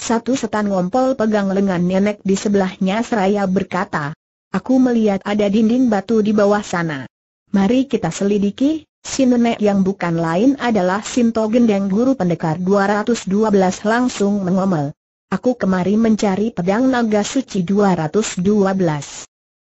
Satu setan ngompol pegang lengan nenek di sebelahnya seraya berkata, Aku melihat ada dinding batu di bawah sana. Mari kita selidiki, si nenek yang bukan lain adalah Sinto Gendeng Guru Pendekar 212 langsung mengomel. Aku kemari mencari pedang naga suci 212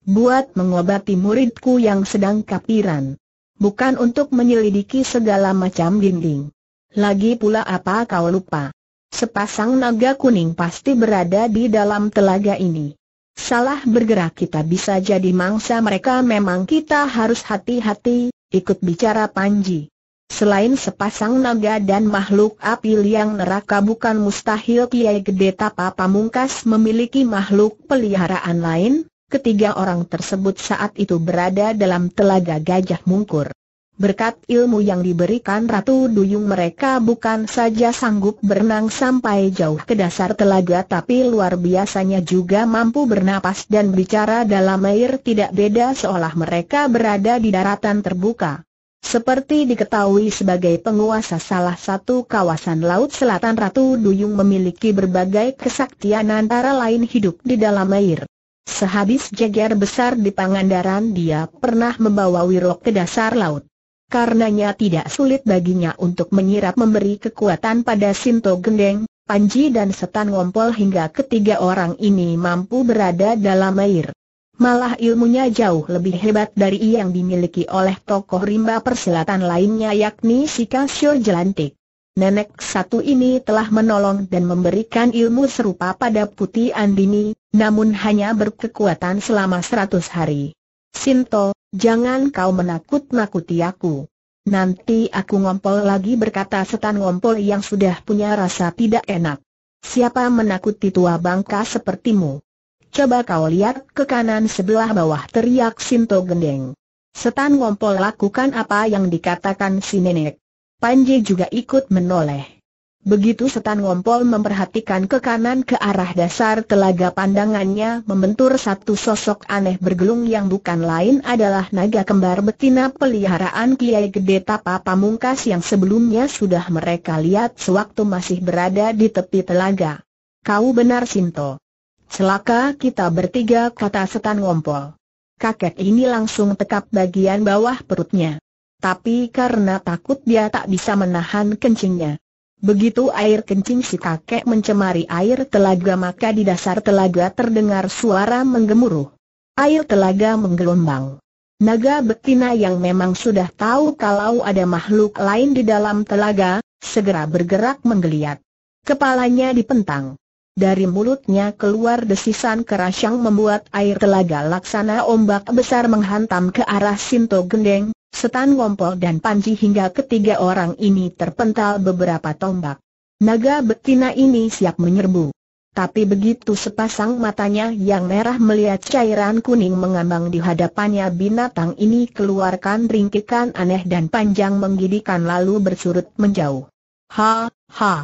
buat mengobati muridku yang sedang kapiran. Bukan untuk menyelidiki segala macam dinding. Lagi pula apa kau lupa? Sepasang naga kuning pasti berada di dalam telaga ini. Salah bergerak kita bisa jadi mangsa mereka memang kita harus hati-hati, ikut bicara Panji. Selain sepasang naga dan makhluk api liang neraka bukan mustahil Kiai Gede Tapa Pamungkas memiliki makhluk peliharaan lain, ketiga orang tersebut saat itu berada dalam telaga gajah mungkur. Berkat ilmu yang diberikan Ratu Duyung mereka bukan saja sanggup berenang sampai jauh ke dasar telaga tapi luar biasanya juga mampu bernapas dan bicara dalam air tidak beda seolah mereka berada di daratan terbuka. Seperti diketahui sebagai penguasa salah satu kawasan laut selatan Ratu Duyung memiliki berbagai kesaktian antara lain hidup di dalam air. Sehabis jeger besar di Pangandaran dia pernah membawa wirok ke dasar laut. Karenanya tidak sulit baginya untuk menyirap memberi kekuatan pada Sinto Gendeng, Panji dan Setan Ngompol hingga ketiga orang ini mampu berada dalam air. Malah ilmunya jauh lebih hebat dari yang dimiliki oleh tokoh rimba persilatan lainnya yakni Si Syur Jelantik. Nenek satu ini telah menolong dan memberikan ilmu serupa pada Putih Andini, namun hanya berkekuatan selama seratus hari. Sinto, jangan kau menakut-nakuti aku. Nanti aku ngompol lagi berkata setan ngompol yang sudah punya rasa tidak enak. Siapa menakuti tua bangka sepertimu? Coba kau lihat ke kanan sebelah bawah teriak Sinto gendeng. Setan ngompol lakukan apa yang dikatakan si nenek. Panji juga ikut menoleh. Begitu setan ngompol memperhatikan ke kanan ke arah dasar telaga pandangannya membentur satu sosok aneh bergelung yang bukan lain adalah naga kembar betina peliharaan Kiai Gede Tapa Pamungkas yang sebelumnya sudah mereka lihat sewaktu masih berada di tepi telaga. Kau benar Sinto. Celaka kita bertiga kata setan ngompol. Kakek ini langsung tekap bagian bawah perutnya. Tapi karena takut dia tak bisa menahan kencingnya. Begitu air kencing si kakek mencemari air telaga maka di dasar telaga terdengar suara menggemuruh. Air telaga menggelombang. Naga betina yang memang sudah tahu kalau ada makhluk lain di dalam telaga, segera bergerak menggeliat. Kepalanya dipentang. Dari mulutnya keluar desisan keras yang membuat air telaga laksana ombak besar menghantam ke arah Sinto Gendeng, Setan Wompol dan Panji hingga ketiga orang ini terpental beberapa tombak. Naga betina ini siap menyerbu. Tapi begitu sepasang matanya yang merah melihat cairan kuning mengambang di hadapannya binatang ini keluarkan ringkikan aneh dan panjang menggidikan lalu bersurut menjauh. Ha, ha.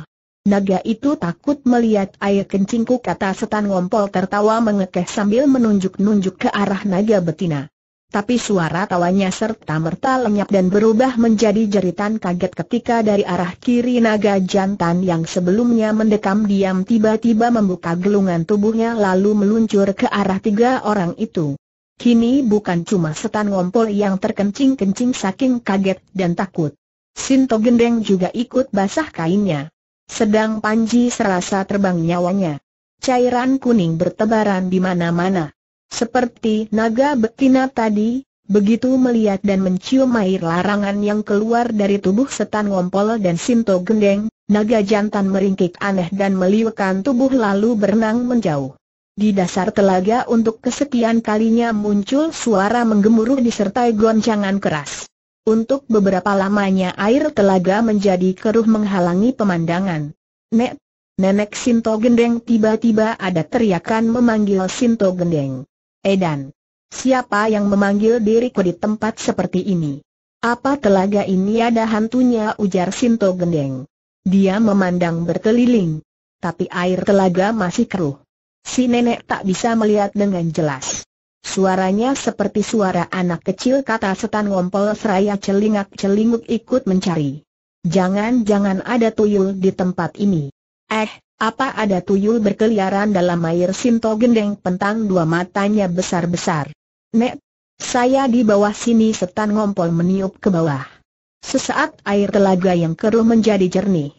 Naga itu takut melihat air kencingku kata setan ngompol tertawa mengekeh sambil menunjuk-nunjuk ke arah naga betina. Tapi suara tawanya serta merta lenyap dan berubah menjadi jeritan kaget ketika dari arah kiri naga jantan yang sebelumnya mendekam diam tiba-tiba membuka gelungan tubuhnya lalu meluncur ke arah tiga orang itu. Kini bukan cuma setan ngompol yang terkencing-kencing saking kaget dan takut. Sinto Gendeng juga ikut basah kainnya. Sedang Panji serasa terbang nyawanya. Cairan kuning bertebaran di mana-mana. Seperti naga betina tadi, begitu melihat dan mencium air larangan yang keluar dari tubuh setan ngompol dan sinto gendeng, naga jantan meringkik aneh dan meliukan tubuh lalu berenang menjauh. Di dasar telaga untuk kesekian kalinya muncul suara menggemuruh disertai goncangan keras. Untuk beberapa lamanya air telaga menjadi keruh menghalangi pemandangan. Nek, nenek Sinto Gendeng tiba-tiba ada teriakan memanggil Sinto Gendeng. Edan. Siapa yang memanggil diriku di tempat seperti ini? Apa telaga ini ada hantunya ujar Sinto Gendeng. Dia memandang berkeliling. Tapi air telaga masih keruh. Si nenek tak bisa melihat dengan jelas. Suaranya seperti suara anak kecil kata setan ngompol seraya celingak-celinguk ikut mencari. Jangan-jangan ada tuyul di tempat ini. Eh, apa ada tuyul berkeliaran dalam air Sinto Gendeng pentang dua matanya besar-besar. Nek, saya di bawah sini setan ngompol meniup ke bawah. Sesaat air telaga yang keruh menjadi jernih.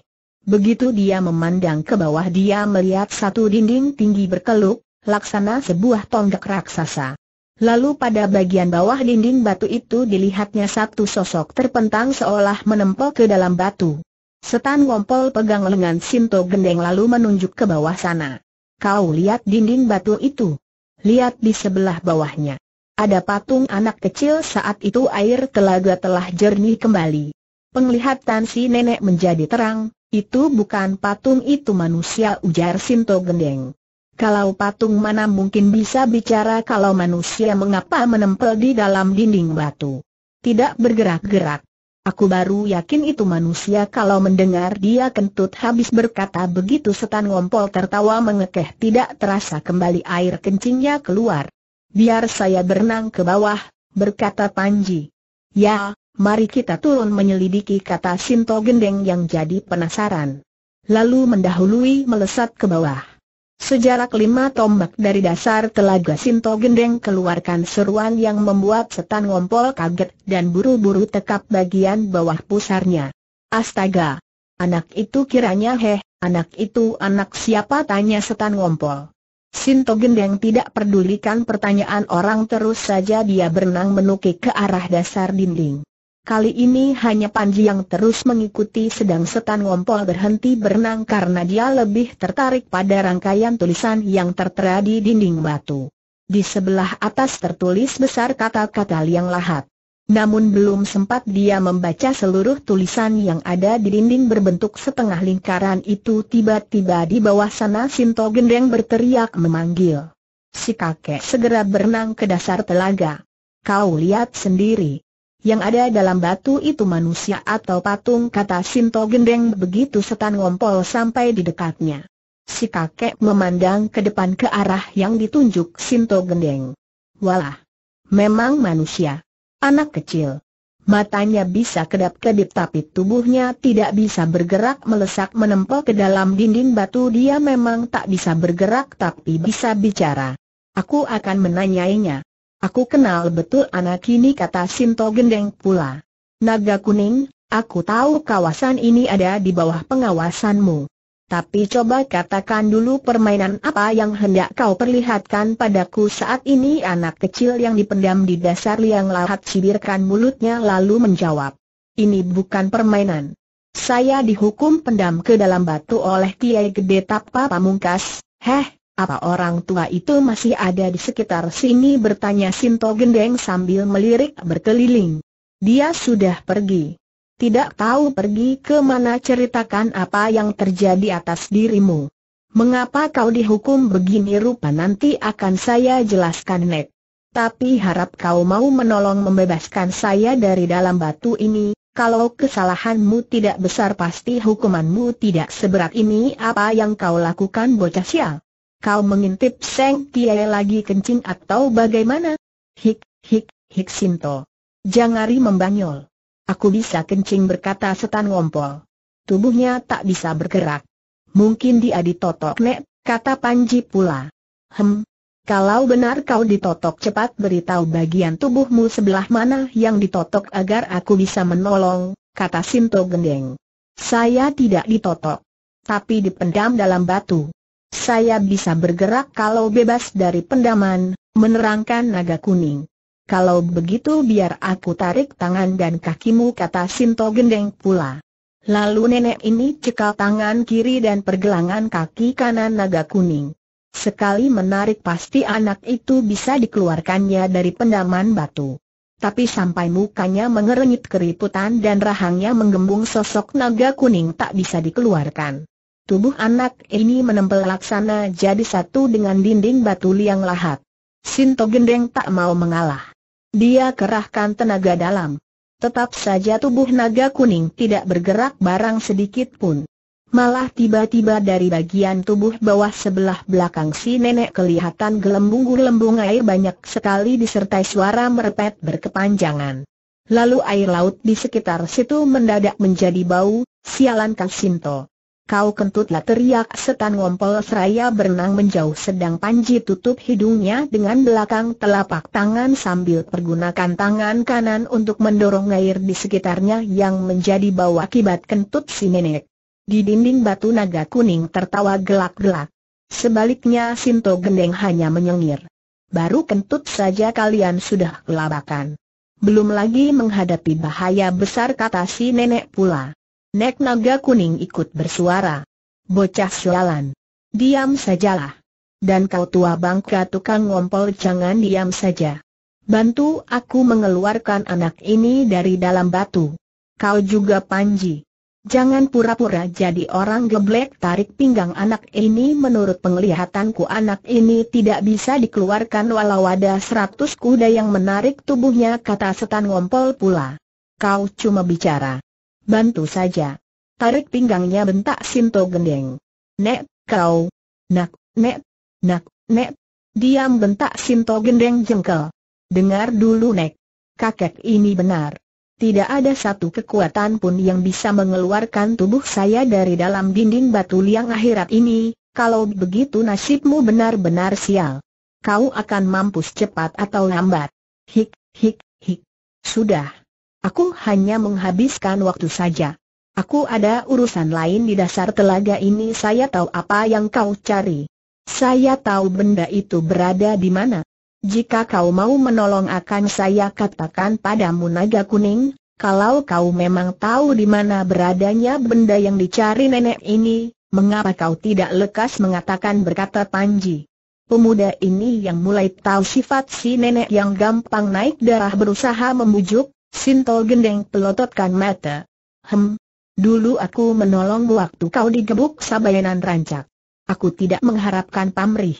Begitu dia memandang ke bawah dia melihat satu dinding tinggi berkeluk, laksana sebuah tonggak raksasa. Lalu pada bagian bawah dinding batu itu dilihatnya satu sosok terpentang seolah menempel ke dalam batu. Setan Ngompol pegang lengan Sinto Gendeng lalu menunjuk ke bawah sana. Kau lihat dinding batu itu. Lihat di sebelah bawahnya. Ada patung anak kecil saat itu air telaga telah jernih kembali. Penglihatan si nenek menjadi terang, itu bukan patung itu manusia ujar Sinto Gendeng. Kalau patung mana mungkin bisa bicara kalau manusia mengapa menempel di dalam dinding batu. Tidak bergerak-gerak. Aku baru yakin itu manusia kalau mendengar dia kentut habis berkata begitu setan ngompol tertawa mengekeh tidak terasa kembali air kencingnya keluar. Biar saya berenang ke bawah, berkata Panji. Ya, mari kita turun menyelidiki kata Sinto Gendeng yang jadi penasaran. Lalu mendahului melesat ke bawah. Sejarah lima tombak dari dasar telaga Sinto Gendeng keluarkan seruan yang membuat setan ngompol kaget dan buru-buru tekap bagian bawah pusarnya. Astaga! Anak itu kiranya heh, anak itu anak siapa tanya setan ngompol. Sinto Gendeng tidak pedulikan pertanyaan orang terus saja dia berenang menukik ke arah dasar dinding. Kali ini hanya Panji yang terus mengikuti sedang setan ngompol berhenti berenang karena dia lebih tertarik pada rangkaian tulisan yang tertera di dinding batu. Di sebelah atas tertulis besar kata-kata yang lahat. Namun belum sempat dia membaca seluruh tulisan yang ada di dinding berbentuk setengah lingkaran itu tiba-tiba di bawah sana Sinto Gendeng berteriak memanggil. Si kakek segera berenang ke dasar telaga. Kau lihat sendiri yang ada dalam batu itu manusia atau patung kata Sinto Gendeng begitu setan ngompol sampai di dekatnya. Si kakek memandang ke depan ke arah yang ditunjuk Sinto Gendeng. Walah, memang manusia. Anak kecil. Matanya bisa kedap-kedip tapi tubuhnya tidak bisa bergerak melesak menempel ke dalam dinding batu dia memang tak bisa bergerak tapi bisa bicara. Aku akan menanyainya. Aku kenal betul anak ini kata Sinto Gendeng pula. Naga kuning, aku tahu kawasan ini ada di bawah pengawasanmu. Tapi coba katakan dulu permainan apa yang hendak kau perlihatkan padaku saat ini anak kecil yang dipendam di dasar liang lahat cibirkan mulutnya lalu menjawab. Ini bukan permainan. Saya dihukum pendam ke dalam batu oleh Kiai Gede Tapa Pamungkas, heh, apa orang tua itu masih ada di sekitar sini bertanya Sinto Gendeng sambil melirik berkeliling. Dia sudah pergi. Tidak tahu pergi ke mana ceritakan apa yang terjadi atas dirimu. Mengapa kau dihukum begini rupa nanti akan saya jelaskan Nek. Tapi harap kau mau menolong membebaskan saya dari dalam batu ini, kalau kesalahanmu tidak besar pasti hukumanmu tidak seberat ini apa yang kau lakukan bocah sial. Kau mengintip Seng Kiai lagi kencing atau bagaimana? Hik, hik, hik Sinto. Jangari membanyol. Aku bisa kencing berkata setan ngompol. Tubuhnya tak bisa bergerak. Mungkin dia ditotok nek, kata Panji pula. Hem, kalau benar kau ditotok cepat beritahu bagian tubuhmu sebelah mana yang ditotok agar aku bisa menolong, kata Sinto gendeng. Saya tidak ditotok. Tapi dipendam dalam batu. Saya bisa bergerak kalau bebas dari pendaman, menerangkan naga kuning. Kalau begitu biar aku tarik tangan dan kakimu kata Sinto gendeng pula. Lalu nenek ini cekal tangan kiri dan pergelangan kaki kanan naga kuning. Sekali menarik pasti anak itu bisa dikeluarkannya dari pendaman batu. Tapi sampai mukanya mengerenyit keriputan dan rahangnya menggembung sosok naga kuning tak bisa dikeluarkan. Tubuh anak ini menempel laksana jadi satu dengan dinding batu liang lahat. Sinto Gendeng tak mau mengalah. Dia kerahkan tenaga dalam. Tetap saja tubuh naga kuning tidak bergerak barang sedikit pun. Malah tiba-tiba dari bagian tubuh bawah sebelah belakang si nenek kelihatan gelembung-gelembung air banyak sekali disertai suara merepet berkepanjangan. Lalu air laut di sekitar situ mendadak menjadi bau, sialan Sinto. Kau kentutlah teriak setan ngompol seraya berenang menjauh sedang Panji tutup hidungnya dengan belakang telapak tangan sambil pergunakan tangan kanan untuk mendorong air di sekitarnya yang menjadi bau akibat kentut si nenek. Di dinding batu naga kuning tertawa gelak-gelak. Sebaliknya Sinto Gendeng hanya menyengir. Baru kentut saja kalian sudah kelabakan. Belum lagi menghadapi bahaya besar kata si nenek pula. Nek Naga Kuning ikut bersuara. Bocah sialan. Diam sajalah. Dan kau tua bangka tukang ngompol jangan diam saja. Bantu aku mengeluarkan anak ini dari dalam batu. Kau juga Panji. Jangan pura-pura jadi orang geblek tarik pinggang anak ini menurut penglihatanku anak ini tidak bisa dikeluarkan walau ada seratus kuda yang menarik tubuhnya kata setan ngompol pula. Kau cuma bicara. Bantu saja. Tarik pinggangnya bentak Sinto Gendeng. Nek, kau. Nak, nek. Nak, nek. Diam bentak Sinto Gendeng jengkel. Dengar dulu nek. Kakek ini benar. Tidak ada satu kekuatan pun yang bisa mengeluarkan tubuh saya dari dalam dinding batu liang akhirat ini, kalau begitu nasibmu benar-benar sial. Kau akan mampus cepat atau lambat. Hik, hik, hik. Sudah. Aku hanya menghabiskan waktu saja. Aku ada urusan lain di dasar telaga ini saya tahu apa yang kau cari. Saya tahu benda itu berada di mana. Jika kau mau menolong akan saya katakan padamu naga kuning, kalau kau memang tahu di mana beradanya benda yang dicari nenek ini, mengapa kau tidak lekas mengatakan berkata Panji. Pemuda ini yang mulai tahu sifat si nenek yang gampang naik darah berusaha membujuk, Sintol Gendeng pelototkan mata. Hem. Dulu aku menolong waktu kau digebuk sabayanan rancak. Aku tidak mengharapkan pamrih.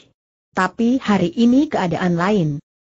Tapi hari ini keadaan lain.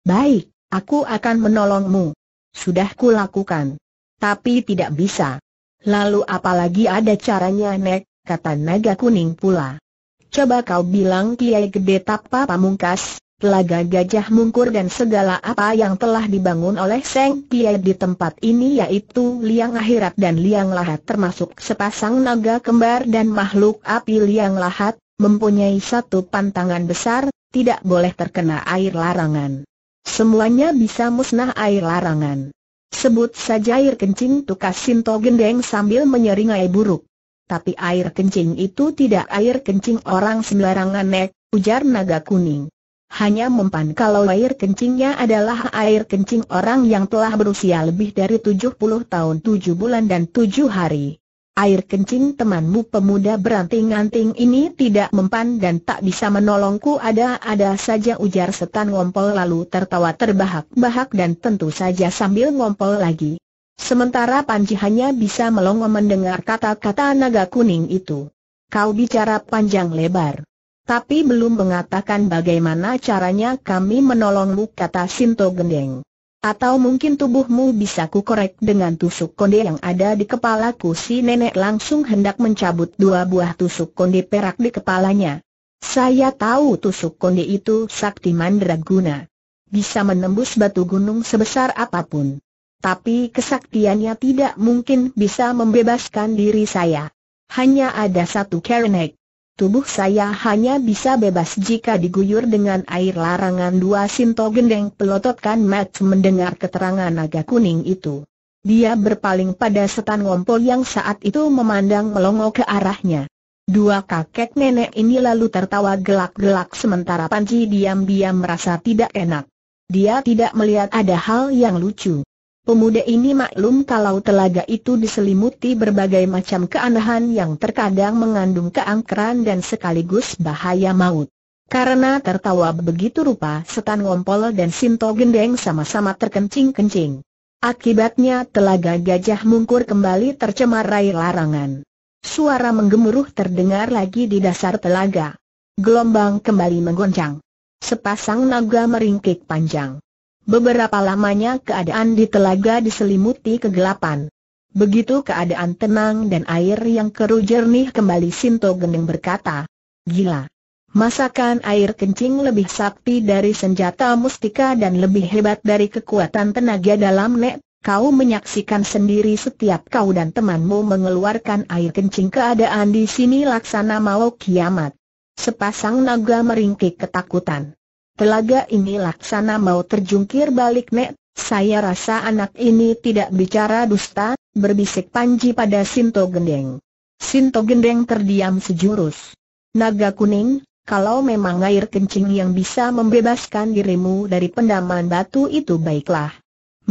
Baik, aku akan menolongmu. Sudah kulakukan. Tapi tidak bisa. Lalu apalagi ada caranya Nek, kata naga kuning pula. Coba kau bilang Kiai Gede Tapa Pamungkas, Telaga Gajah Mungkur dan segala apa yang telah dibangun oleh Seng Kiai di tempat ini yaitu liang akhirat dan liang lahat termasuk sepasang naga kembar dan makhluk api liang lahat, mempunyai satu pantangan besar, tidak boleh terkena air larangan. Semuanya bisa musnah air larangan. Sebut saja air kencing tukas Sinto gendeng sambil menyeringai buruk. Tapi air kencing itu tidak air kencing orang sembarangan nek, ujar naga kuning hanya mempan kalau air kencingnya adalah air kencing orang yang telah berusia lebih dari 70 tahun 7 bulan dan 7 hari. Air kencing temanmu pemuda beranting-anting ini tidak mempan dan tak bisa menolongku ada-ada saja ujar setan ngompol lalu tertawa terbahak-bahak dan tentu saja sambil ngompol lagi. Sementara Panji hanya bisa melongo mendengar kata-kata naga kuning itu. Kau bicara panjang lebar tapi belum mengatakan bagaimana caranya kami menolongmu kata Sinto Gendeng. Atau mungkin tubuhmu bisa ku korek dengan tusuk konde yang ada di kepalaku si nenek langsung hendak mencabut dua buah tusuk konde perak di kepalanya. Saya tahu tusuk konde itu sakti mandraguna. Bisa menembus batu gunung sebesar apapun. Tapi kesaktiannya tidak mungkin bisa membebaskan diri saya. Hanya ada satu kerenek tubuh saya hanya bisa bebas jika diguyur dengan air larangan dua sinto gendeng pelototkan match mendengar keterangan naga kuning itu. Dia berpaling pada setan ngompol yang saat itu memandang melongo ke arahnya. Dua kakek nenek ini lalu tertawa gelak-gelak sementara Panji diam-diam merasa tidak enak. Dia tidak melihat ada hal yang lucu. Pemuda ini maklum kalau telaga itu diselimuti berbagai macam keanehan yang terkadang mengandung keangkeran dan sekaligus bahaya maut. Karena tertawa begitu rupa setan ngompol dan Sinto Gendeng sama-sama terkencing-kencing. Akibatnya telaga gajah mungkur kembali tercemar rai larangan. Suara menggemuruh terdengar lagi di dasar telaga. Gelombang kembali menggoncang. Sepasang naga meringkik panjang. Beberapa lamanya keadaan di telaga diselimuti kegelapan. Begitu keadaan tenang dan air yang keruh jernih kembali Sinto Geneng berkata, Gila! Masakan air kencing lebih sakti dari senjata mustika dan lebih hebat dari kekuatan tenaga dalam net. Kau menyaksikan sendiri setiap kau dan temanmu mengeluarkan air kencing keadaan di sini laksana mau kiamat. Sepasang naga meringkik ketakutan. Telaga ini laksana mau terjungkir balik Nek, saya rasa anak ini tidak bicara dusta, berbisik Panji pada Sinto Gendeng. Sinto Gendeng terdiam sejurus. Naga kuning, kalau memang air kencing yang bisa membebaskan dirimu dari pendaman batu itu baiklah.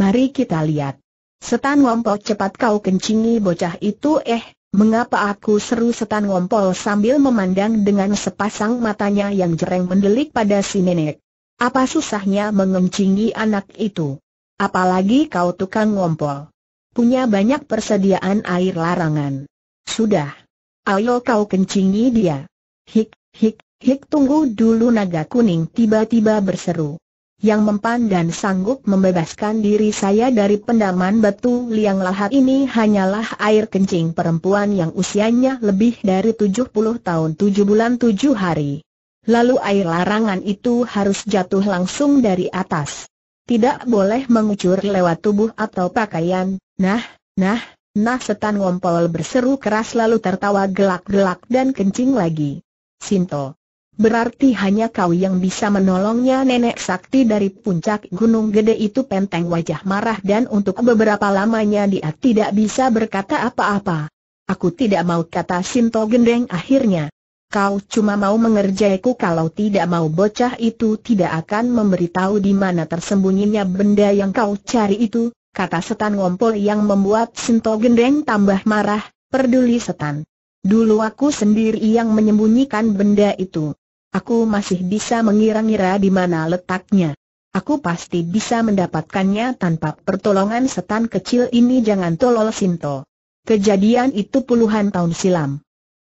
Mari kita lihat. Setan Wampo cepat kau kencingi bocah itu eh, Mengapa aku seru setan ngompol sambil memandang dengan sepasang matanya yang jereng mendelik pada si nenek? Apa susahnya mengencingi anak itu? Apalagi kau tukang ngompol. Punya banyak persediaan air larangan. Sudah. Ayo kau kencingi dia. Hik, hik, hik tunggu dulu naga kuning tiba-tiba berseru yang mempan dan sanggup membebaskan diri saya dari pendaman batu liang lahat ini hanyalah air kencing perempuan yang usianya lebih dari 70 tahun 7 bulan 7 hari. Lalu air larangan itu harus jatuh langsung dari atas. Tidak boleh mengucur lewat tubuh atau pakaian, nah, nah, nah setan ngompol berseru keras lalu tertawa gelak-gelak dan kencing lagi. Sinto berarti hanya kau yang bisa menolongnya nenek sakti dari puncak gunung gede itu penteng wajah marah dan untuk beberapa lamanya dia tidak bisa berkata apa-apa. Aku tidak mau kata Sinto gendeng akhirnya. Kau cuma mau mengerjaiku kalau tidak mau bocah itu tidak akan memberitahu di mana tersembunyinya benda yang kau cari itu, kata setan ngompol yang membuat Sinto gendeng tambah marah, Perduli setan. Dulu aku sendiri yang menyembunyikan benda itu. Aku masih bisa mengira-ngira di mana letaknya. Aku pasti bisa mendapatkannya tanpa pertolongan setan kecil ini jangan tolol Sinto. Kejadian itu puluhan tahun silam.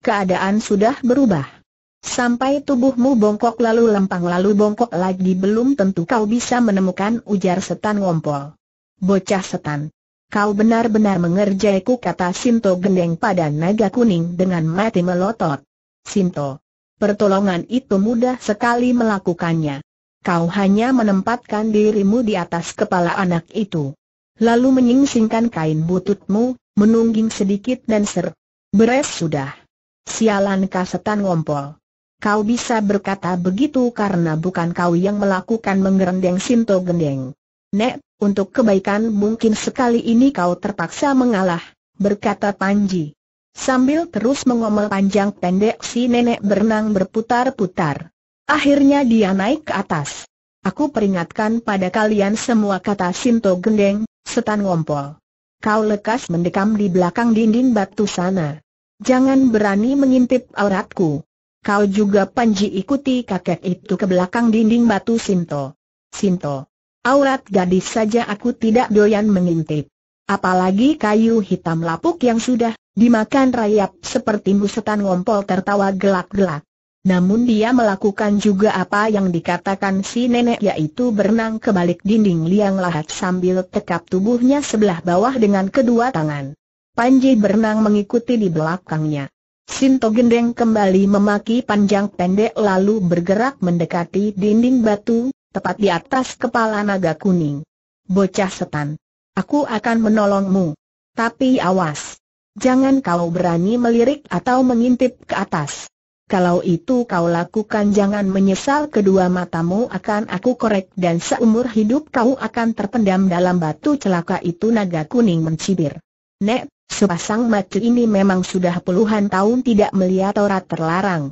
Keadaan sudah berubah. Sampai tubuhmu bongkok lalu lempang lalu bongkok lagi belum tentu kau bisa menemukan ujar setan ngompol. Bocah setan. Kau benar-benar mengerjaiku kata Sinto gendeng pada naga kuning dengan mati melotot. Sinto pertolongan itu mudah sekali melakukannya. Kau hanya menempatkan dirimu di atas kepala anak itu. Lalu menyingsingkan kain bututmu, menungging sedikit dan ser. Beres sudah. Sialan kasetan ngompol. Kau bisa berkata begitu karena bukan kau yang melakukan menggerendeng Sinto Gendeng. Nek, untuk kebaikan mungkin sekali ini kau terpaksa mengalah, berkata Panji. Sambil terus mengomel panjang pendek si nenek berenang berputar-putar. Akhirnya dia naik ke atas. Aku peringatkan pada kalian semua kata Sinto Gendeng, setan ngompol. Kau lekas mendekam di belakang dinding batu sana. Jangan berani mengintip auratku. Kau juga Panji ikuti kakek itu ke belakang dinding batu Sinto. Sinto. Aurat gadis saja aku tidak doyan mengintip. Apalagi kayu hitam lapuk yang sudah dimakan rayap seperti busetan ngompol tertawa gelak-gelak. Namun dia melakukan juga apa yang dikatakan si nenek yaitu berenang ke balik dinding liang lahat sambil tekap tubuhnya sebelah bawah dengan kedua tangan. Panji berenang mengikuti di belakangnya. Sinto Gendeng kembali memaki panjang pendek lalu bergerak mendekati dinding batu, tepat di atas kepala naga kuning. Bocah setan. Aku akan menolongmu. Tapi awas jangan kau berani melirik atau mengintip ke atas. Kalau itu kau lakukan jangan menyesal kedua matamu akan aku korek dan seumur hidup kau akan terpendam dalam batu celaka itu naga kuning mencibir. Nek, sepasang mata ini memang sudah puluhan tahun tidak melihat orang terlarang.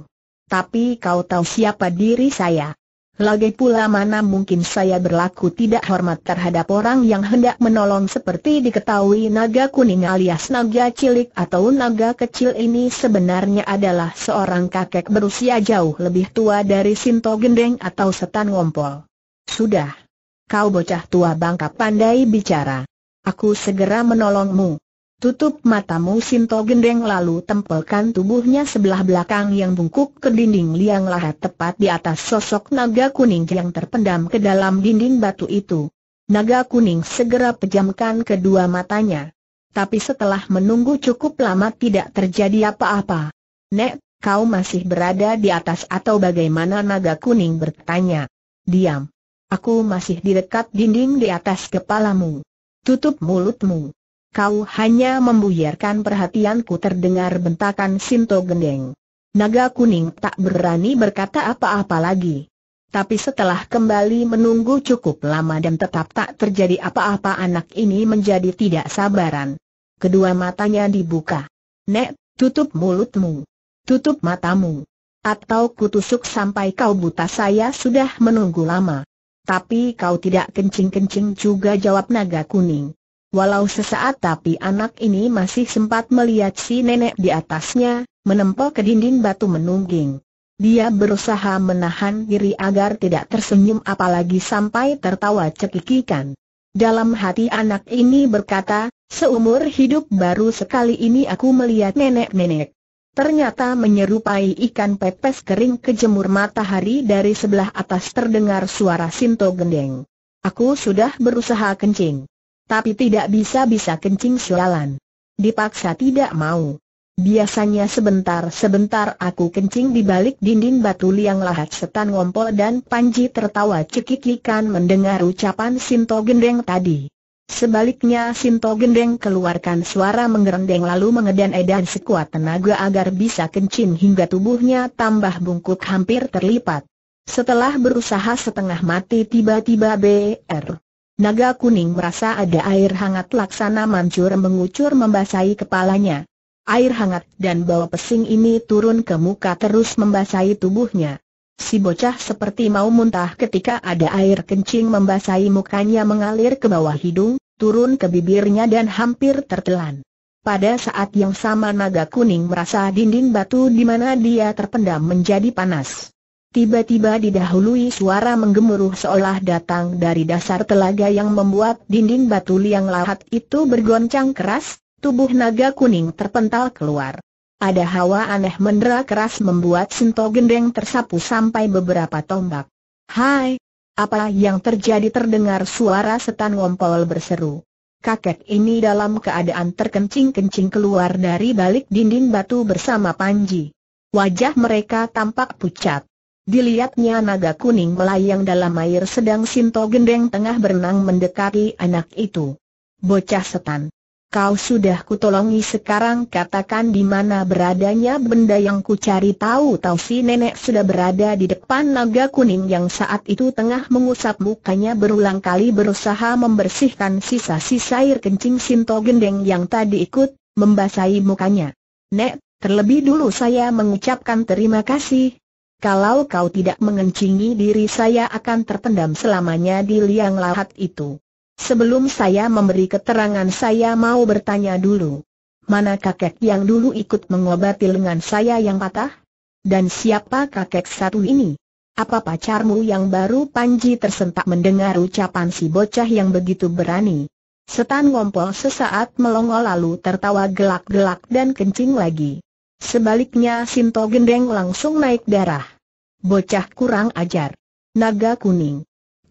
Tapi kau tahu siapa diri saya. Lagi pula mana mungkin saya berlaku tidak hormat terhadap orang yang hendak menolong seperti diketahui naga kuning alias naga cilik atau naga kecil ini sebenarnya adalah seorang kakek berusia jauh lebih tua dari Sinto Gendeng atau Setan Ngompol. Sudah. Kau bocah tua bangka pandai bicara. Aku segera menolongmu. Tutup matamu Sinto gendeng lalu tempelkan tubuhnya sebelah belakang yang bungkuk ke dinding liang lahat tepat di atas sosok naga kuning yang terpendam ke dalam dinding batu itu. Naga kuning segera pejamkan kedua matanya. Tapi setelah menunggu cukup lama tidak terjadi apa-apa. Nek, kau masih berada di atas atau bagaimana naga kuning bertanya. Diam. Aku masih di dekat dinding di atas kepalamu. Tutup mulutmu kau hanya membuyarkan perhatianku terdengar bentakan Sinto Gendeng. Naga kuning tak berani berkata apa-apa lagi. Tapi setelah kembali menunggu cukup lama dan tetap tak terjadi apa-apa anak ini menjadi tidak sabaran. Kedua matanya dibuka. Nek, tutup mulutmu. Tutup matamu. Atau kutusuk sampai kau buta saya sudah menunggu lama. Tapi kau tidak kencing-kencing juga jawab naga kuning. Walau sesaat tapi anak ini masih sempat melihat si nenek di atasnya, menempel ke dinding batu menungging. Dia berusaha menahan diri agar tidak tersenyum apalagi sampai tertawa cekikikan. Dalam hati anak ini berkata, seumur hidup baru sekali ini aku melihat nenek-nenek. Ternyata menyerupai ikan pepes kering kejemur matahari dari sebelah atas terdengar suara Sinto Gendeng. Aku sudah berusaha kencing tapi tidak bisa-bisa kencing sialan. Dipaksa tidak mau. Biasanya sebentar-sebentar aku kencing di balik dinding batu liang lahat setan ngompol dan Panji tertawa cekikikan mendengar ucapan Sinto Gendeng tadi. Sebaliknya Sinto Gendeng keluarkan suara menggerendeng lalu mengedan-edan sekuat tenaga agar bisa kencing hingga tubuhnya tambah bungkuk hampir terlipat. Setelah berusaha setengah mati tiba-tiba BR Naga kuning merasa ada air hangat laksana mancur mengucur membasahi kepalanya. Air hangat dan bau pesing ini turun ke muka terus membasahi tubuhnya. Si bocah seperti mau muntah ketika ada air kencing membasahi mukanya mengalir ke bawah hidung, turun ke bibirnya dan hampir tertelan. Pada saat yang sama naga kuning merasa dinding batu di mana dia terpendam menjadi panas. Tiba-tiba didahului suara menggemuruh seolah datang dari dasar telaga yang membuat dinding batu liang lahat itu bergoncang keras, tubuh naga kuning terpental keluar. Ada hawa aneh mendera keras membuat sento Gendeng tersapu sampai beberapa tombak. Hai! Apa yang terjadi terdengar suara setan ngompol berseru. Kakek ini dalam keadaan terkencing-kencing keluar dari balik dinding batu bersama Panji. Wajah mereka tampak pucat. Dilihatnya naga kuning melayang dalam air sedang Sinto Gendeng tengah berenang mendekati anak itu. Bocah setan. Kau sudah kutolongi sekarang katakan di mana beradanya benda yang kucari tahu tahu si nenek sudah berada di depan naga kuning yang saat itu tengah mengusap mukanya berulang kali berusaha membersihkan sisa-sisa air kencing Sinto Gendeng yang tadi ikut, membasahi mukanya. Nek, terlebih dulu saya mengucapkan terima kasih, kalau kau tidak mengencingi diri saya akan terpendam selamanya di liang lahat itu. Sebelum saya memberi keterangan saya mau bertanya dulu. Mana kakek yang dulu ikut mengobati lengan saya yang patah? Dan siapa kakek satu ini? Apa pacarmu yang baru Panji tersentak mendengar ucapan si bocah yang begitu berani? Setan ngompol sesaat melongo lalu tertawa gelak-gelak dan kencing lagi. Sebaliknya Sinto Gendeng langsung naik darah. Bocah kurang ajar. Naga kuning.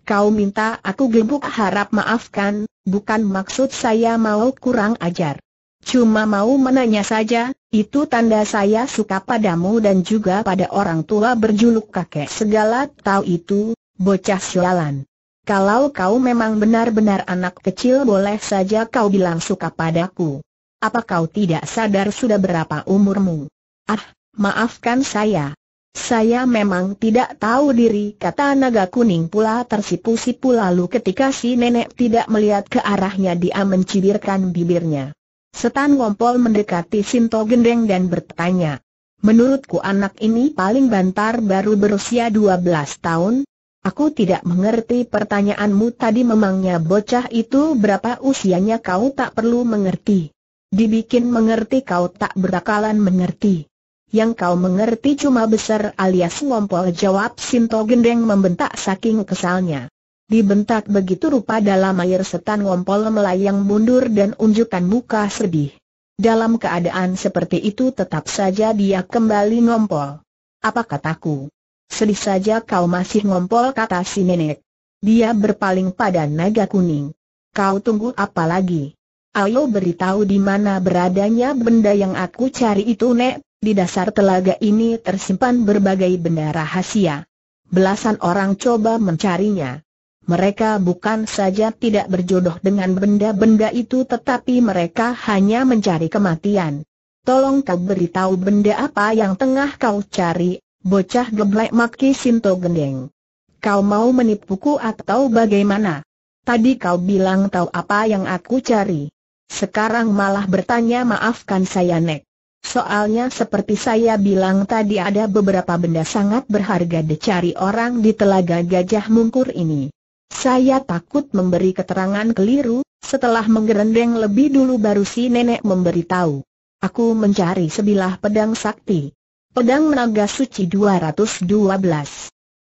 Kau minta aku gebuk harap maafkan, bukan maksud saya mau kurang ajar. Cuma mau menanya saja, itu tanda saya suka padamu dan juga pada orang tua berjuluk kakek segala tahu itu, bocah sialan. Kalau kau memang benar-benar anak kecil boleh saja kau bilang suka padaku. Apa kau tidak sadar sudah berapa umurmu? Ah, maafkan saya. Saya memang tidak tahu diri kata naga kuning pula tersipu-sipu lalu ketika si nenek tidak melihat ke arahnya dia mencibirkan bibirnya. Setan Ngompol mendekati Sinto Gendeng dan bertanya. Menurutku anak ini paling bantar baru berusia 12 tahun. Aku tidak mengerti pertanyaanmu tadi memangnya bocah itu berapa usianya kau tak perlu mengerti dibikin mengerti kau tak berakalan mengerti. Yang kau mengerti cuma besar alias ngompol jawab Sinto Gendeng membentak saking kesalnya. Dibentak begitu rupa dalam air setan ngompol melayang mundur dan unjukkan muka sedih. Dalam keadaan seperti itu tetap saja dia kembali ngompol. Apa kataku? Sedih saja kau masih ngompol kata si nenek. Dia berpaling pada naga kuning. Kau tunggu apa lagi? Ayo beritahu di mana beradanya benda yang aku cari itu Nek, di dasar telaga ini tersimpan berbagai benda rahasia. Belasan orang coba mencarinya. Mereka bukan saja tidak berjodoh dengan benda-benda itu tetapi mereka hanya mencari kematian. Tolong kau beritahu benda apa yang tengah kau cari, bocah geblek maki Sinto Gendeng. Kau mau menipuku atau bagaimana? Tadi kau bilang tahu apa yang aku cari. Sekarang malah bertanya maafkan saya Nek. Soalnya seperti saya bilang tadi ada beberapa benda sangat berharga dicari orang di telaga gajah mungkur ini. Saya takut memberi keterangan keliru, setelah menggerendeng lebih dulu baru si nenek memberitahu. Aku mencari sebilah pedang sakti. Pedang Naga Suci 212.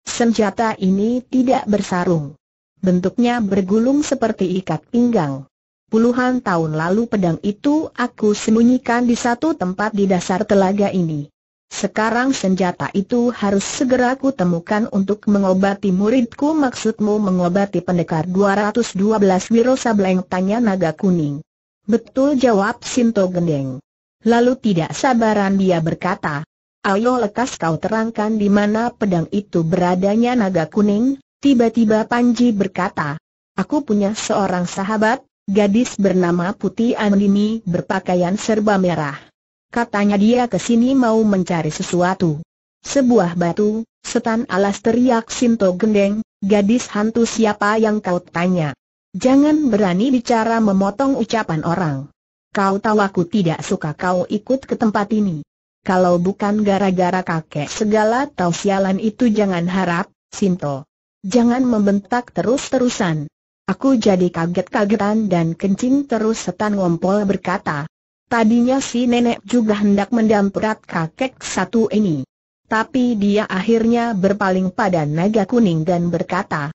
Senjata ini tidak bersarung. Bentuknya bergulung seperti ikat pinggang. Puluhan tahun lalu pedang itu aku sembunyikan di satu tempat di dasar telaga ini. Sekarang senjata itu harus segera ku untuk mengobati muridku maksudmu mengobati pendekar 212 Wiro Sableng tanya naga kuning. Betul jawab Sinto Gendeng. Lalu tidak sabaran dia berkata, Ayo lekas kau terangkan di mana pedang itu beradanya naga kuning, tiba-tiba Panji berkata, Aku punya seorang sahabat, Gadis bernama Putih Andini berpakaian serba merah. Katanya dia ke sini mau mencari sesuatu. Sebuah batu, setan alas teriak Sinto Gendeng, gadis hantu siapa yang kau tanya? Jangan berani bicara memotong ucapan orang. Kau tahu aku tidak suka kau ikut ke tempat ini. Kalau bukan gara-gara kakek segala tau sialan itu jangan harap, Sinto. Jangan membentak terus-terusan. Aku jadi kaget-kagetan dan kencing terus setan ngompol berkata. Tadinya si nenek juga hendak mendamprat kakek satu ini. Tapi dia akhirnya berpaling pada naga kuning dan berkata,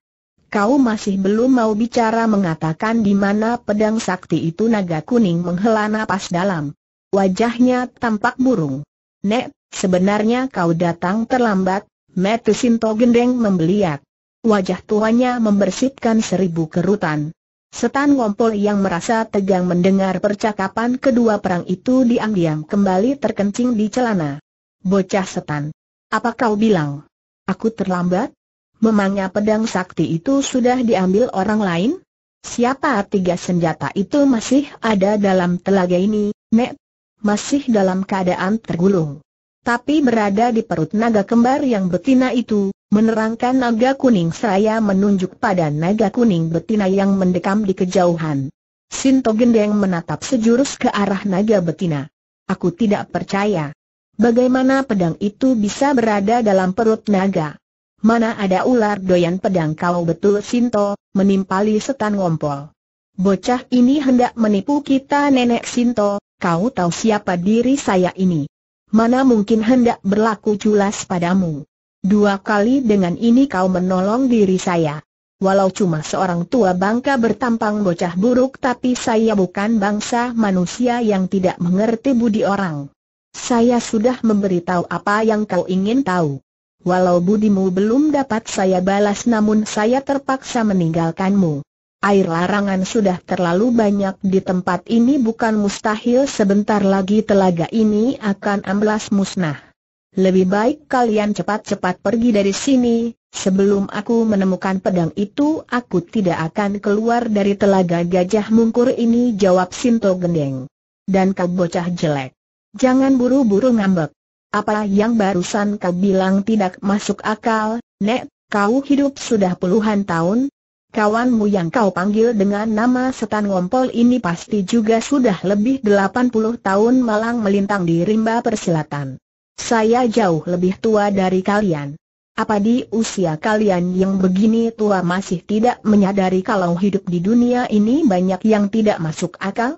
Kau masih belum mau bicara mengatakan di mana pedang sakti itu naga kuning menghela napas dalam. Wajahnya tampak burung. Nek, sebenarnya kau datang terlambat, Metusinto gendeng membeliak. Wajah tuanya membersihkan seribu kerutan. Setan Wompol yang merasa tegang mendengar percakapan kedua perang itu diam-diam kembali terkencing di celana. Bocah setan. Apa kau bilang? Aku terlambat? Memangnya pedang sakti itu sudah diambil orang lain? Siapa tiga senjata itu masih ada dalam telaga ini, Nek? Masih dalam keadaan tergulung. Tapi berada di perut naga kembar yang betina itu, Menerangkan naga kuning saya menunjuk pada naga kuning betina yang mendekam di kejauhan. Sinto Gendeng menatap sejurus ke arah naga betina. Aku tidak percaya. Bagaimana pedang itu bisa berada dalam perut naga? Mana ada ular doyan pedang kau betul Sinto, menimpali setan ngompol. Bocah ini hendak menipu kita nenek Sinto, kau tahu siapa diri saya ini. Mana mungkin hendak berlaku culas padamu. Dua kali dengan ini kau menolong diri saya. Walau cuma seorang tua bangka bertampang bocah buruk tapi saya bukan bangsa manusia yang tidak mengerti budi orang. Saya sudah memberitahu apa yang kau ingin tahu. Walau budimu belum dapat saya balas namun saya terpaksa meninggalkanmu. Air larangan sudah terlalu banyak di tempat ini bukan mustahil sebentar lagi telaga ini akan amblas musnah. Lebih baik kalian cepat-cepat pergi dari sini, sebelum aku menemukan pedang itu aku tidak akan keluar dari telaga gajah mungkur ini jawab Sinto Gendeng. Dan kau bocah jelek. Jangan buru-buru ngambek. Apa yang barusan kau bilang tidak masuk akal, Nek, kau hidup sudah puluhan tahun, Kawanmu yang kau panggil dengan nama Setan Ngompol ini pasti juga sudah lebih 80 tahun malang melintang di rimba persilatan. Saya jauh lebih tua dari kalian. Apa di usia kalian yang begini tua masih tidak menyadari kalau hidup di dunia ini banyak yang tidak masuk akal?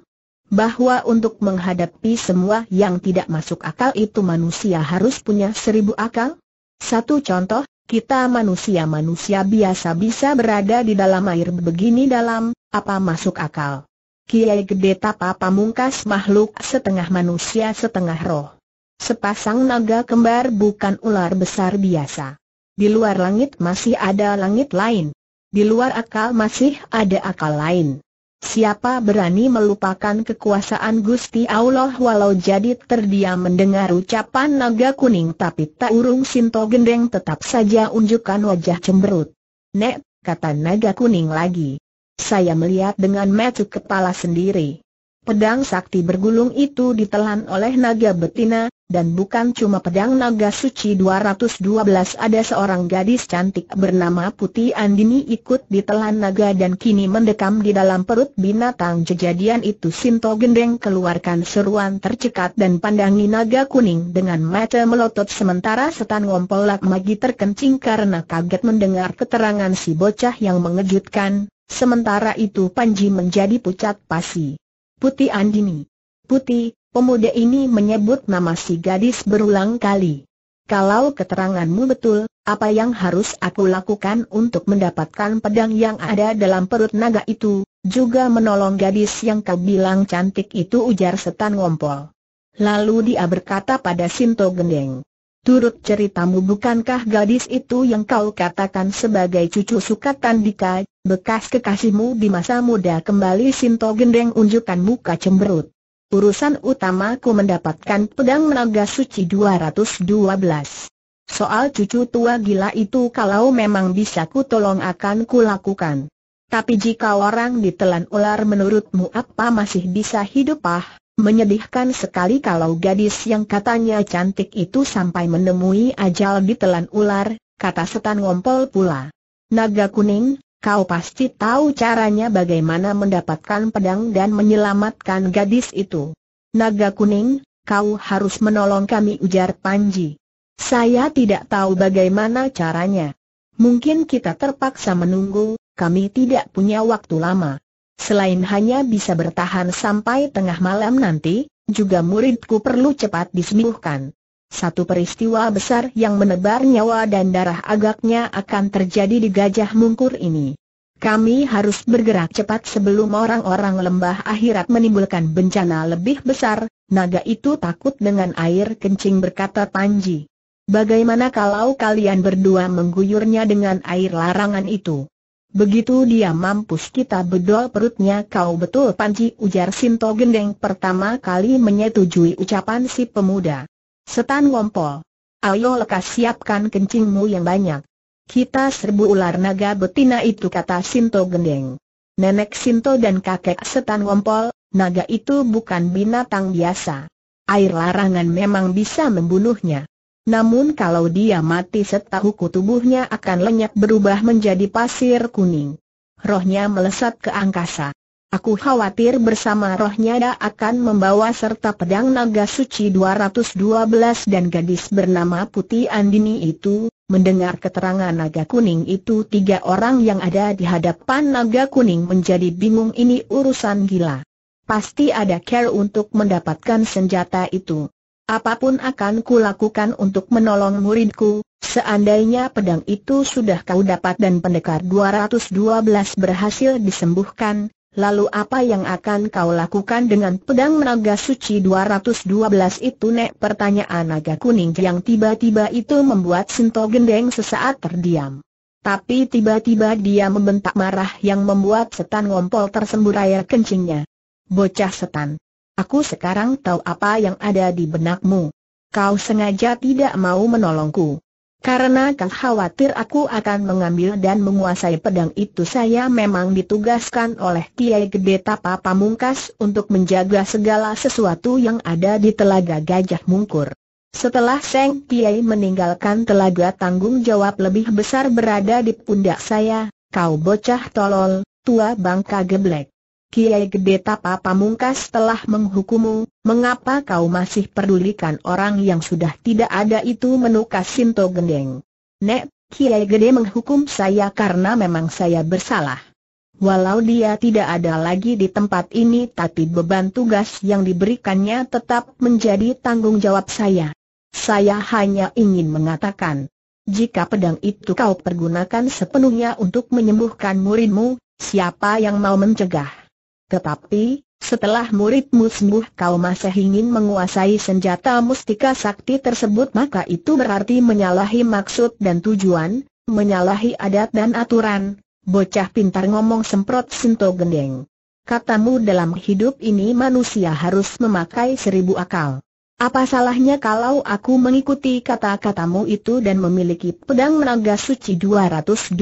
Bahwa untuk menghadapi semua yang tidak masuk akal itu manusia harus punya seribu akal? Satu contoh, kita manusia-manusia biasa bisa berada di dalam air begini dalam, apa masuk akal? Kiai Gede Tapa Pamungkas makhluk setengah manusia setengah roh. Sepasang naga kembar bukan ular besar biasa. Di luar langit masih ada langit lain. Di luar akal masih ada akal lain. Siapa berani melupakan kekuasaan Gusti Allah walau jadi terdiam mendengar ucapan naga kuning tapi tak urung Sinto Gendeng tetap saja unjukkan wajah cemberut. Nek, kata naga kuning lagi. Saya melihat dengan mata kepala sendiri. Pedang sakti bergulung itu ditelan oleh naga betina, dan bukan cuma pedang naga suci 212 ada seorang gadis cantik bernama Putih Andini ikut ditelan naga dan kini mendekam di dalam perut binatang kejadian itu Sinto Gendeng keluarkan seruan tercekat dan pandangi naga kuning dengan mata melotot sementara setan ngompol lagi terkencing karena kaget mendengar keterangan si bocah yang mengejutkan, sementara itu Panji menjadi pucat pasi. Putih Andini. Putih, pemuda ini menyebut nama si gadis berulang kali. Kalau keteranganmu betul, apa yang harus aku lakukan untuk mendapatkan pedang yang ada dalam perut naga itu, juga menolong gadis yang kau bilang cantik itu ujar setan ngompol. Lalu dia berkata pada Sinto Gendeng. Turut ceritamu bukankah gadis itu yang kau katakan sebagai cucu sukatan Tandika, bekas kekasihmu di masa muda kembali Sinto Gendeng unjukkan muka cemberut. Urusan utamaku mendapatkan pedang menaga suci 212. Soal cucu tua gila itu kalau memang bisa ku tolong akan kulakukan. Tapi jika orang ditelan ular menurutmu apa masih bisa hidup ah? Menyedihkan sekali kalau gadis yang katanya cantik itu sampai menemui ajal ditelan ular, kata setan ngompol pula. Naga kuning, kau pasti tahu caranya bagaimana mendapatkan pedang dan menyelamatkan gadis itu. Naga kuning, kau harus menolong kami ujar Panji. Saya tidak tahu bagaimana caranya. Mungkin kita terpaksa menunggu, kami tidak punya waktu lama. Selain hanya bisa bertahan sampai tengah malam nanti, juga muridku perlu cepat disembuhkan. Satu peristiwa besar yang menebar nyawa dan darah agaknya akan terjadi di Gajah Mungkur ini. Kami harus bergerak cepat sebelum orang-orang lembah akhirat menimbulkan bencana lebih besar, naga itu takut dengan air kencing berkata Panji. Bagaimana kalau kalian berdua mengguyurnya dengan air larangan itu? Begitu dia mampus kita bedol perutnya kau betul Panji ujar Sinto Gendeng pertama kali menyetujui ucapan si pemuda. Setan ngompol. Ayo lekas siapkan kencingmu yang banyak. Kita serbu ular naga betina itu kata Sinto Gendeng. Nenek Sinto dan kakek setan ngompol, naga itu bukan binatang biasa. Air larangan memang bisa membunuhnya. Namun kalau dia mati setahuku tubuhnya akan lenyap berubah menjadi pasir kuning. Rohnya melesat ke angkasa. Aku khawatir bersama rohnya dia akan membawa serta pedang naga suci 212 dan gadis bernama Putih Andini itu, mendengar keterangan naga kuning itu tiga orang yang ada di hadapan naga kuning menjadi bingung ini urusan gila. Pasti ada care untuk mendapatkan senjata itu. Apapun akan kulakukan untuk menolong muridku, seandainya pedang itu sudah kau dapat dan pendekar 212 berhasil disembuhkan, lalu apa yang akan kau lakukan dengan pedang menaga suci 212 itu nek pertanyaan naga kuning yang tiba-tiba itu membuat Sinto Gendeng sesaat terdiam. Tapi tiba-tiba dia membentak marah yang membuat setan ngompol tersembur air kencingnya. Bocah setan, Aku sekarang tahu apa yang ada di benakmu. Kau sengaja tidak mau menolongku. Karena kau khawatir aku akan mengambil dan menguasai pedang itu saya memang ditugaskan oleh Kiai Gede Tapa Pamungkas untuk menjaga segala sesuatu yang ada di Telaga Gajah Mungkur. Setelah Seng Kiai meninggalkan telaga tanggung jawab lebih besar berada di pundak saya, kau bocah tolol, tua bangka geblek. Kiai Gede Tapa Pamungkas telah menghukummu. mengapa kau masih pedulikan orang yang sudah tidak ada itu menukas Sinto Gendeng? Nek, Kiai Gede menghukum saya karena memang saya bersalah. Walau dia tidak ada lagi di tempat ini tapi beban tugas yang diberikannya tetap menjadi tanggung jawab saya. Saya hanya ingin mengatakan, jika pedang itu kau pergunakan sepenuhnya untuk menyembuhkan muridmu, siapa yang mau mencegah? Tetapi, setelah muridmu sembuh kau masih ingin menguasai senjata mustika sakti tersebut maka itu berarti menyalahi maksud dan tujuan, menyalahi adat dan aturan, bocah pintar ngomong semprot sento gendeng. Katamu dalam hidup ini manusia harus memakai seribu akal. Apa salahnya kalau aku mengikuti kata-katamu itu dan memiliki pedang menaga suci 212?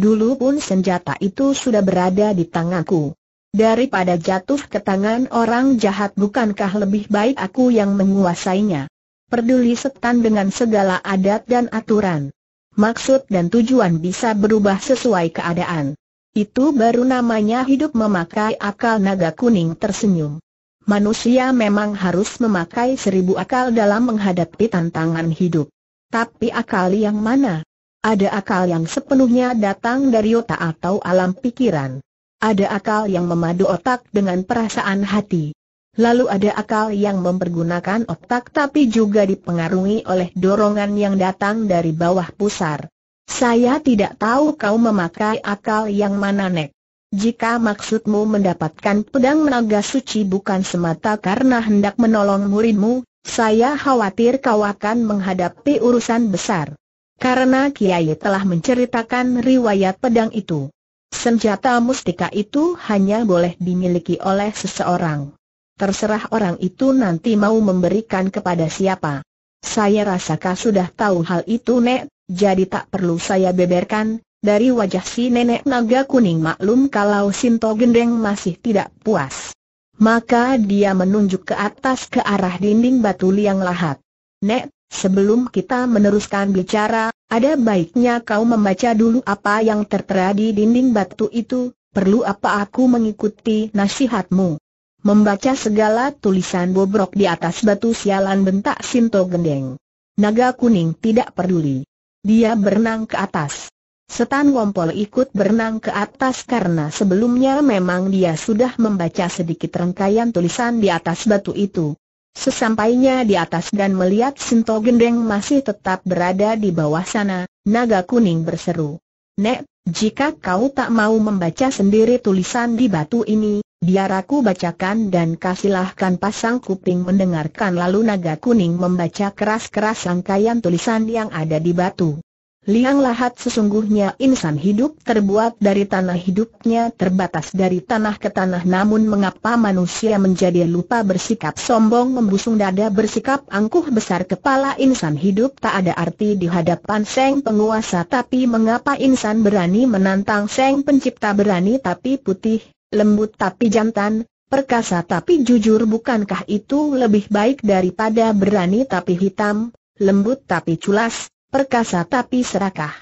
Dulu pun senjata itu sudah berada di tanganku. Daripada jatuh ke tangan orang jahat bukankah lebih baik aku yang menguasainya? Peduli setan dengan segala adat dan aturan. Maksud dan tujuan bisa berubah sesuai keadaan. Itu baru namanya hidup memakai akal naga kuning tersenyum. Manusia memang harus memakai seribu akal dalam menghadapi tantangan hidup. Tapi akal yang mana? Ada akal yang sepenuhnya datang dari otak atau alam pikiran. Ada akal yang memadu otak dengan perasaan hati. Lalu ada akal yang mempergunakan otak tapi juga dipengaruhi oleh dorongan yang datang dari bawah pusar. Saya tidak tahu kau memakai akal yang mana nek. Jika maksudmu mendapatkan pedang naga suci bukan semata karena hendak menolong muridmu, saya khawatir kau akan menghadapi urusan besar. Karena Kiai telah menceritakan riwayat pedang itu. Senjata mustika itu hanya boleh dimiliki oleh seseorang. Terserah orang itu nanti mau memberikan kepada siapa. Saya rasa kau sudah tahu hal itu Nek, jadi tak perlu saya beberkan, dari wajah si nenek naga kuning maklum kalau Sinto Gendeng masih tidak puas. Maka dia menunjuk ke atas ke arah dinding batu liang lahat. Nek, Sebelum kita meneruskan bicara, ada baiknya kau membaca dulu apa yang tertera di dinding batu itu, perlu apa aku mengikuti nasihatmu. Membaca segala tulisan bobrok di atas batu sialan bentak Sinto Gendeng. Naga kuning tidak peduli. Dia berenang ke atas. Setan Wompol ikut berenang ke atas karena sebelumnya memang dia sudah membaca sedikit rangkaian tulisan di atas batu itu. Sesampainya di atas dan melihat Sinto Gendeng masih tetap berada di bawah sana, naga kuning berseru. Nek, jika kau tak mau membaca sendiri tulisan di batu ini, biar aku bacakan dan kasihlahkan pasang kuping mendengarkan lalu naga kuning membaca keras-keras rangkaian tulisan yang ada di batu. Liang Lahat sesungguhnya insan hidup terbuat dari tanah hidupnya terbatas dari tanah ke tanah namun mengapa manusia menjadi lupa bersikap sombong membusung dada bersikap angkuh besar kepala insan hidup tak ada arti di hadapan Seng penguasa tapi mengapa insan berani menantang Seng pencipta berani tapi putih, lembut tapi jantan, perkasa tapi jujur bukankah itu lebih baik daripada berani tapi hitam, lembut tapi culas, Perkasa tapi serakah.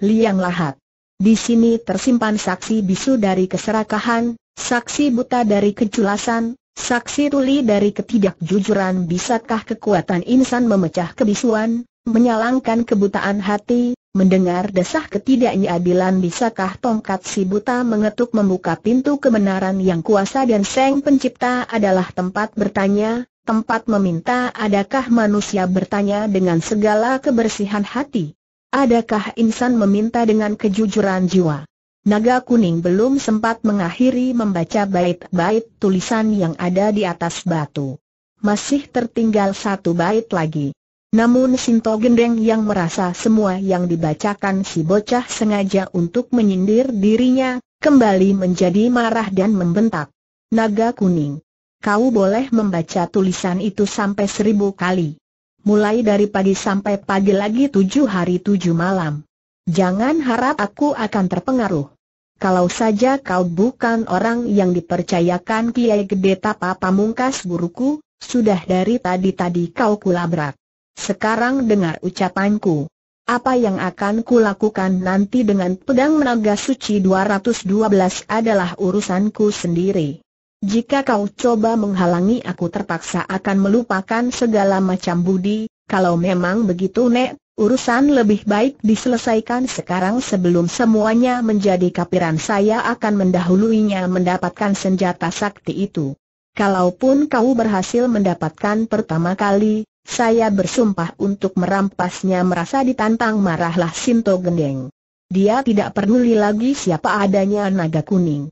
Liang Lahat. Di sini tersimpan saksi bisu dari keserakahan, saksi buta dari kejelasan, saksi tuli dari ketidakjujuran. Bisakah kekuatan insan memecah kebisuan, menyalangkan kebutaan hati, mendengar desah ketidaknyadilan bisakah tongkat si buta mengetuk membuka pintu kebenaran yang kuasa dan seng pencipta adalah tempat bertanya, tempat meminta adakah manusia bertanya dengan segala kebersihan hati? Adakah insan meminta dengan kejujuran jiwa? Naga kuning belum sempat mengakhiri membaca bait-bait tulisan yang ada di atas batu. Masih tertinggal satu bait lagi. Namun Sinto Gendeng yang merasa semua yang dibacakan si bocah sengaja untuk menyindir dirinya, kembali menjadi marah dan membentak. Naga kuning, Kau boleh membaca tulisan itu sampai seribu kali. Mulai dari pagi sampai pagi lagi tujuh hari tujuh malam. Jangan harap aku akan terpengaruh. Kalau saja kau bukan orang yang dipercayakan Kiai Gede Tapa Pamungkas buruku, sudah dari tadi-tadi kau kulabrak. Sekarang dengar ucapanku. Apa yang akan kulakukan nanti dengan pedang menaga suci 212 adalah urusanku sendiri. Jika kau coba menghalangi aku terpaksa akan melupakan segala macam budi, kalau memang begitu Nek, urusan lebih baik diselesaikan sekarang sebelum semuanya menjadi kapiran saya akan mendahuluinya mendapatkan senjata sakti itu. Kalaupun kau berhasil mendapatkan pertama kali, saya bersumpah untuk merampasnya merasa ditantang marahlah Sinto Gendeng. Dia tidak peduli lagi siapa adanya naga kuning.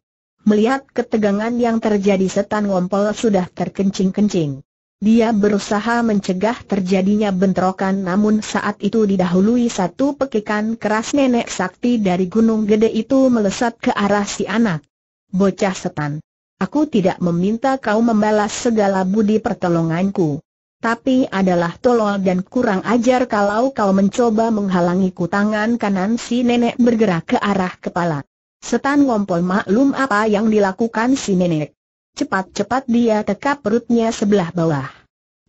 Melihat ketegangan yang terjadi setan ngompol sudah terkencing-kencing. Dia berusaha mencegah terjadinya bentrokan namun saat itu didahului satu pekikan keras nenek sakti dari gunung gede itu melesat ke arah si anak. Bocah setan. Aku tidak meminta kau membalas segala budi pertolonganku. Tapi adalah tolol dan kurang ajar kalau kau mencoba menghalangiku tangan kanan si nenek bergerak ke arah kepala. Setan ngompol maklum apa yang dilakukan si nenek. Cepat-cepat dia tekap perutnya sebelah bawah.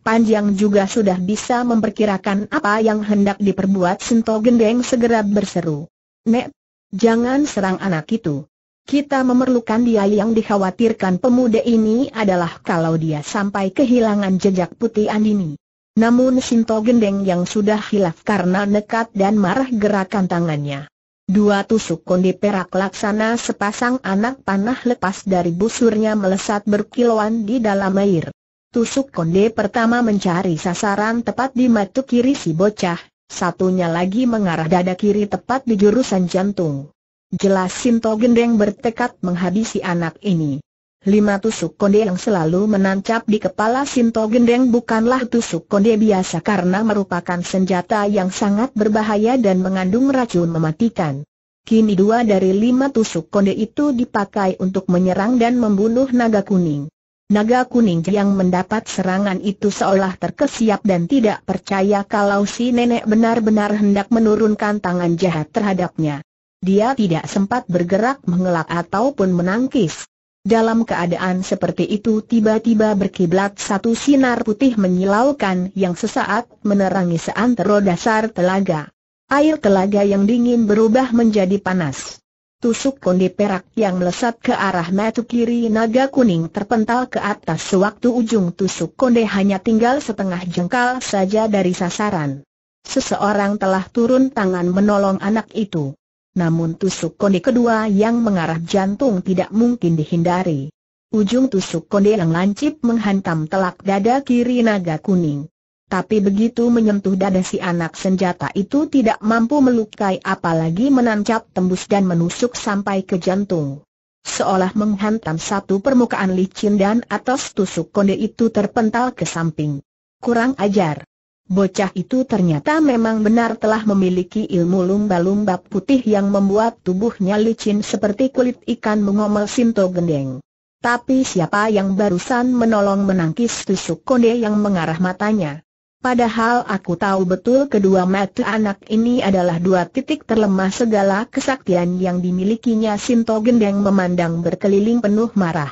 Panjang juga sudah bisa memperkirakan apa yang hendak diperbuat Sento Gendeng segera berseru. Nek, jangan serang anak itu. Kita memerlukan dia yang dikhawatirkan pemuda ini adalah kalau dia sampai kehilangan jejak putih Andini. Namun Sinto Gendeng yang sudah hilaf karena nekat dan marah gerakan tangannya Dua tusuk kondi perak laksana sepasang anak panah lepas dari busurnya melesat berkilauan di dalam air. Tusuk konde pertama mencari sasaran tepat di mata kiri si bocah, satunya lagi mengarah dada kiri tepat di jurusan jantung. Jelas Sinto Gendeng bertekad menghabisi anak ini lima tusuk konde yang selalu menancap di kepala Sinto Gendeng bukanlah tusuk konde biasa karena merupakan senjata yang sangat berbahaya dan mengandung racun mematikan. Kini dua dari lima tusuk konde itu dipakai untuk menyerang dan membunuh naga kuning. Naga kuning yang mendapat serangan itu seolah terkesiap dan tidak percaya kalau si nenek benar-benar hendak menurunkan tangan jahat terhadapnya. Dia tidak sempat bergerak mengelak ataupun menangkis. Dalam keadaan seperti itu tiba-tiba berkiblat satu sinar putih menyilaukan yang sesaat menerangi seantero dasar telaga. Air telaga yang dingin berubah menjadi panas. Tusuk konde perak yang melesat ke arah mata kiri naga kuning terpental ke atas sewaktu ujung tusuk konde hanya tinggal setengah jengkal saja dari sasaran. Seseorang telah turun tangan menolong anak itu. Namun tusuk konde kedua yang mengarah jantung tidak mungkin dihindari. Ujung tusuk konde yang lancip menghantam telak dada kiri naga kuning. Tapi begitu menyentuh dada si anak senjata itu tidak mampu melukai apalagi menancap tembus dan menusuk sampai ke jantung. Seolah menghantam satu permukaan licin dan atas tusuk konde itu terpental ke samping. Kurang ajar. Bocah itu ternyata memang benar telah memiliki ilmu lumba-lumba putih yang membuat tubuhnya licin seperti kulit ikan mengomel Sinto Gendeng. Tapi siapa yang barusan menolong menangkis tusuk konde yang mengarah matanya? Padahal aku tahu betul kedua mata anak ini adalah dua titik terlemah segala kesaktian yang dimilikinya Sinto Gendeng memandang berkeliling penuh marah.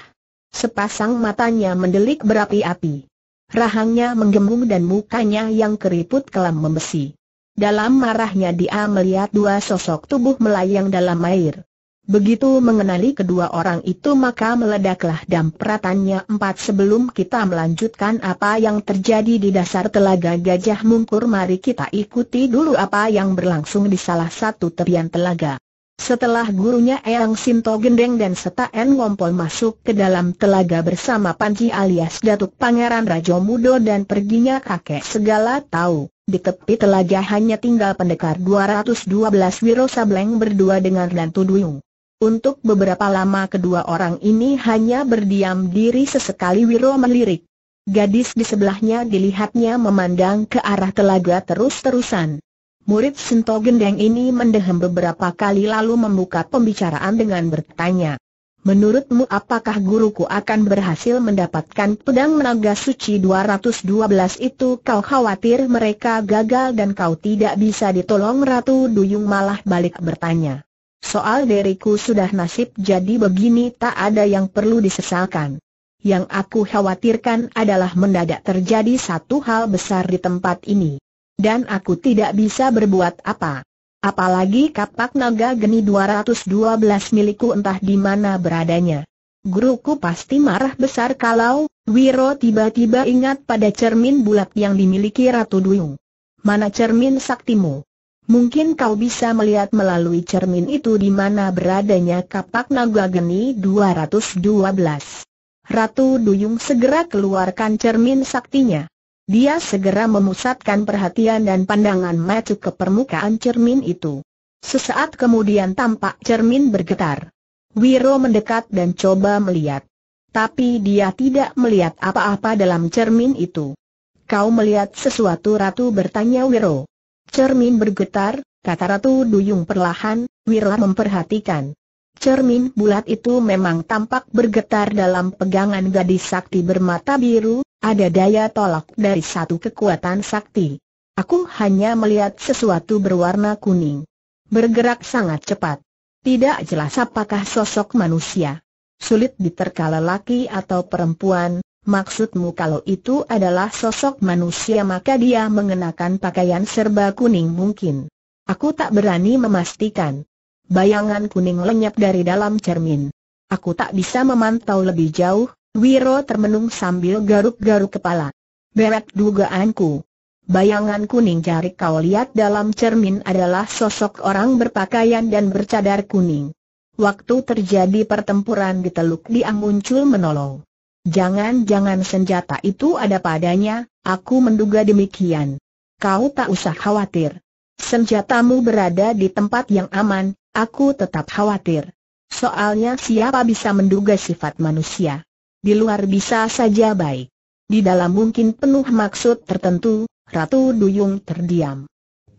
Sepasang matanya mendelik berapi-api. Rahangnya menggembung dan mukanya yang keriput kelam membesi. Dalam marahnya dia melihat dua sosok tubuh melayang dalam air. Begitu mengenali kedua orang itu maka meledaklah dampratannya empat sebelum kita melanjutkan apa yang terjadi di dasar telaga gajah mungkur mari kita ikuti dulu apa yang berlangsung di salah satu tepian telaga. Setelah gurunya Eyang Sinto Gendeng dan seta En Ngompol masuk ke dalam telaga bersama Panji alias Datuk Pangeran Rajo Mudo dan perginya kakek segala tahu, di tepi telaga hanya tinggal pendekar 212 Wiro Sableng berdua dengan Nantu Duyung. Untuk beberapa lama kedua orang ini hanya berdiam diri sesekali Wiro melirik. Gadis di sebelahnya dilihatnya memandang ke arah telaga terus-terusan. Murid Sento Gendeng ini mendehem beberapa kali lalu membuka pembicaraan dengan bertanya. Menurutmu apakah guruku akan berhasil mendapatkan pedang menaga suci 212 itu kau khawatir mereka gagal dan kau tidak bisa ditolong Ratu Duyung malah balik bertanya. Soal diriku sudah nasib jadi begini tak ada yang perlu disesalkan. Yang aku khawatirkan adalah mendadak terjadi satu hal besar di tempat ini dan aku tidak bisa berbuat apa. Apalagi kapak naga geni 212 milikku entah di mana beradanya. Guruku pasti marah besar kalau, Wiro tiba-tiba ingat pada cermin bulat yang dimiliki Ratu Duyung. Mana cermin saktimu? Mungkin kau bisa melihat melalui cermin itu di mana beradanya kapak naga geni 212. Ratu Duyung segera keluarkan cermin saktinya. Dia segera memusatkan perhatian dan pandangan maju ke permukaan cermin itu. Sesaat kemudian tampak cermin bergetar. Wiro mendekat dan coba melihat. Tapi dia tidak melihat apa-apa dalam cermin itu. Kau melihat sesuatu Ratu bertanya Wiro. Cermin bergetar, kata Ratu Duyung perlahan, Wiro memperhatikan. Cermin bulat itu memang tampak bergetar dalam pegangan gadis sakti bermata biru, ada daya tolak dari satu kekuatan sakti. Aku hanya melihat sesuatu berwarna kuning. Bergerak sangat cepat. Tidak jelas apakah sosok manusia. Sulit diterka lelaki atau perempuan, maksudmu kalau itu adalah sosok manusia maka dia mengenakan pakaian serba kuning mungkin. Aku tak berani memastikan. Bayangan kuning lenyap dari dalam cermin. Aku tak bisa memantau lebih jauh, Wiro termenung sambil garuk-garuk kepala. Berat dugaanku. Bayangan kuning jari kau lihat dalam cermin adalah sosok orang berpakaian dan bercadar kuning. Waktu terjadi pertempuran di Teluk dia muncul menolong. Jangan-jangan senjata itu ada padanya, aku menduga demikian. Kau tak usah khawatir. Senjatamu berada di tempat yang aman, aku tetap khawatir. Soalnya siapa bisa menduga sifat manusia? Di luar bisa saja baik. Di dalam mungkin penuh maksud tertentu, Ratu Duyung terdiam.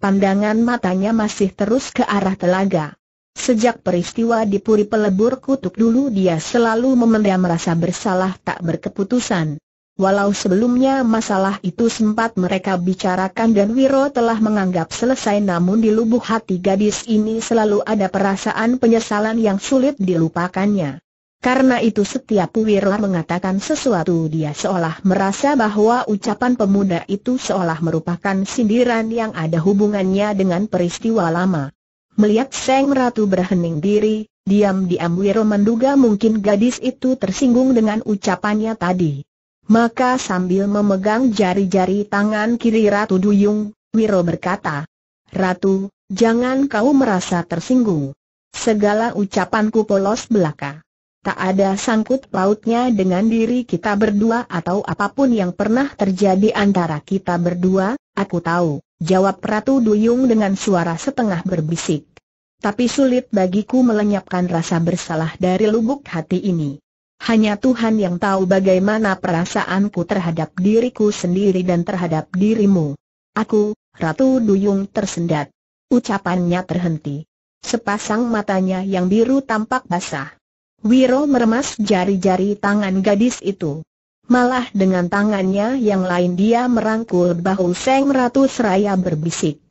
Pandangan matanya masih terus ke arah telaga. Sejak peristiwa di Puri Pelebur Kutuk dulu dia selalu memendam rasa bersalah tak berkeputusan. Walau sebelumnya masalah itu sempat mereka bicarakan dan Wiro telah menganggap selesai namun di lubuk hati gadis ini selalu ada perasaan penyesalan yang sulit dilupakannya. Karena itu setiap Wirla mengatakan sesuatu dia seolah merasa bahwa ucapan pemuda itu seolah merupakan sindiran yang ada hubungannya dengan peristiwa lama. Melihat Seng Ratu berhening diri, diam-diam Wiro menduga mungkin gadis itu tersinggung dengan ucapannya tadi. Maka sambil memegang jari-jari tangan kiri Ratu Duyung, Wiro berkata, Ratu, jangan kau merasa tersinggung. Segala ucapanku polos belaka. Tak ada sangkut pautnya dengan diri kita berdua atau apapun yang pernah terjadi antara kita berdua, aku tahu, jawab Ratu Duyung dengan suara setengah berbisik. Tapi sulit bagiku melenyapkan rasa bersalah dari lubuk hati ini. Hanya Tuhan yang tahu bagaimana perasaanku terhadap diriku sendiri dan terhadap dirimu. Aku, Ratu Duyung tersendat. Ucapannya terhenti. Sepasang matanya yang biru tampak basah. Wiro meremas jari-jari tangan gadis itu. Malah dengan tangannya yang lain dia merangkul bahu Seng Ratu Seraya berbisik.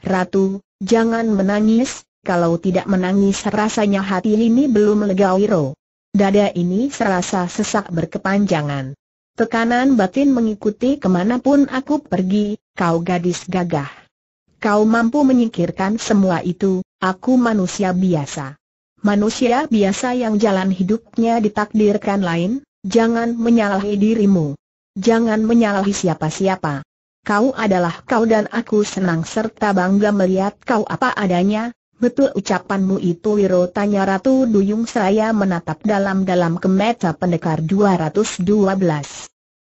Ratu, jangan menangis, kalau tidak menangis rasanya hati ini belum lega Wiro. Dada ini serasa sesak berkepanjangan. Tekanan batin mengikuti kemanapun aku pergi, kau gadis gagah. Kau mampu menyingkirkan semua itu, aku manusia biasa manusia biasa yang jalan hidupnya ditakdirkan lain, jangan menyalahi dirimu. Jangan menyalahi siapa-siapa. Kau adalah kau dan aku senang serta bangga melihat kau apa adanya, Betul ucapanmu itu Wiro tanya Ratu Duyung Seraya menatap dalam-dalam ke meta pendekar 212.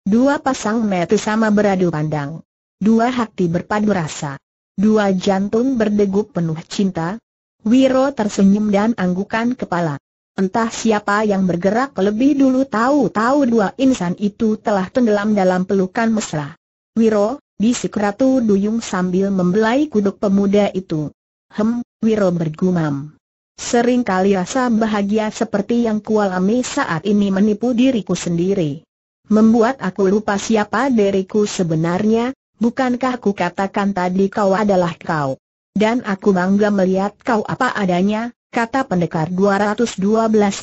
Dua pasang mata sama beradu pandang. Dua hati berpadu rasa. Dua jantung berdegup penuh cinta, Wiro tersenyum dan anggukan kepala. Entah siapa yang bergerak lebih dulu tahu-tahu dua insan itu telah tenggelam dalam pelukan mesra. Wiro, bisik Ratu Duyung sambil membelai kuduk pemuda itu. Hem, Wiro bergumam. Sering kali rasa bahagia seperti yang kualami saat ini menipu diriku sendiri. Membuat aku lupa siapa diriku sebenarnya, bukankah ku katakan tadi kau adalah kau. Dan aku bangga melihat kau apa adanya, kata pendekar 212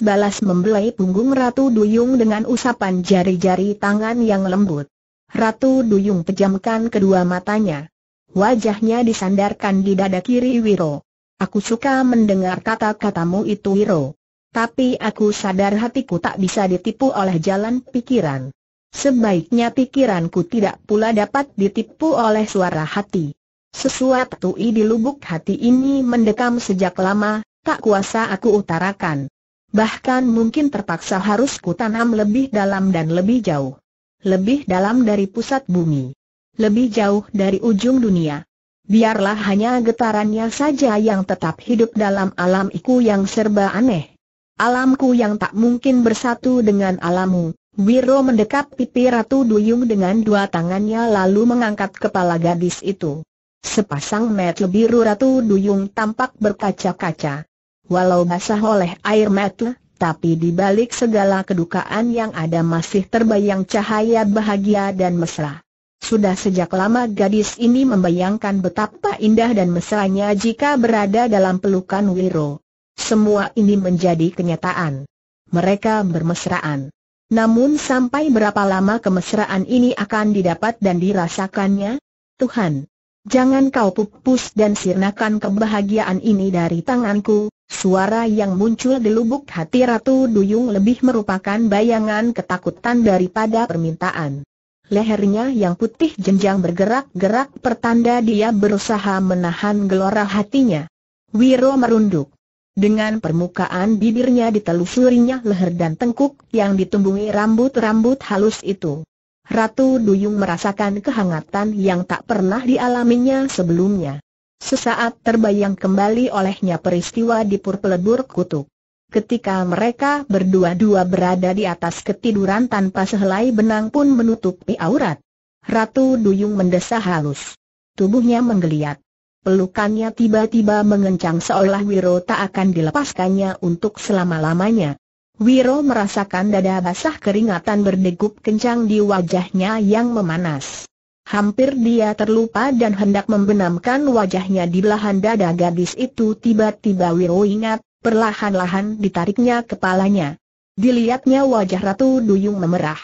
balas membelai punggung Ratu Duyung dengan usapan jari-jari tangan yang lembut. Ratu Duyung pejamkan kedua matanya. Wajahnya disandarkan di dada kiri Wiro. Aku suka mendengar kata-katamu itu Wiro. Tapi aku sadar hatiku tak bisa ditipu oleh jalan pikiran. Sebaiknya pikiranku tidak pula dapat ditipu oleh suara hati. Sesuatu di lubuk hati ini mendekam sejak lama, tak kuasa aku utarakan. Bahkan mungkin terpaksa harus kutanam lebih dalam dan lebih jauh. Lebih dalam dari pusat bumi. Lebih jauh dari ujung dunia. Biarlah hanya getarannya saja yang tetap hidup dalam alam iku yang serba aneh. Alamku yang tak mungkin bersatu dengan alammu. Wiro mendekap pipi Ratu Duyung dengan dua tangannya lalu mengangkat kepala gadis itu. Sepasang mata biru Ratu Duyung tampak berkaca-kaca. Walau basah oleh air mata, tapi di balik segala kedukaan yang ada masih terbayang cahaya bahagia dan mesra. Sudah sejak lama gadis ini membayangkan betapa indah dan mesranya jika berada dalam pelukan Wiro. Semua ini menjadi kenyataan. Mereka bermesraan. Namun sampai berapa lama kemesraan ini akan didapat dan dirasakannya? Tuhan, Jangan kau pupus dan sirnakan kebahagiaan ini dari tanganku, suara yang muncul di lubuk hati Ratu Duyung lebih merupakan bayangan ketakutan daripada permintaan. Lehernya yang putih jenjang bergerak-gerak pertanda dia berusaha menahan gelora hatinya. Wiro merunduk. Dengan permukaan bibirnya ditelusurinya leher dan tengkuk yang ditumbuhi rambut-rambut halus itu. Ratu Duyung merasakan kehangatan yang tak pernah dialaminya sebelumnya. Sesaat terbayang kembali olehnya peristiwa di Purpelebur Kutuk. Ketika mereka berdua-dua berada di atas ketiduran tanpa sehelai benang pun menutupi aurat. Ratu Duyung mendesah halus. Tubuhnya menggeliat. Pelukannya tiba-tiba mengencang seolah Wiro tak akan dilepaskannya untuk selama-lamanya. Wiro merasakan dada basah keringatan berdegup kencang di wajahnya yang memanas. Hampir dia terlupa dan hendak membenamkan wajahnya di belahan dada gadis itu tiba-tiba Wiro ingat, perlahan-lahan ditariknya kepalanya. Dilihatnya wajah Ratu Duyung memerah.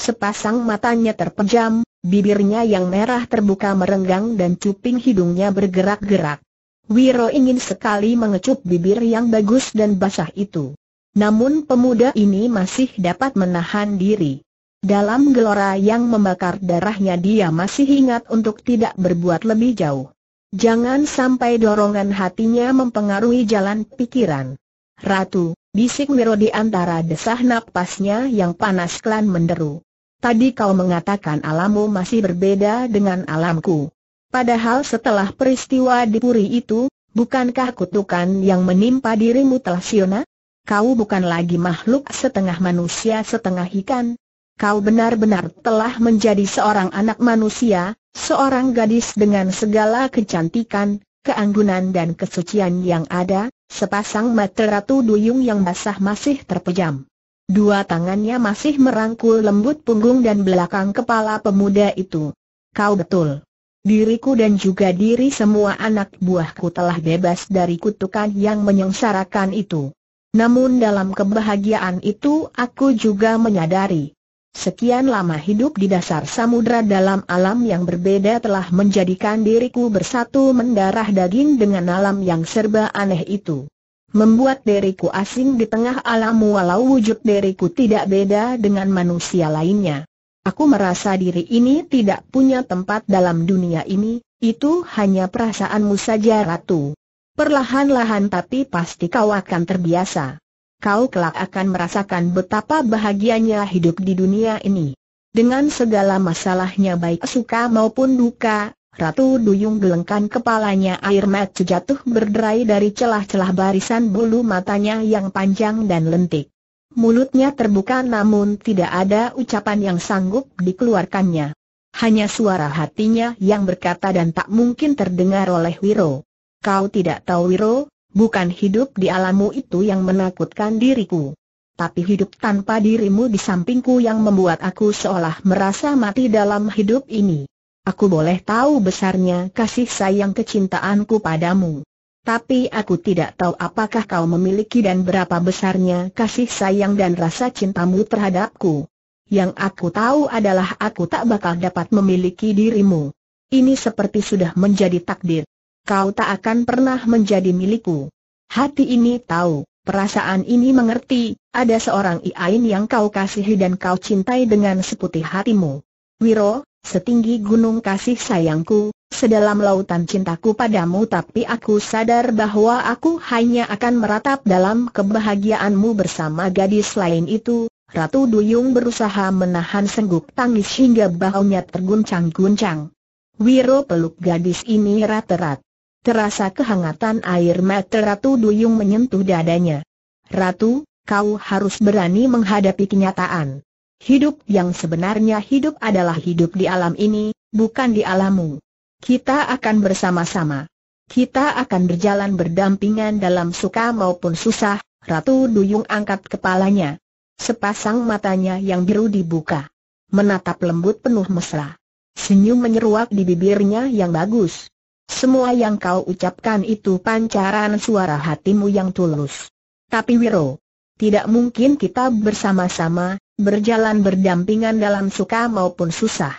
Sepasang matanya terpejam, bibirnya yang merah terbuka merenggang dan cuping hidungnya bergerak-gerak. Wiro ingin sekali mengecup bibir yang bagus dan basah itu. Namun pemuda ini masih dapat menahan diri. Dalam gelora yang membakar darahnya dia masih ingat untuk tidak berbuat lebih jauh. Jangan sampai dorongan hatinya mempengaruhi jalan pikiran. Ratu, bisik Miro di antara desah napasnya yang panas klan menderu. Tadi kau mengatakan alammu masih berbeda dengan alamku. Padahal setelah peristiwa di Puri itu, bukankah kutukan yang menimpa dirimu telah siona? Kau bukan lagi makhluk setengah manusia setengah ikan. Kau benar-benar telah menjadi seorang anak manusia, seorang gadis dengan segala kecantikan, keanggunan dan kesucian yang ada, sepasang mata ratu duyung yang basah masih terpejam. Dua tangannya masih merangkul lembut punggung dan belakang kepala pemuda itu. Kau betul. Diriku dan juga diri semua anak buahku telah bebas dari kutukan yang menyengsarakan itu. Namun dalam kebahagiaan itu aku juga menyadari. Sekian lama hidup di dasar samudra dalam alam yang berbeda telah menjadikan diriku bersatu mendarah daging dengan alam yang serba aneh itu. Membuat diriku asing di tengah alammu walau wujud diriku tidak beda dengan manusia lainnya. Aku merasa diri ini tidak punya tempat dalam dunia ini, itu hanya perasaanmu saja Ratu. Perlahan-lahan tapi pasti kau akan terbiasa. Kau kelak akan merasakan betapa bahagianya hidup di dunia ini. Dengan segala masalahnya baik suka maupun duka, Ratu Duyung gelengkan kepalanya air mata jatuh berderai dari celah-celah barisan bulu matanya yang panjang dan lentik. Mulutnya terbuka namun tidak ada ucapan yang sanggup dikeluarkannya. Hanya suara hatinya yang berkata dan tak mungkin terdengar oleh Wiro. Kau tidak tahu Wiro, bukan hidup di alammu itu yang menakutkan diriku. Tapi hidup tanpa dirimu di sampingku yang membuat aku seolah merasa mati dalam hidup ini. Aku boleh tahu besarnya kasih sayang kecintaanku padamu. Tapi aku tidak tahu apakah kau memiliki dan berapa besarnya kasih sayang dan rasa cintamu terhadapku. Yang aku tahu adalah aku tak bakal dapat memiliki dirimu. Ini seperti sudah menjadi takdir kau tak akan pernah menjadi milikku. Hati ini tahu, perasaan ini mengerti, ada seorang Iain yang kau kasihi dan kau cintai dengan seputih hatimu. Wiro, setinggi gunung kasih sayangku, sedalam lautan cintaku padamu tapi aku sadar bahwa aku hanya akan meratap dalam kebahagiaanmu bersama gadis lain itu, Ratu Duyung berusaha menahan sengguk tangis hingga bahunya terguncang-guncang. Wiro peluk gadis ini rat-rat. Terasa kehangatan air mata Ratu Duyung menyentuh dadanya. Ratu, kau harus berani menghadapi kenyataan. Hidup yang sebenarnya hidup adalah hidup di alam ini, bukan di alammu. Kita akan bersama-sama. Kita akan berjalan berdampingan dalam suka maupun susah, Ratu Duyung angkat kepalanya. Sepasang matanya yang biru dibuka. Menatap lembut penuh mesra. Senyum menyeruak di bibirnya yang bagus. Semua yang kau ucapkan itu pancaran suara hatimu yang tulus. Tapi Wiro, tidak mungkin kita bersama-sama, berjalan berdampingan dalam suka maupun susah.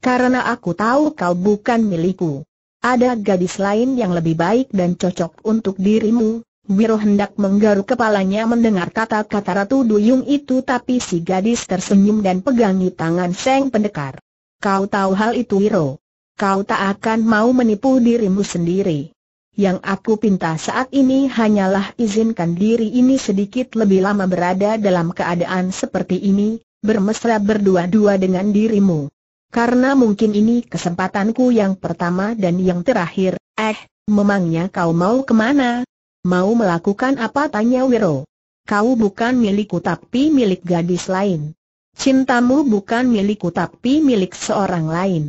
Karena aku tahu kau bukan milikku. Ada gadis lain yang lebih baik dan cocok untuk dirimu. Wiro hendak menggaruk kepalanya mendengar kata-kata Ratu Duyung itu tapi si gadis tersenyum dan pegangi tangan Seng Pendekar. Kau tahu hal itu Wiro kau tak akan mau menipu dirimu sendiri. Yang aku pinta saat ini hanyalah izinkan diri ini sedikit lebih lama berada dalam keadaan seperti ini, bermesra berdua-dua dengan dirimu. Karena mungkin ini kesempatanku yang pertama dan yang terakhir, eh, memangnya kau mau kemana? Mau melakukan apa tanya Wiro? Kau bukan milikku tapi milik gadis lain. Cintamu bukan milikku tapi milik seorang lain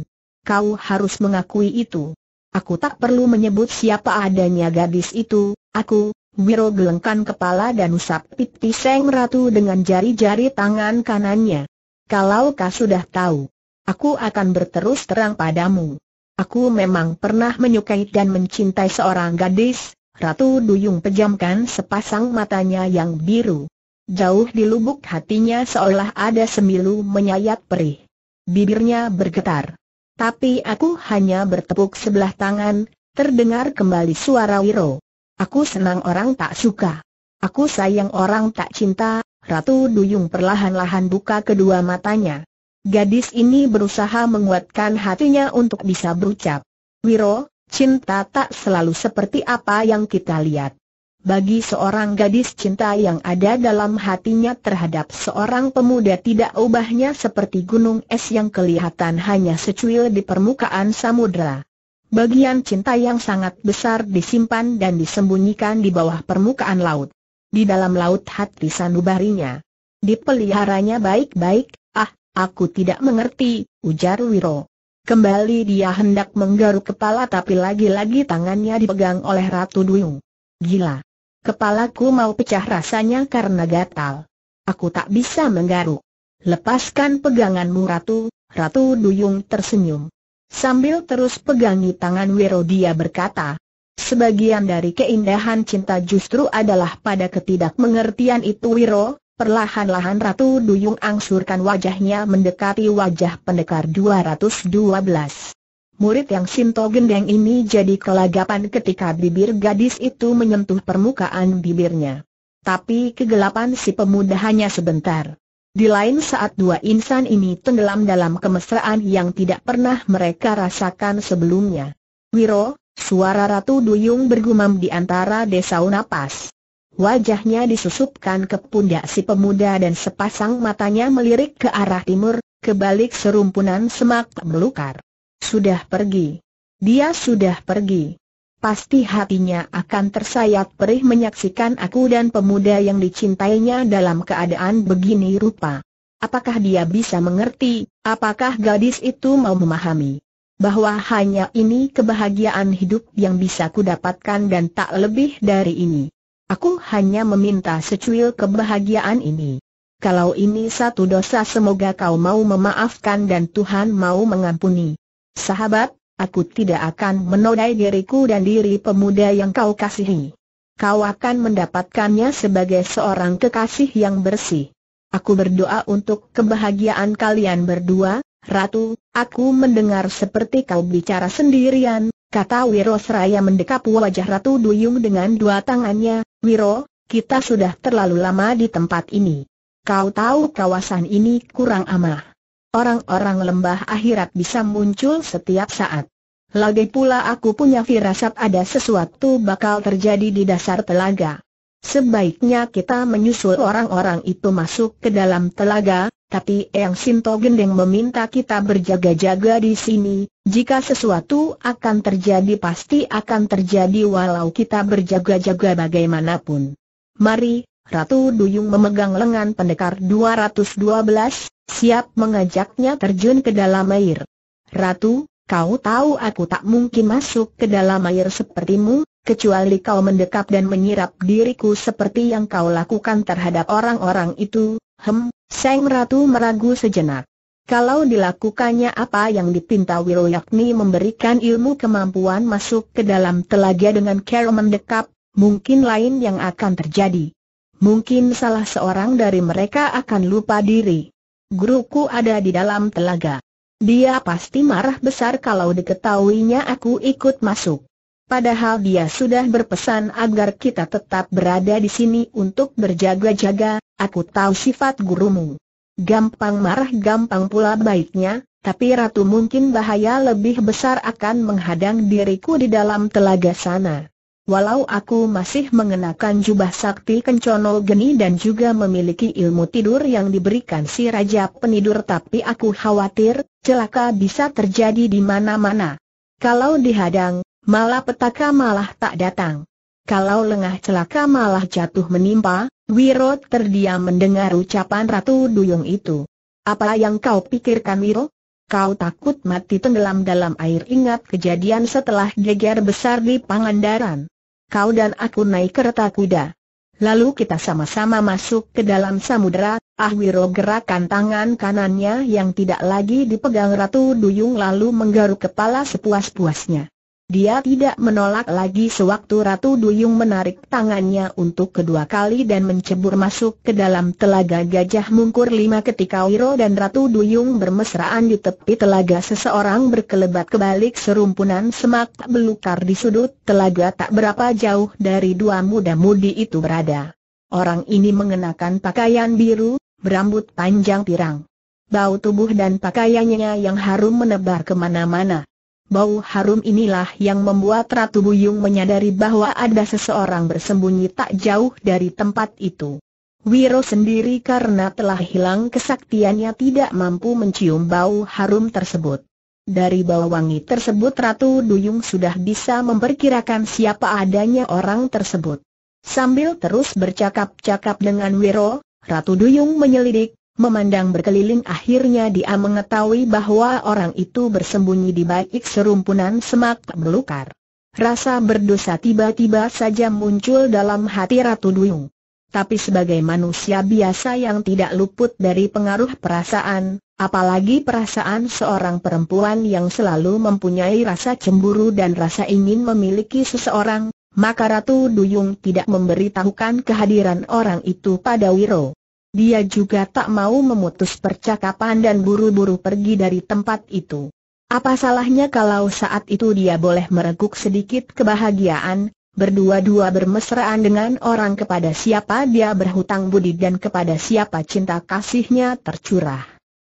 kau harus mengakui itu. Aku tak perlu menyebut siapa adanya gadis itu, aku, Wiro gelengkan kepala dan usap pipi seng ratu dengan jari-jari tangan kanannya. Kalau kau sudah tahu, aku akan berterus terang padamu. Aku memang pernah menyukai dan mencintai seorang gadis, Ratu Duyung pejamkan sepasang matanya yang biru. Jauh di lubuk hatinya seolah ada semilu menyayat perih. Bibirnya bergetar. Tapi aku hanya bertepuk sebelah tangan, terdengar kembali suara Wiro. Aku senang orang tak suka. Aku sayang orang tak cinta, Ratu Duyung perlahan-lahan buka kedua matanya. Gadis ini berusaha menguatkan hatinya untuk bisa berucap. Wiro, cinta tak selalu seperti apa yang kita lihat bagi seorang gadis cinta yang ada dalam hatinya terhadap seorang pemuda tidak ubahnya seperti gunung es yang kelihatan hanya secuil di permukaan samudera. Bagian cinta yang sangat besar disimpan dan disembunyikan di bawah permukaan laut. Di dalam laut hati sanubarinya. Dipeliharanya baik-baik, ah, aku tidak mengerti, ujar Wiro. Kembali dia hendak menggaruk kepala tapi lagi-lagi tangannya dipegang oleh Ratu Duyung. Gila. Kepalaku mau pecah rasanya karena gatal. Aku tak bisa menggaruk. Lepaskan peganganmu Ratu, Ratu Duyung tersenyum. Sambil terus pegangi tangan Wiro dia berkata, Sebagian dari keindahan cinta justru adalah pada ketidakmengertian itu Wiro, perlahan-lahan Ratu Duyung angsurkan wajahnya mendekati wajah pendekar 212. Murid yang Sinto gendeng ini jadi kelagapan ketika bibir gadis itu menyentuh permukaan bibirnya. Tapi kegelapan si pemuda hanya sebentar. Di lain saat dua insan ini tenggelam dalam kemesraan yang tidak pernah mereka rasakan sebelumnya. Wiro, suara Ratu Duyung bergumam di antara desa Unapas. Wajahnya disusupkan ke pundak si pemuda dan sepasang matanya melirik ke arah timur, kebalik serumpunan semak melukar. Sudah pergi. Dia sudah pergi. Pasti hatinya akan tersayat perih menyaksikan aku dan pemuda yang dicintainya dalam keadaan begini rupa. Apakah dia bisa mengerti, apakah gadis itu mau memahami bahwa hanya ini kebahagiaan hidup yang bisa kudapatkan dan tak lebih dari ini. Aku hanya meminta secuil kebahagiaan ini. Kalau ini satu dosa semoga kau mau memaafkan dan Tuhan mau mengampuni. Sahabat, aku tidak akan menodai diriku dan diri pemuda yang kau kasihi. Kau akan mendapatkannya sebagai seorang kekasih yang bersih. Aku berdoa untuk kebahagiaan kalian berdua, Ratu, aku mendengar seperti kau bicara sendirian, kata Wiro seraya mendekap wajah Ratu Duyung dengan dua tangannya, Wiro, kita sudah terlalu lama di tempat ini. Kau tahu kawasan ini kurang amah. Orang-orang lembah akhirat bisa muncul setiap saat. Lagi pula aku punya firasat ada sesuatu bakal terjadi di dasar telaga. Sebaiknya kita menyusul orang-orang itu masuk ke dalam telaga, tapi Eyang Sinto Gendeng meminta kita berjaga-jaga di sini, jika sesuatu akan terjadi pasti akan terjadi walau kita berjaga-jaga bagaimanapun. Mari, Ratu Duyung memegang lengan pendekar 212, siap mengajaknya terjun ke dalam air. Ratu, kau tahu aku tak mungkin masuk ke dalam air sepertimu, kecuali kau mendekap dan menyirap diriku seperti yang kau lakukan terhadap orang-orang itu, hem, Seng Ratu meragu sejenak. Kalau dilakukannya apa yang dipinta Wiro yakni memberikan ilmu kemampuan masuk ke dalam telaga dengan cara mendekap, mungkin lain yang akan terjadi. Mungkin salah seorang dari mereka akan lupa diri. Guruku ada di dalam telaga. Dia pasti marah besar kalau diketahuinya aku ikut masuk. Padahal dia sudah berpesan agar kita tetap berada di sini untuk berjaga-jaga, aku tahu sifat gurumu. Gampang marah gampang pula baiknya, tapi Ratu mungkin bahaya lebih besar akan menghadang diriku di dalam telaga sana. Walau aku masih mengenakan jubah sakti kencono geni dan juga memiliki ilmu tidur yang diberikan si Raja Penidur tapi aku khawatir, celaka bisa terjadi di mana-mana. Kalau dihadang, malah petaka malah tak datang. Kalau lengah celaka malah jatuh menimpa, Wiro terdiam mendengar ucapan Ratu Duyung itu. Apa yang kau pikirkan Wiro? Kau takut mati tenggelam dalam air ingat kejadian setelah geger besar di Pangandaran kau dan aku naik kereta kuda. Lalu kita sama-sama masuk ke dalam samudera, Ahwiro gerakan tangan kanannya yang tidak lagi dipegang Ratu Duyung lalu menggaruk kepala sepuas-puasnya. Dia tidak menolak lagi sewaktu Ratu Duyung menarik tangannya untuk kedua kali dan mencebur masuk ke dalam telaga gajah mungkur lima ketika Wiro dan Ratu Duyung bermesraan di tepi telaga seseorang berkelebat kebalik serumpunan semak belukar di sudut telaga tak berapa jauh dari dua muda-mudi itu berada. Orang ini mengenakan pakaian biru, berambut panjang pirang. Bau tubuh dan pakaiannya yang harum menebar kemana-mana. Bau harum inilah yang membuat Ratu Buyung menyadari bahwa ada seseorang bersembunyi tak jauh dari tempat itu. Wiro sendiri karena telah hilang kesaktiannya tidak mampu mencium bau harum tersebut. Dari bau wangi tersebut Ratu Duyung sudah bisa memperkirakan siapa adanya orang tersebut. Sambil terus bercakap-cakap dengan Wiro, Ratu Duyung menyelidik, Memandang berkeliling akhirnya dia mengetahui bahwa orang itu bersembunyi di balik serumpunan semak belukar. Rasa berdosa tiba-tiba saja muncul dalam hati Ratu Duyung. Tapi sebagai manusia biasa yang tidak luput dari pengaruh perasaan, apalagi perasaan seorang perempuan yang selalu mempunyai rasa cemburu dan rasa ingin memiliki seseorang, maka Ratu Duyung tidak memberitahukan kehadiran orang itu pada Wiro. Dia juga tak mau memutus percakapan dan buru-buru pergi dari tempat itu. Apa salahnya kalau saat itu dia boleh mereguk sedikit kebahagiaan, berdua-dua bermesraan dengan orang kepada siapa dia berhutang budi dan kepada siapa cinta kasihnya tercurah.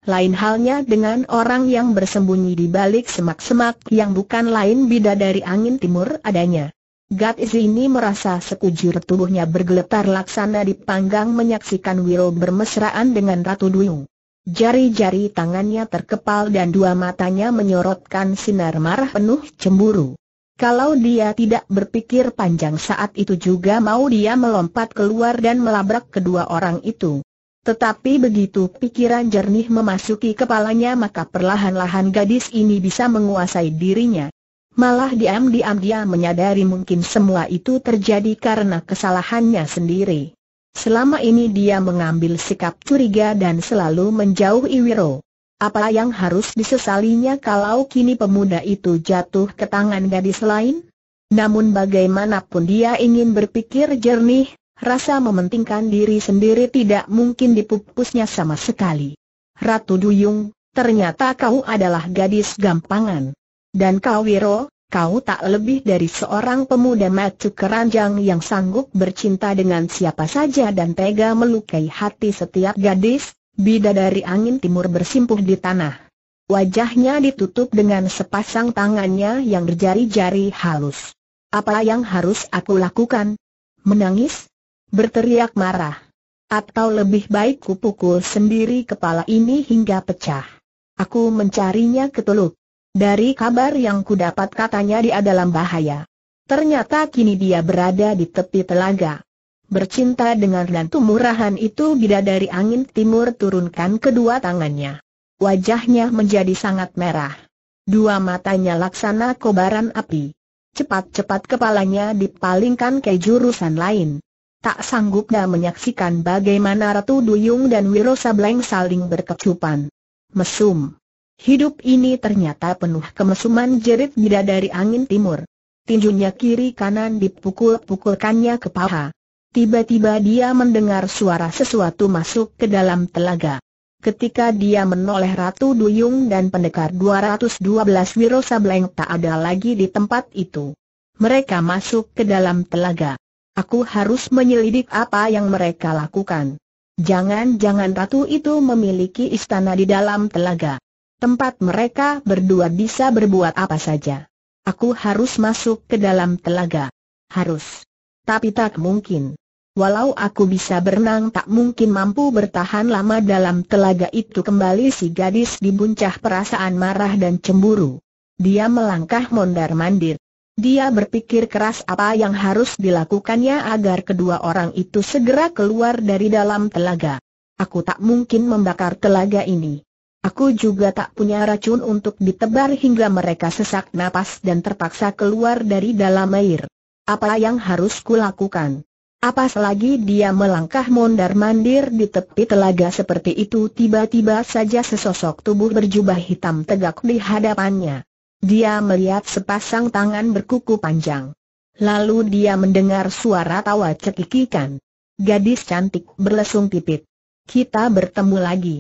Lain halnya dengan orang yang bersembunyi di balik semak-semak yang bukan lain bidadari angin timur adanya. Gadis ini merasa sekujur tubuhnya bergeletar laksana dipanggang menyaksikan Wiro bermesraan dengan Ratu Duyung. Jari-jari tangannya terkepal dan dua matanya menyorotkan sinar marah penuh cemburu. Kalau dia tidak berpikir panjang saat itu juga mau dia melompat keluar dan melabrak kedua orang itu. Tetapi begitu pikiran jernih memasuki kepalanya maka perlahan-lahan gadis ini bisa menguasai dirinya. Malah diam-diam dia menyadari mungkin semua itu terjadi karena kesalahannya sendiri. Selama ini dia mengambil sikap curiga dan selalu menjauhi Wiro. Apa yang harus disesalinya kalau kini pemuda itu jatuh ke tangan gadis lain? Namun bagaimanapun dia ingin berpikir jernih, rasa mementingkan diri sendiri tidak mungkin dipupusnya sama sekali. Ratu Duyung, ternyata kau adalah gadis gampangan. Dan kau Wiro, kau tak lebih dari seorang pemuda matu keranjang yang sanggup bercinta dengan siapa saja dan tega melukai hati setiap gadis, bidadari angin timur bersimpuh di tanah. Wajahnya ditutup dengan sepasang tangannya yang berjari-jari halus. Apa yang harus aku lakukan? Menangis? Berteriak marah? Atau lebih baik kupukul sendiri kepala ini hingga pecah? Aku mencarinya ke teluk. Dari kabar yang kudapat katanya dia dalam bahaya. Ternyata kini dia berada di tepi telaga. Bercinta dengan nantu murahan itu bidadari angin timur turunkan kedua tangannya. Wajahnya menjadi sangat merah. Dua matanya laksana kobaran api. Cepat-cepat kepalanya dipalingkan ke jurusan lain. Tak sanggup dia menyaksikan bagaimana Ratu Duyung dan Wiro Sableng saling berkecupan. Mesum. Hidup ini ternyata penuh kemesuman jerit dari angin timur. Tinjunya kiri kanan dipukul-pukulkannya ke paha. Tiba-tiba dia mendengar suara sesuatu masuk ke dalam telaga. Ketika dia menoleh Ratu Duyung dan Pendekar 212 Wiro Sableng tak ada lagi di tempat itu. Mereka masuk ke dalam telaga. Aku harus menyelidik apa yang mereka lakukan. Jangan-jangan ratu itu memiliki istana di dalam telaga tempat mereka berdua bisa berbuat apa saja. Aku harus masuk ke dalam telaga. Harus. Tapi tak mungkin. Walau aku bisa berenang tak mungkin mampu bertahan lama dalam telaga itu kembali si gadis dibuncah perasaan marah dan cemburu. Dia melangkah mondar-mandir. Dia berpikir keras apa yang harus dilakukannya agar kedua orang itu segera keluar dari dalam telaga. Aku tak mungkin membakar telaga ini. Aku juga tak punya racun untuk ditebar hingga mereka sesak napas dan terpaksa keluar dari dalam air. Apa yang harus kulakukan? Apa selagi dia melangkah mondar-mandir di tepi telaga seperti itu tiba-tiba saja sesosok tubuh berjubah hitam tegak di hadapannya. Dia melihat sepasang tangan berkuku panjang. Lalu dia mendengar suara tawa cekikikan. Gadis cantik berlesung pipit. Kita bertemu lagi.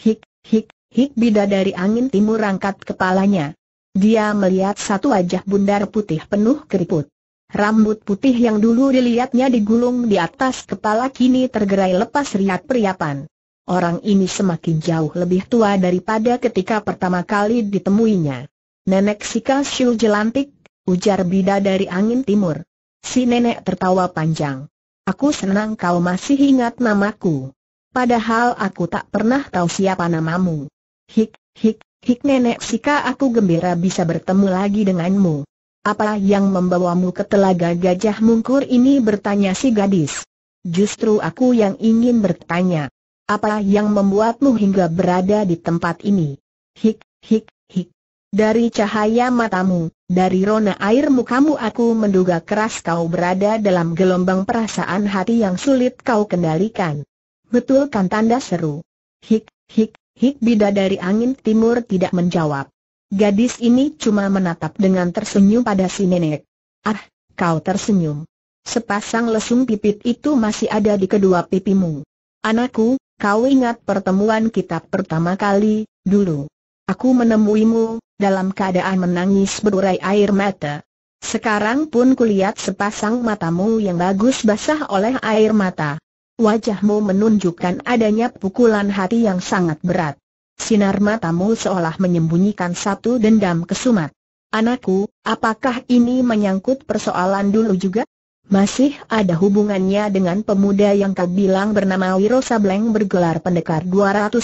Hik, hik, Hik bida dari angin timur angkat kepalanya. Dia melihat satu wajah bundar putih penuh keriput. Rambut putih yang dulu dilihatnya digulung di atas kepala kini tergerai lepas riak periapan. Orang ini semakin jauh lebih tua daripada ketika pertama kali ditemuinya. Nenek Sika Siu jelantik, ujar Bida dari angin timur. Si nenek tertawa panjang. Aku senang kau masih ingat namaku. Padahal aku tak pernah tahu siapa namamu. Hik, hik, hik nenek Sika aku gembira bisa bertemu lagi denganmu. Apa yang membawamu ke telaga gajah mungkur ini bertanya si gadis. Justru aku yang ingin bertanya. Apa yang membuatmu hingga berada di tempat ini? Hik, hik, hik. Dari cahaya matamu, dari rona air mukamu aku menduga keras kau berada dalam gelombang perasaan hati yang sulit kau kendalikan. Betul kan tanda seru? Hik, hik, Hik bidadari angin timur tidak menjawab. Gadis ini cuma menatap dengan tersenyum pada si nenek. Ah, kau tersenyum. Sepasang lesung pipit itu masih ada di kedua pipimu. Anakku, kau ingat pertemuan kita pertama kali, dulu. Aku menemuimu, dalam keadaan menangis berurai air mata. Sekarang pun kulihat sepasang matamu yang bagus basah oleh air mata. Wajahmu menunjukkan adanya pukulan hati yang sangat berat. Sinar matamu seolah menyembunyikan satu dendam kesumat. Anakku, apakah ini menyangkut persoalan dulu juga? Masih ada hubungannya dengan pemuda yang kau bilang bernama Wiro Sableng bergelar pendekar 212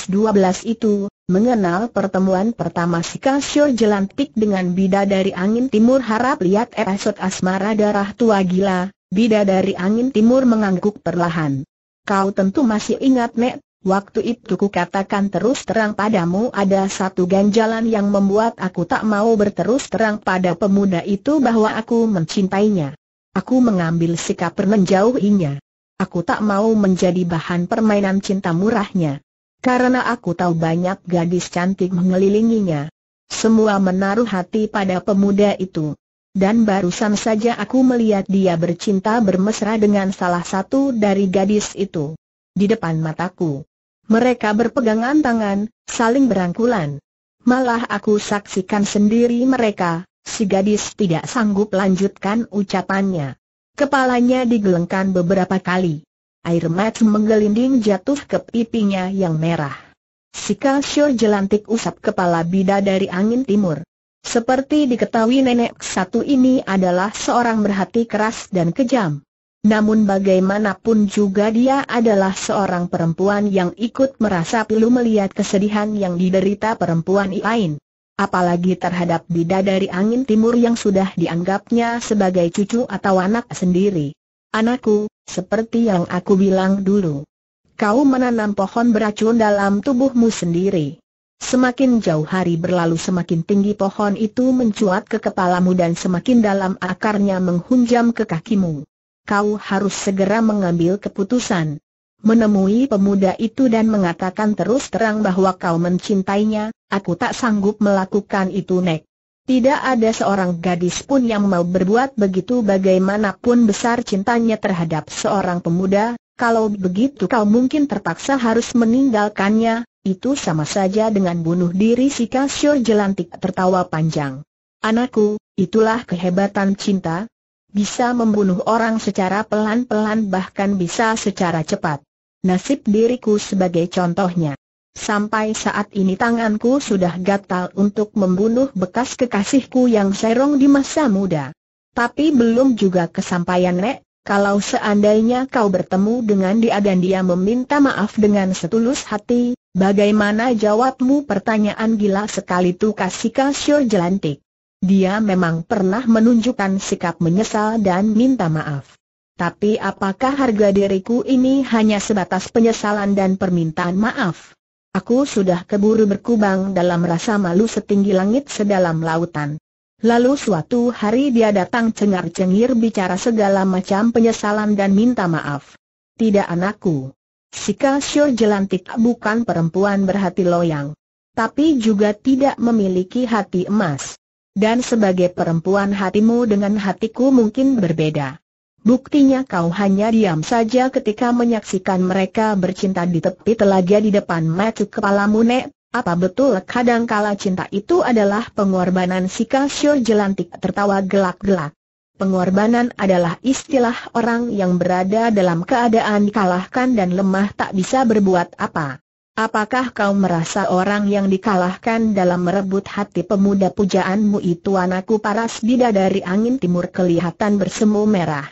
itu, mengenal pertemuan pertama si Kasyo Jelantik dengan bida dari angin timur harap lihat episode asmara darah tua gila, Bida dari angin timur mengangguk perlahan. Kau tentu masih ingat Nek, waktu itu katakan terus terang padamu ada satu ganjalan yang membuat aku tak mau berterus terang pada pemuda itu bahwa aku mencintainya. Aku mengambil sikap menjauhinya. Aku tak mau menjadi bahan permainan cinta murahnya. Karena aku tahu banyak gadis cantik mengelilinginya. Semua menaruh hati pada pemuda itu. Dan barusan saja aku melihat dia bercinta bermesra dengan salah satu dari gadis itu. Di depan mataku. Mereka berpegangan tangan, saling berangkulan. Malah aku saksikan sendiri mereka, si gadis tidak sanggup lanjutkan ucapannya. Kepalanya digelengkan beberapa kali. Air mat menggelinding jatuh ke pipinya yang merah. Si Kalsio jelantik usap kepala bida dari angin timur. Seperti diketahui nenek satu ini adalah seorang berhati keras dan kejam. Namun bagaimanapun juga dia adalah seorang perempuan yang ikut merasa pilu melihat kesedihan yang diderita perempuan lain. Apalagi terhadap bidadari angin timur yang sudah dianggapnya sebagai cucu atau anak sendiri. Anakku, seperti yang aku bilang dulu. Kau menanam pohon beracun dalam tubuhmu sendiri. Semakin jauh hari berlalu semakin tinggi pohon itu mencuat ke kepalamu dan semakin dalam akarnya menghunjam ke kakimu. Kau harus segera mengambil keputusan. Menemui pemuda itu dan mengatakan terus terang bahwa kau mencintainya, aku tak sanggup melakukan itu Nek. Tidak ada seorang gadis pun yang mau berbuat begitu bagaimanapun besar cintanya terhadap seorang pemuda, kalau begitu kau mungkin terpaksa harus meninggalkannya, itu sama saja dengan bunuh diri si Kasur jelantik tertawa panjang. Anakku, itulah kehebatan cinta. Bisa membunuh orang secara pelan-pelan bahkan bisa secara cepat. Nasib diriku sebagai contohnya. Sampai saat ini tanganku sudah gatal untuk membunuh bekas kekasihku yang serong di masa muda. Tapi belum juga kesampaian Nek, kalau seandainya kau bertemu dengan dia dan dia meminta maaf dengan setulus hati, bagaimana jawabmu pertanyaan gila sekali tu Kasika Syo jelantik. Dia memang pernah menunjukkan sikap menyesal dan minta maaf. Tapi apakah harga diriku ini hanya sebatas penyesalan dan permintaan maaf? Aku sudah keburu berkubang dalam rasa malu setinggi langit sedalam lautan. Lalu suatu hari dia datang cengar-cengir bicara segala macam penyesalan dan minta maaf. Tidak anakku. Si Kalsio jelantik bukan perempuan berhati loyang. Tapi juga tidak memiliki hati emas. Dan sebagai perempuan hatimu dengan hatiku mungkin berbeda. Buktinya kau hanya diam saja ketika menyaksikan mereka bercinta di tepi telaga di depan mata kepalamu nek. Apa betul Kadang-kala cinta itu adalah pengorbanan si Kasio Jelantik tertawa gelak-gelak? Pengorbanan adalah istilah orang yang berada dalam keadaan dikalahkan dan lemah tak bisa berbuat apa. Apakah kau merasa orang yang dikalahkan dalam merebut hati pemuda pujaanmu itu anakku paras bidadari angin timur kelihatan bersemu merah?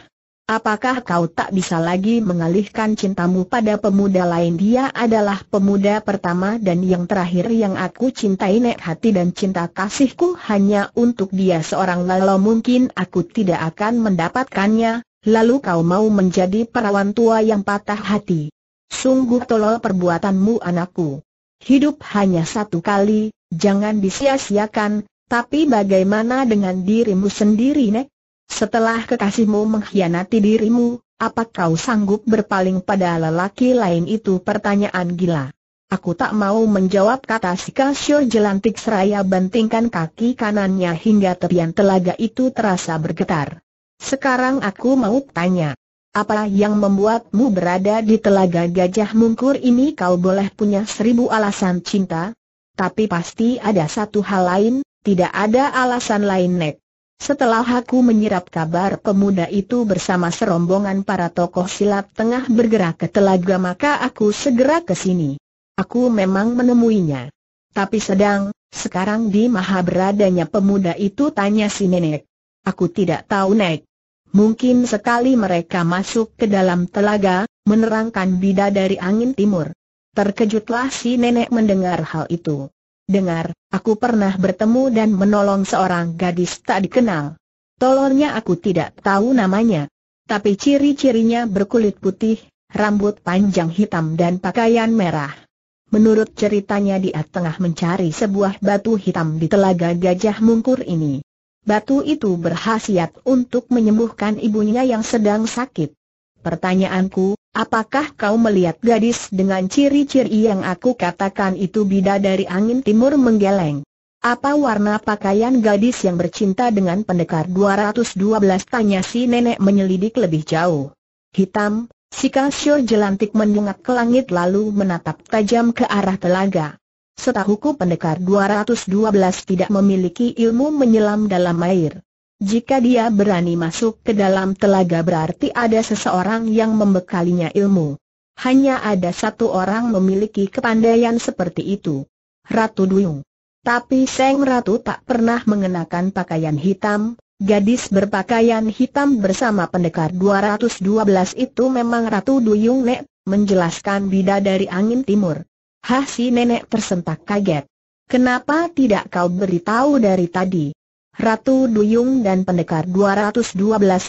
Apakah kau tak bisa lagi mengalihkan cintamu pada pemuda lain? Dia adalah pemuda pertama dan yang terakhir yang aku cintai nek hati dan cinta kasihku hanya untuk dia seorang lalu mungkin aku tidak akan mendapatkannya, lalu kau mau menjadi perawan tua yang patah hati. Sungguh tolol perbuatanmu anakku. Hidup hanya satu kali, jangan disia-siakan, tapi bagaimana dengan dirimu sendiri nek? Setelah kekasihmu mengkhianati dirimu, apa kau sanggup berpaling pada lelaki lain itu pertanyaan gila. Aku tak mau menjawab kata si Kasio jelantik seraya bantingkan kaki kanannya hingga tepian telaga itu terasa bergetar. Sekarang aku mau tanya. Apa yang membuatmu berada di telaga gajah mungkur ini kau boleh punya seribu alasan cinta? Tapi pasti ada satu hal lain, tidak ada alasan lain Nek. Setelah aku menyerap kabar pemuda itu bersama serombongan para tokoh silat tengah bergerak ke telaga maka aku segera ke sini. Aku memang menemuinya. Tapi sedang, sekarang di maha beradanya pemuda itu tanya si nenek. Aku tidak tahu nek. Mungkin sekali mereka masuk ke dalam telaga, menerangkan bida dari angin timur. Terkejutlah si nenek mendengar hal itu. Dengar, aku pernah bertemu dan menolong seorang gadis tak dikenal. Tolongnya aku tidak tahu namanya. Tapi ciri-cirinya berkulit putih, rambut panjang hitam dan pakaian merah. Menurut ceritanya dia tengah mencari sebuah batu hitam di telaga gajah mungkur ini. Batu itu berhasiat untuk menyembuhkan ibunya yang sedang sakit. Pertanyaanku, Apakah kau melihat gadis dengan ciri-ciri yang aku katakan itu bida dari angin timur menggeleng? Apa warna pakaian gadis yang bercinta dengan pendekar 212 tanya si nenek menyelidik lebih jauh? Hitam, si kasyo jelantik menyengat ke langit lalu menatap tajam ke arah telaga. Setahuku pendekar 212 tidak memiliki ilmu menyelam dalam air. Jika dia berani masuk ke dalam telaga berarti ada seseorang yang membekalinya ilmu. Hanya ada satu orang memiliki kepandaian seperti itu. Ratu Duyung. Tapi Seng Ratu tak pernah mengenakan pakaian hitam, gadis berpakaian hitam bersama pendekar 212 itu memang Ratu Duyung Nek, menjelaskan bida dari angin timur. Hah si nenek tersentak kaget. Kenapa tidak kau beritahu dari tadi? Ratu Duyung dan Pendekar 212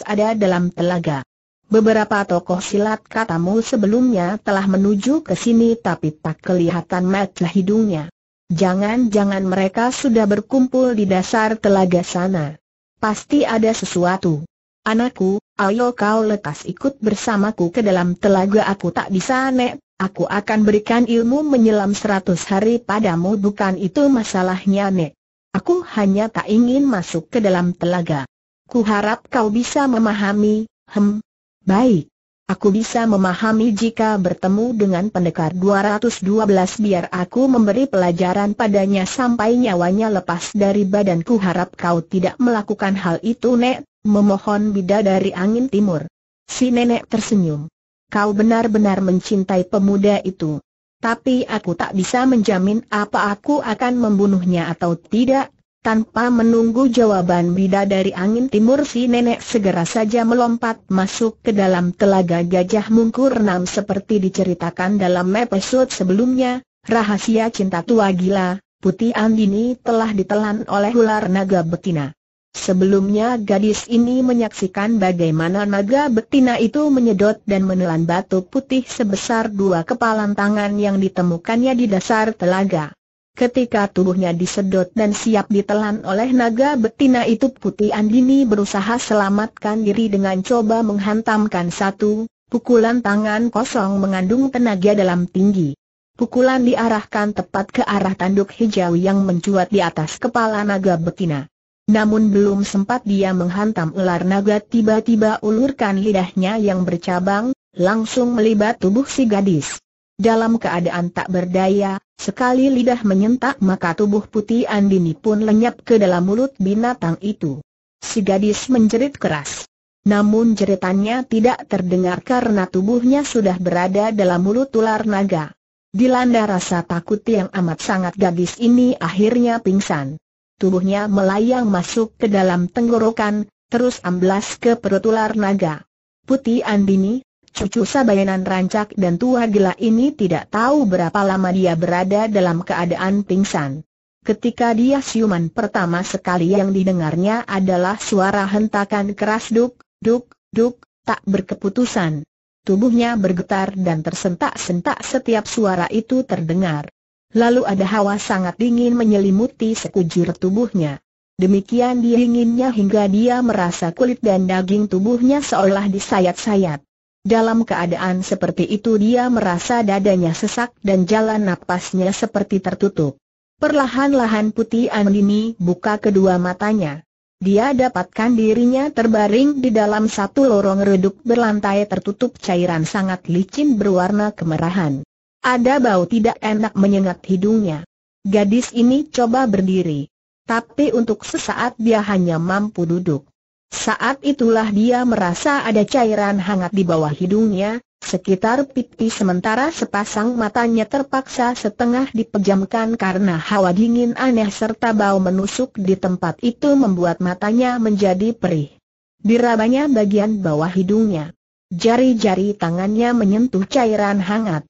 ada dalam telaga. Beberapa tokoh silat katamu sebelumnya telah menuju ke sini tapi tak kelihatan mata hidungnya. Jangan-jangan mereka sudah berkumpul di dasar telaga sana. Pasti ada sesuatu. Anakku, ayo kau lekas ikut bersamaku ke dalam telaga aku tak bisa nek, aku akan berikan ilmu menyelam seratus hari padamu bukan itu masalahnya nek. Aku hanya tak ingin masuk ke dalam telaga. Kuharap kau bisa memahami, hem. Baik. Aku bisa memahami jika bertemu dengan pendekar 212 biar aku memberi pelajaran padanya sampai nyawanya lepas dari badanku harap kau tidak melakukan hal itu Nek, memohon bida dari angin timur. Si nenek tersenyum. Kau benar-benar mencintai pemuda itu tapi aku tak bisa menjamin apa aku akan membunuhnya atau tidak. Tanpa menunggu jawaban bida dari angin timur si nenek segera saja melompat masuk ke dalam telaga gajah mungkur enam seperti diceritakan dalam episode sebelumnya, rahasia cinta tua gila, putih Andini telah ditelan oleh ular naga betina. Sebelumnya gadis ini menyaksikan bagaimana naga betina itu menyedot dan menelan batu putih sebesar dua kepalan tangan yang ditemukannya di dasar telaga. Ketika tubuhnya disedot dan siap ditelan oleh naga betina itu Putih Andini berusaha selamatkan diri dengan coba menghantamkan satu, pukulan tangan kosong mengandung tenaga dalam tinggi. Pukulan diarahkan tepat ke arah tanduk hijau yang mencuat di atas kepala naga betina. Namun belum sempat dia menghantam ular naga tiba-tiba ulurkan lidahnya yang bercabang, langsung melibat tubuh si gadis. Dalam keadaan tak berdaya, sekali lidah menyentak maka tubuh putih Andini pun lenyap ke dalam mulut binatang itu. Si gadis menjerit keras. Namun jeritannya tidak terdengar karena tubuhnya sudah berada dalam mulut ular naga. Dilanda rasa takut yang amat sangat gadis ini akhirnya pingsan tubuhnya melayang masuk ke dalam tenggorokan, terus amblas ke perut ular naga. Putih Andini, cucu sabayanan rancak dan tua gila ini tidak tahu berapa lama dia berada dalam keadaan pingsan. Ketika dia siuman pertama sekali yang didengarnya adalah suara hentakan keras duk, duk, duk, tak berkeputusan. Tubuhnya bergetar dan tersentak-sentak setiap suara itu terdengar. Lalu ada hawa sangat dingin menyelimuti sekujur tubuhnya. Demikian dinginnya hingga dia merasa kulit dan daging tubuhnya seolah disayat-sayat. Dalam keadaan seperti itu dia merasa dadanya sesak dan jalan napasnya seperti tertutup. Perlahan-lahan putih Andini buka kedua matanya. Dia dapatkan dirinya terbaring di dalam satu lorong redup berlantai tertutup cairan sangat licin berwarna kemerahan. Ada bau tidak enak menyengat hidungnya. Gadis ini coba berdiri. Tapi untuk sesaat dia hanya mampu duduk. Saat itulah dia merasa ada cairan hangat di bawah hidungnya, sekitar pipi sementara sepasang matanya terpaksa setengah dipejamkan karena hawa dingin aneh serta bau menusuk di tempat itu membuat matanya menjadi perih. Dirabanya bagian bawah hidungnya. Jari-jari tangannya menyentuh cairan hangat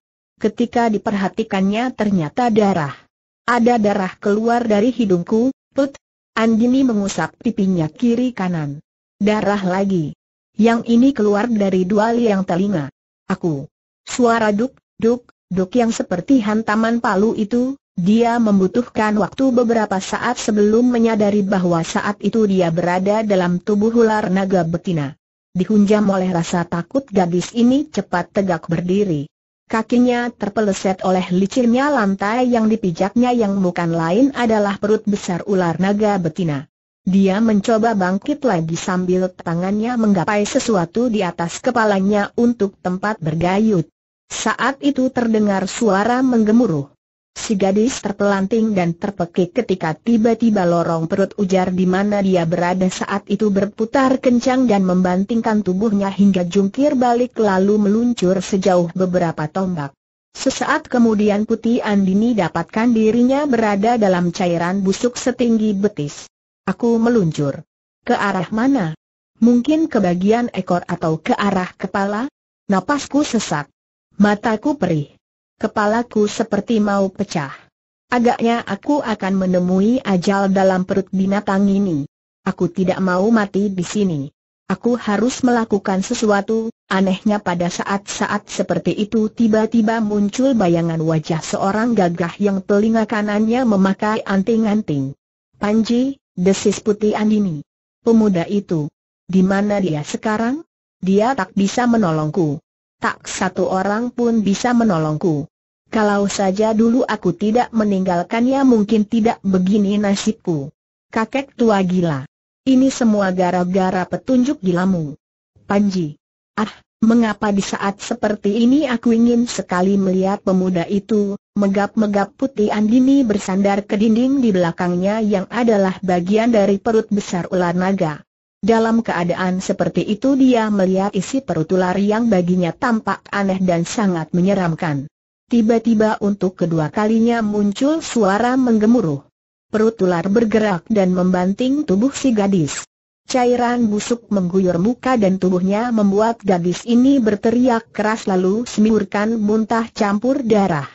ketika diperhatikannya ternyata darah. Ada darah keluar dari hidungku, put. Andini mengusap pipinya kiri kanan. Darah lagi. Yang ini keluar dari dua liang telinga. Aku. Suara duk, duk, duk yang seperti hantaman palu itu, dia membutuhkan waktu beberapa saat sebelum menyadari bahwa saat itu dia berada dalam tubuh ular naga betina. Dihunjam oleh rasa takut gadis ini cepat tegak berdiri. Kakinya terpeleset oleh licinnya lantai yang dipijaknya yang bukan lain adalah perut besar ular naga betina. Dia mencoba bangkit lagi sambil tangannya menggapai sesuatu di atas kepalanya untuk tempat bergayut. Saat itu terdengar suara menggemuruh. Si gadis terpelanting dan terpekik ketika tiba-tiba lorong perut ujar di mana dia berada saat itu berputar kencang dan membantingkan tubuhnya hingga jungkir balik lalu meluncur sejauh beberapa tombak. Sesaat kemudian Putih Andini dapatkan dirinya berada dalam cairan busuk setinggi betis. Aku meluncur. Ke arah mana? Mungkin ke bagian ekor atau ke arah kepala? Napasku sesak. Mataku perih. Kepalaku seperti mau pecah. Agaknya aku akan menemui ajal dalam perut binatang ini. Aku tidak mau mati di sini. Aku harus melakukan sesuatu, anehnya pada saat-saat seperti itu tiba-tiba muncul bayangan wajah seorang gagah yang telinga kanannya memakai anting-anting. Panji, desis putih Andini. Pemuda itu. Di mana dia sekarang? Dia tak bisa menolongku. Tak satu orang pun bisa menolongku. Kalau saja dulu aku tidak meninggalkannya mungkin tidak begini nasibku. Kakek tua gila. Ini semua gara-gara petunjuk gilamu. Panji. Ah, mengapa di saat seperti ini aku ingin sekali melihat pemuda itu, megap-megap putih Andini bersandar ke dinding di belakangnya yang adalah bagian dari perut besar ular naga. Dalam keadaan seperti itu dia melihat isi perut ular yang baginya tampak aneh dan sangat menyeramkan. Tiba-tiba untuk kedua kalinya muncul suara menggemuruh. Perut ular bergerak dan membanting tubuh si gadis. Cairan busuk mengguyur muka dan tubuhnya membuat gadis ini berteriak keras lalu semburkan muntah campur darah.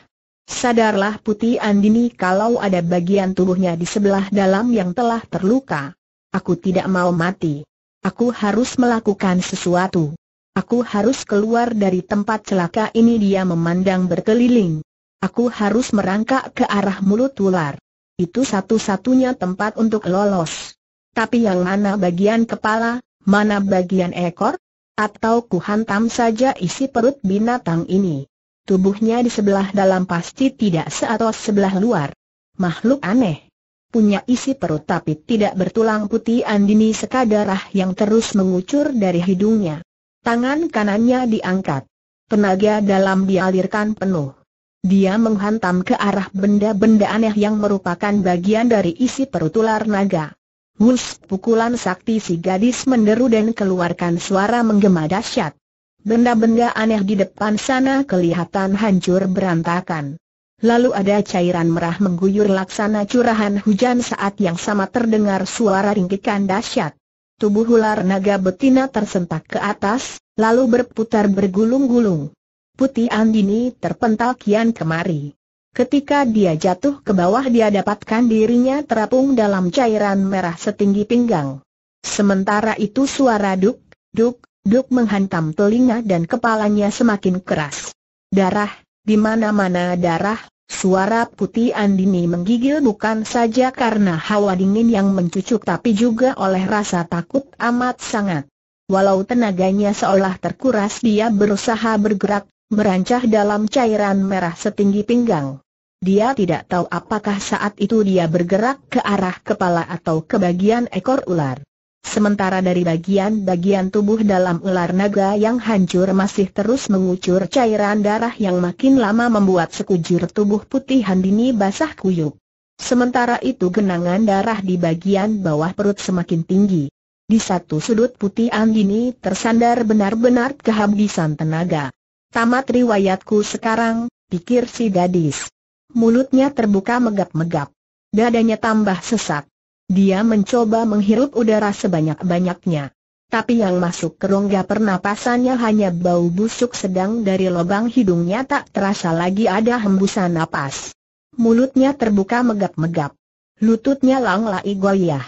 Sadarlah Putih Andini kalau ada bagian tubuhnya di sebelah dalam yang telah terluka. Aku tidak mau mati. Aku harus melakukan sesuatu. Aku harus keluar dari tempat celaka ini dia memandang berkeliling. Aku harus merangkak ke arah mulut ular. Itu satu-satunya tempat untuk lolos. Tapi yang mana bagian kepala, mana bagian ekor? Atau kuhantam saja isi perut binatang ini. Tubuhnya di sebelah dalam pasti tidak seatau sebelah luar. Makhluk aneh. Punya isi perut tapi tidak bertulang putih Andini sekadarah yang terus mengucur dari hidungnya. Tangan kanannya diangkat. Tenaga dalam dialirkan penuh. Dia menghantam ke arah benda-benda aneh yang merupakan bagian dari isi perut ular naga. Wus, pukulan sakti si gadis menderu dan keluarkan suara menggema dahsyat. Benda-benda aneh di depan sana kelihatan hancur berantakan. Lalu ada cairan merah mengguyur laksana curahan hujan saat yang sama terdengar suara ringkikan dahsyat tubuh ular naga betina tersentak ke atas, lalu berputar bergulung-gulung. Putih Andini terpental kian kemari. Ketika dia jatuh ke bawah dia dapatkan dirinya terapung dalam cairan merah setinggi pinggang. Sementara itu suara duk, duk, duk menghantam telinga dan kepalanya semakin keras. Darah, di mana-mana darah, Suara putih Andini menggigil bukan saja karena hawa dingin yang mencucuk tapi juga oleh rasa takut amat sangat. Walau tenaganya seolah terkuras dia berusaha bergerak, merancah dalam cairan merah setinggi pinggang. Dia tidak tahu apakah saat itu dia bergerak ke arah kepala atau ke bagian ekor ular. Sementara dari bagian-bagian tubuh dalam ular naga yang hancur masih terus mengucur cairan darah yang makin lama membuat sekujur tubuh putih Handini basah kuyup. Sementara itu genangan darah di bagian bawah perut semakin tinggi. Di satu sudut putih Andini tersandar benar-benar kehabisan tenaga. Tamat riwayatku sekarang, pikir si gadis. Mulutnya terbuka megap-megap. Dadanya tambah sesak. Dia mencoba menghirup udara sebanyak-banyaknya. Tapi yang masuk ke rongga pernapasannya hanya bau busuk sedang dari lubang hidungnya tak terasa lagi ada hembusan napas. Mulutnya terbuka megap-megap. Lututnya langlai goyah.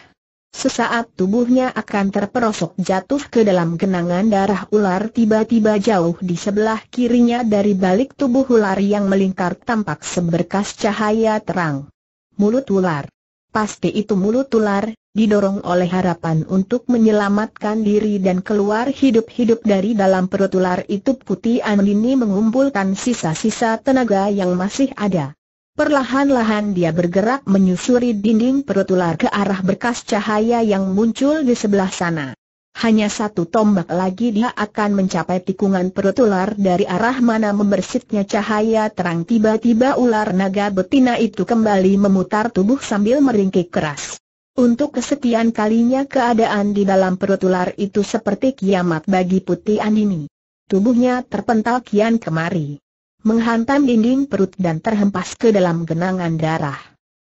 Sesaat tubuhnya akan terperosok jatuh ke dalam genangan darah ular tiba-tiba jauh di sebelah kirinya dari balik tubuh ular yang melingkar tampak seberkas cahaya terang. Mulut ular pasti itu mulut ular, didorong oleh harapan untuk menyelamatkan diri dan keluar hidup-hidup dari dalam perut ular itu putih Andini mengumpulkan sisa-sisa tenaga yang masih ada. Perlahan-lahan dia bergerak menyusuri dinding perut ular ke arah berkas cahaya yang muncul di sebelah sana. Hanya satu tombak lagi dia akan mencapai tikungan perut ular dari arah mana membersitnya cahaya terang tiba-tiba ular naga betina itu kembali memutar tubuh sambil meringkik keras. Untuk kesetiaan kalinya keadaan di dalam perut ular itu seperti kiamat bagi putih Andini. Tubuhnya terpental kian kemari. Menghantam dinding perut dan terhempas ke dalam genangan darah.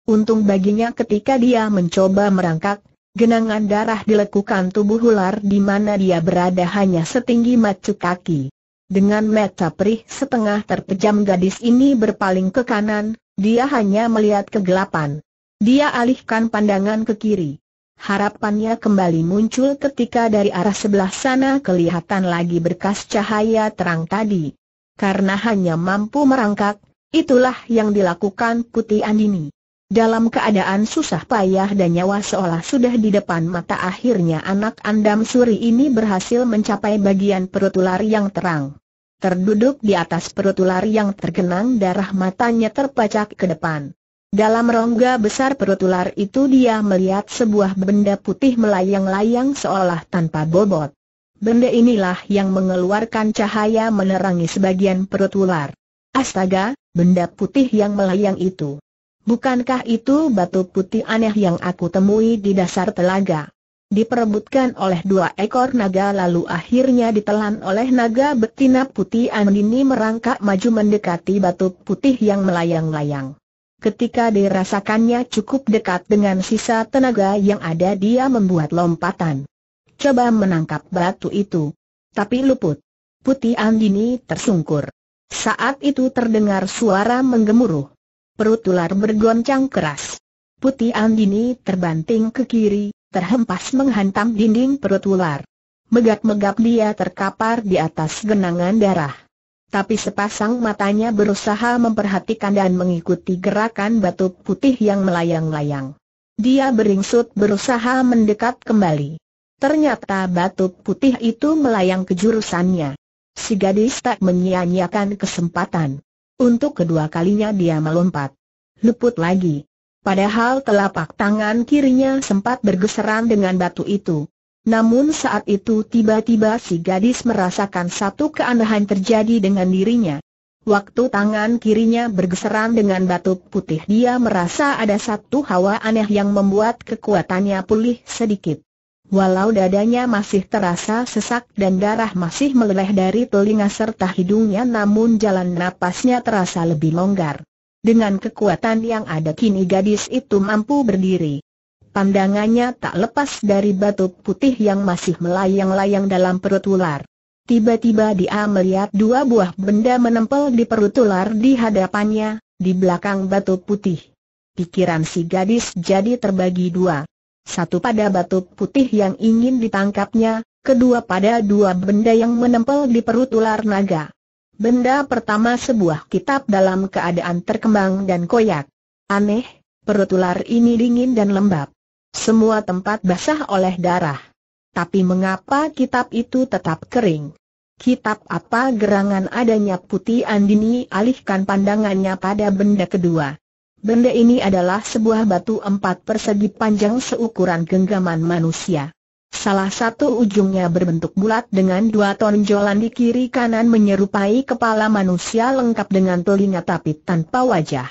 Untung baginya ketika dia mencoba merangkak, Genangan darah dilekukan tubuh ular di mana dia berada hanya setinggi macu kaki. Dengan mata perih setengah terpejam gadis ini berpaling ke kanan, dia hanya melihat kegelapan. Dia alihkan pandangan ke kiri. Harapannya kembali muncul ketika dari arah sebelah sana kelihatan lagi berkas cahaya terang tadi. Karena hanya mampu merangkak, itulah yang dilakukan Putih Andini. Dalam keadaan susah payah dan nyawa seolah sudah di depan mata akhirnya anak andam suri ini berhasil mencapai bagian perut ular yang terang. Terduduk di atas perut ular yang tergenang darah matanya terpacak ke depan. Dalam rongga besar perut ular itu dia melihat sebuah benda putih melayang-layang seolah tanpa bobot. Benda inilah yang mengeluarkan cahaya menerangi sebagian perut ular. Astaga, benda putih yang melayang itu. Bukankah itu batu putih aneh yang aku temui di dasar telaga? Diperebutkan oleh dua ekor naga lalu akhirnya ditelan oleh naga betina putih Andini merangkak maju mendekati batu putih yang melayang-layang. Ketika dirasakannya cukup dekat dengan sisa tenaga yang ada dia membuat lompatan. Coba menangkap batu itu. Tapi luput. Putih Andini tersungkur. Saat itu terdengar suara menggemuruh perut ular bergoncang keras. Putih Andini terbanting ke kiri, terhempas menghantam dinding perut ular. Megap-megap dia terkapar di atas genangan darah. Tapi sepasang matanya berusaha memperhatikan dan mengikuti gerakan batu putih yang melayang-layang. Dia beringsut berusaha mendekat kembali. Ternyata batu putih itu melayang ke jurusannya. Si gadis tak menyia-nyiakan kesempatan. Untuk kedua kalinya dia melompat. Luput lagi. Padahal telapak tangan kirinya sempat bergeseran dengan batu itu. Namun saat itu tiba-tiba si gadis merasakan satu keanehan terjadi dengan dirinya. Waktu tangan kirinya bergeseran dengan batu putih dia merasa ada satu hawa aneh yang membuat kekuatannya pulih sedikit walau dadanya masih terasa sesak dan darah masih meleleh dari telinga serta hidungnya namun jalan napasnya terasa lebih longgar. Dengan kekuatan yang ada kini gadis itu mampu berdiri. Pandangannya tak lepas dari batu putih yang masih melayang-layang dalam perut ular. Tiba-tiba dia melihat dua buah benda menempel di perut ular di hadapannya, di belakang batu putih. Pikiran si gadis jadi terbagi dua satu pada batu putih yang ingin ditangkapnya, kedua pada dua benda yang menempel di perut ular naga. Benda pertama sebuah kitab dalam keadaan terkembang dan koyak. Aneh, perut ular ini dingin dan lembab. Semua tempat basah oleh darah. Tapi mengapa kitab itu tetap kering? Kitab apa gerangan adanya Putih Andini alihkan pandangannya pada benda kedua. Benda ini adalah sebuah batu empat persegi panjang seukuran genggaman manusia. Salah satu ujungnya berbentuk bulat dengan dua tonjolan di kiri kanan menyerupai kepala manusia lengkap dengan telinga tapi tanpa wajah.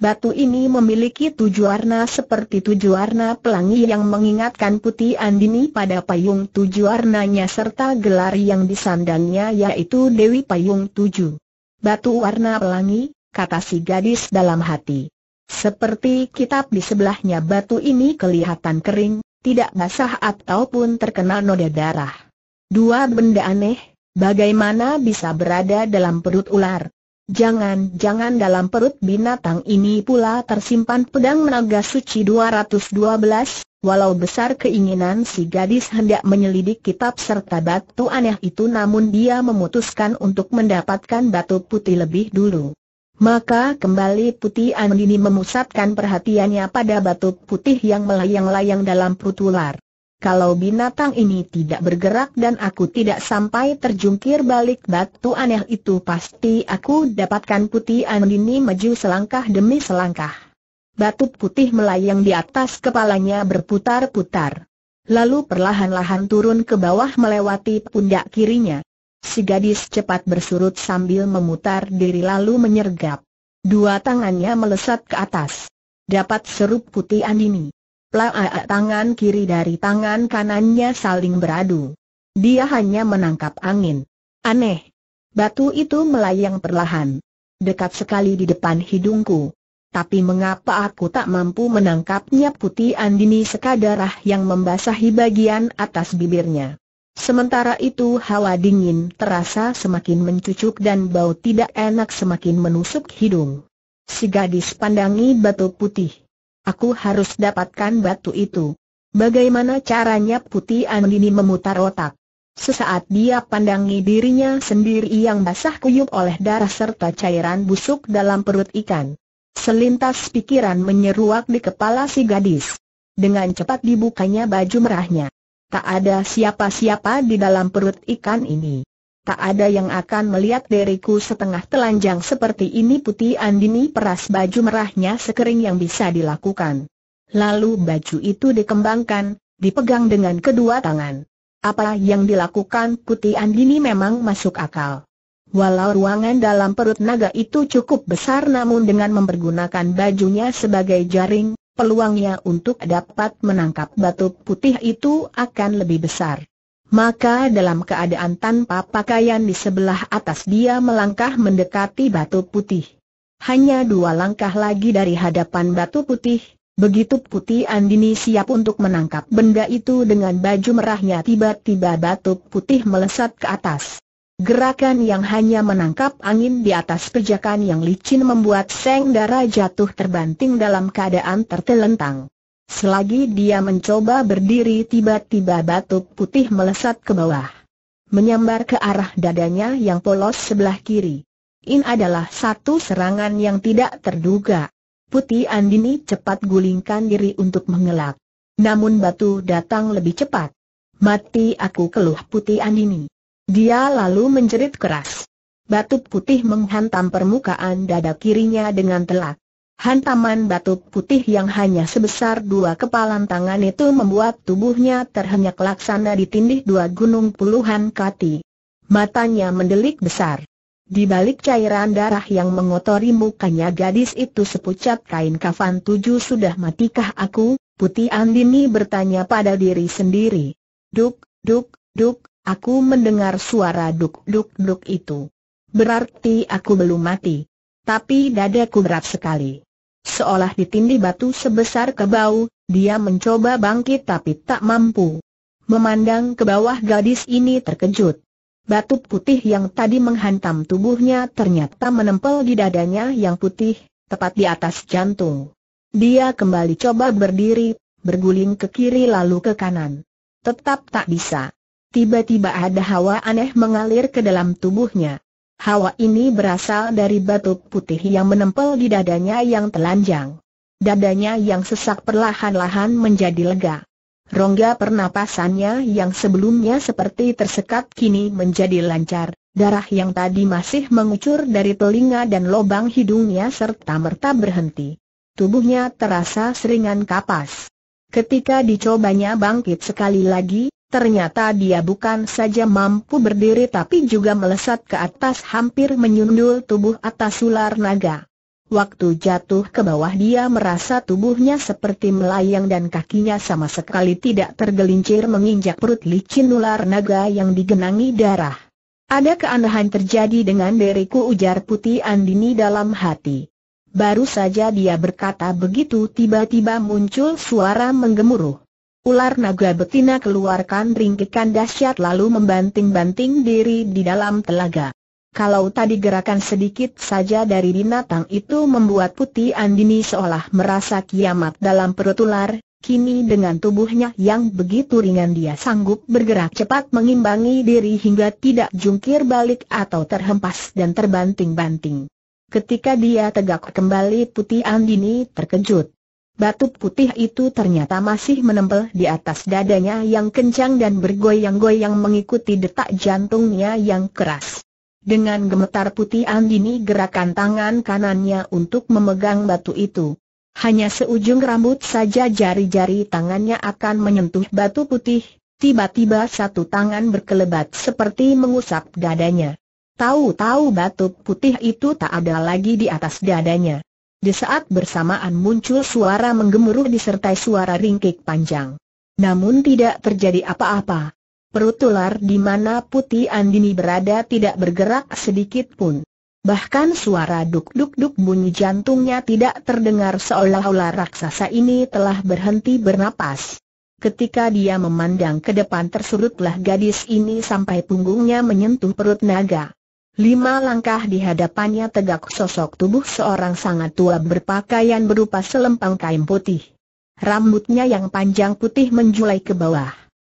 Batu ini memiliki tujuh warna seperti tujuh warna pelangi yang mengingatkan putih andini pada payung tujuh warnanya serta gelar yang disandangnya yaitu Dewi Payung Tujuh. Batu warna pelangi, kata si gadis dalam hati. Seperti kitab di sebelahnya batu ini kelihatan kering, tidak basah ataupun terkena noda darah. Dua benda aneh, bagaimana bisa berada dalam perut ular? Jangan-jangan dalam perut binatang ini pula tersimpan pedang naga suci 212, walau besar keinginan si gadis hendak menyelidik kitab serta batu aneh itu namun dia memutuskan untuk mendapatkan batu putih lebih dulu. Maka kembali Putih Andini memusatkan perhatiannya pada batu putih yang melayang-layang dalam perut ular. Kalau binatang ini tidak bergerak dan aku tidak sampai terjungkir balik batu aneh itu pasti aku dapatkan Putih Andini maju selangkah demi selangkah. Batu putih melayang di atas kepalanya berputar-putar. Lalu perlahan-lahan turun ke bawah melewati pundak kirinya. Si gadis cepat bersurut sambil memutar diri lalu menyergap. Dua tangannya melesat ke atas. Dapat serup putih Andini. Plaa tangan kiri dari tangan kanannya saling beradu. Dia hanya menangkap angin. Aneh. Batu itu melayang perlahan. Dekat sekali di depan hidungku. Tapi mengapa aku tak mampu menangkapnya putih Andini sekadarah yang membasahi bagian atas bibirnya. Sementara itu hawa dingin terasa semakin mencucuk dan bau tidak enak semakin menusuk hidung. Si gadis pandangi batu putih. Aku harus dapatkan batu itu. Bagaimana caranya putih Andini memutar otak? Sesaat dia pandangi dirinya sendiri yang basah kuyup oleh darah serta cairan busuk dalam perut ikan. Selintas pikiran menyeruak di kepala si gadis. Dengan cepat dibukanya baju merahnya. Tak ada siapa-siapa di dalam perut ikan ini. Tak ada yang akan melihat diriku setengah telanjang seperti ini putih Andini peras baju merahnya sekering yang bisa dilakukan. Lalu baju itu dikembangkan, dipegang dengan kedua tangan. Apa yang dilakukan putih Andini memang masuk akal. Walau ruangan dalam perut naga itu cukup besar namun dengan mempergunakan bajunya sebagai jaring, peluangnya untuk dapat menangkap batu putih itu akan lebih besar. Maka dalam keadaan tanpa pakaian di sebelah atas dia melangkah mendekati batu putih. Hanya dua langkah lagi dari hadapan batu putih, begitu putih Andini siap untuk menangkap benda itu dengan baju merahnya tiba-tiba batu putih melesat ke atas. Gerakan yang hanya menangkap angin di atas pijakan yang licin membuat Seng darah jatuh terbanting dalam keadaan tertelentang. Selagi dia mencoba berdiri tiba-tiba batu putih melesat ke bawah. Menyambar ke arah dadanya yang polos sebelah kiri. Ini adalah satu serangan yang tidak terduga. Putih Andini cepat gulingkan diri untuk mengelak. Namun batu datang lebih cepat. Mati aku keluh Putih Andini. Dia lalu menjerit keras. Batu putih menghantam permukaan dada kirinya dengan telak. Hantaman batu putih yang hanya sebesar dua kepalan tangan itu membuat tubuhnya terhenyak laksana ditindih dua gunung puluhan kati. Matanya mendelik besar. Di balik cairan darah yang mengotori mukanya gadis itu sepucat kain kafan tujuh sudah matikah aku, Putih Andini bertanya pada diri sendiri. Duk, duk, duk, Aku mendengar suara duk-duk-duk itu. Berarti aku belum mati. Tapi dadaku berat sekali. Seolah ditindih batu sebesar kebau, dia mencoba bangkit tapi tak mampu. Memandang ke bawah gadis ini terkejut. Batu putih yang tadi menghantam tubuhnya ternyata menempel di dadanya yang putih, tepat di atas jantung. Dia kembali coba berdiri, berguling ke kiri lalu ke kanan. Tetap tak bisa. Tiba-tiba ada hawa aneh mengalir ke dalam tubuhnya. Hawa ini berasal dari batu putih yang menempel di dadanya yang telanjang. Dadanya yang sesak perlahan-lahan menjadi lega. Rongga pernapasannya yang sebelumnya seperti tersekat kini menjadi lancar, darah yang tadi masih mengucur dari telinga dan lubang hidungnya serta-merta berhenti. Tubuhnya terasa seringan kapas. Ketika dicobanya bangkit sekali lagi, Ternyata dia bukan saja mampu berdiri tapi juga melesat ke atas hampir menyundul tubuh atas ular naga. Waktu jatuh ke bawah dia merasa tubuhnya seperti melayang dan kakinya sama sekali tidak tergelincir menginjak perut licin ular naga yang digenangi darah. Ada keanehan terjadi dengan diriku ujar Putih Andini dalam hati. Baru saja dia berkata begitu tiba-tiba muncul suara menggemuruh. Ular naga betina keluarkan ringkikan dahsyat lalu membanting-banting diri di dalam telaga. Kalau tadi gerakan sedikit saja dari binatang itu membuat Putih Andini seolah merasa kiamat dalam perut ular, kini dengan tubuhnya yang begitu ringan dia sanggup bergerak cepat mengimbangi diri hingga tidak jungkir balik atau terhempas dan terbanting-banting. Ketika dia tegak kembali Putih Andini terkejut. Batu putih itu ternyata masih menempel di atas dadanya yang kencang dan bergoyang-goyang mengikuti detak jantungnya yang keras. Dengan gemetar putih Andini gerakan tangan kanannya untuk memegang batu itu. Hanya seujung rambut saja jari-jari tangannya akan menyentuh batu putih, tiba-tiba satu tangan berkelebat seperti mengusap dadanya. Tahu-tahu batu putih itu tak ada lagi di atas dadanya. Di saat bersamaan muncul suara menggemuruh disertai suara ringkik panjang. Namun tidak terjadi apa-apa. Perut ular di mana Putih Andini berada tidak bergerak sedikit pun. Bahkan suara duk-duk-duk bunyi jantungnya tidak terdengar seolah-olah raksasa ini telah berhenti bernapas. Ketika dia memandang ke depan tersurutlah gadis ini sampai punggungnya menyentuh perut naga. Lima langkah di hadapannya tegak sosok tubuh seorang sangat tua berpakaian berupa selempang kain putih. Rambutnya yang panjang putih menjulai ke bawah.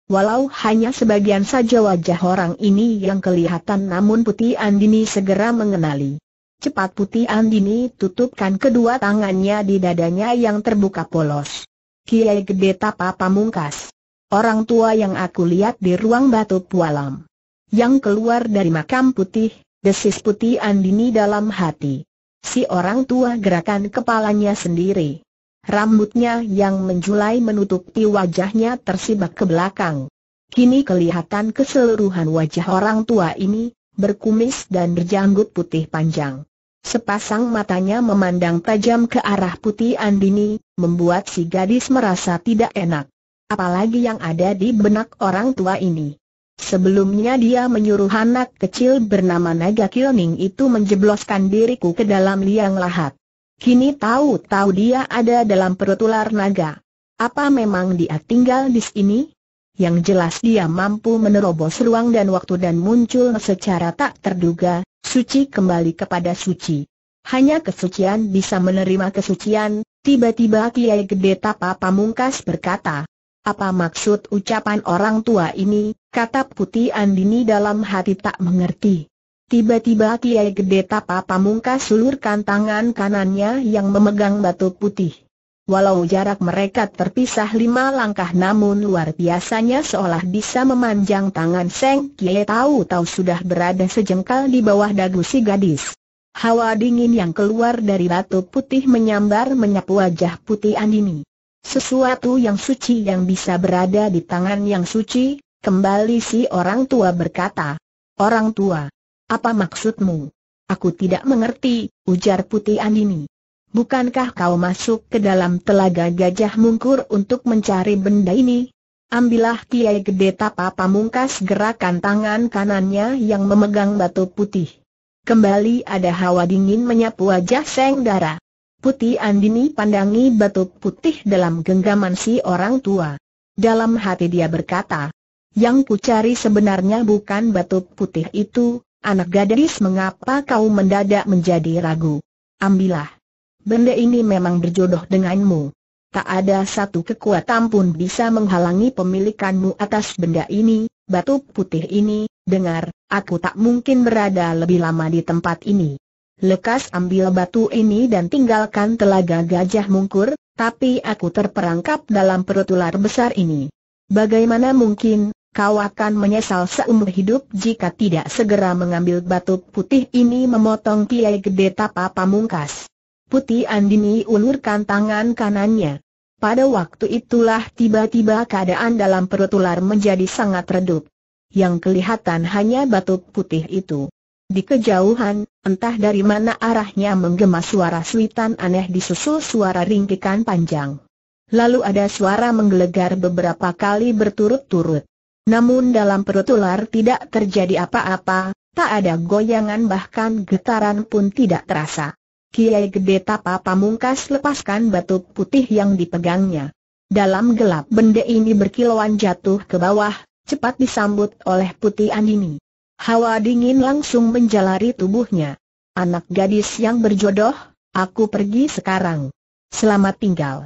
Walau hanya sebagian saja wajah orang ini yang kelihatan namun Putih Andini segera mengenali. Cepat Putih Andini tutupkan kedua tangannya di dadanya yang terbuka polos. Kiai Gede Tapa Pamungkas. Orang tua yang aku lihat di ruang batu pualam. Yang keluar dari makam putih, desis putih Andini dalam hati. Si orang tua gerakan kepalanya sendiri. Rambutnya yang menjulai menutupi wajahnya tersibak ke belakang. Kini kelihatan keseluruhan wajah orang tua ini, berkumis dan berjanggut putih panjang. Sepasang matanya memandang tajam ke arah putih Andini, membuat si gadis merasa tidak enak. Apalagi yang ada di benak orang tua ini. Sebelumnya dia menyuruh anak kecil bernama Naga Kioning itu menjebloskan diriku ke dalam liang lahat. Kini tahu-tahu dia ada dalam perut ular naga. Apa memang dia tinggal di sini? Yang jelas dia mampu menerobos ruang dan waktu dan muncul secara tak terduga, suci kembali kepada suci. Hanya kesucian bisa menerima kesucian, tiba-tiba Kiai Gede Tapa Pamungkas berkata, apa maksud ucapan orang tua ini? Kata Putih Andini dalam hati tak mengerti. Tiba-tiba Kiai Gede Tapa Pamungkas sulurkan tangan kanannya yang memegang batu putih. Walau jarak mereka terpisah lima langkah namun luar biasanya seolah bisa memanjang tangan Seng Kiai tahu-tahu sudah berada sejengkal di bawah dagu si gadis. Hawa dingin yang keluar dari batu putih menyambar menyapu wajah putih Andini. Sesuatu yang suci yang bisa berada di tangan yang suci, kembali si orang tua berkata. Orang tua, apa maksudmu? Aku tidak mengerti, ujar Putih Andini. Bukankah kau masuk ke dalam telaga gajah mungkur untuk mencari benda ini? Ambillah Kiai Gede Tapa pamungkas gerakan tangan kanannya yang memegang batu putih. Kembali ada hawa dingin menyapu wajah Seng Dara. Putih Andini pandangi batu putih dalam genggaman si orang tua. Dalam hati dia berkata, yang ku cari sebenarnya bukan batu putih itu, anak gadis mengapa kau mendadak menjadi ragu. Ambillah. Benda ini memang berjodoh denganmu. Tak ada satu kekuatan pun bisa menghalangi pemilikanmu atas benda ini, batu putih ini, dengar, aku tak mungkin berada lebih lama di tempat ini lekas ambil batu ini dan tinggalkan telaga gajah mungkur, tapi aku terperangkap dalam perut ular besar ini. Bagaimana mungkin, kau akan menyesal seumur hidup jika tidak segera mengambil batu putih ini memotong piai gede tapa pamungkas. Putih Andini ulurkan tangan kanannya. Pada waktu itulah tiba-tiba keadaan dalam perut ular menjadi sangat redup. Yang kelihatan hanya batu putih itu. Di kejauhan, entah dari mana arahnya menggema suara suitan aneh disusul suara ringkikan panjang. Lalu ada suara menggelegar beberapa kali berturut-turut. Namun dalam perut ular tidak terjadi apa-apa, tak ada goyangan bahkan getaran pun tidak terasa. Kiai Gede Tapa Pamungkas lepaskan batu putih yang dipegangnya. Dalam gelap benda ini berkilauan jatuh ke bawah, cepat disambut oleh putih Andini. Hawa dingin langsung menjalari tubuhnya. Anak gadis yang berjodoh, aku pergi sekarang. Selamat tinggal.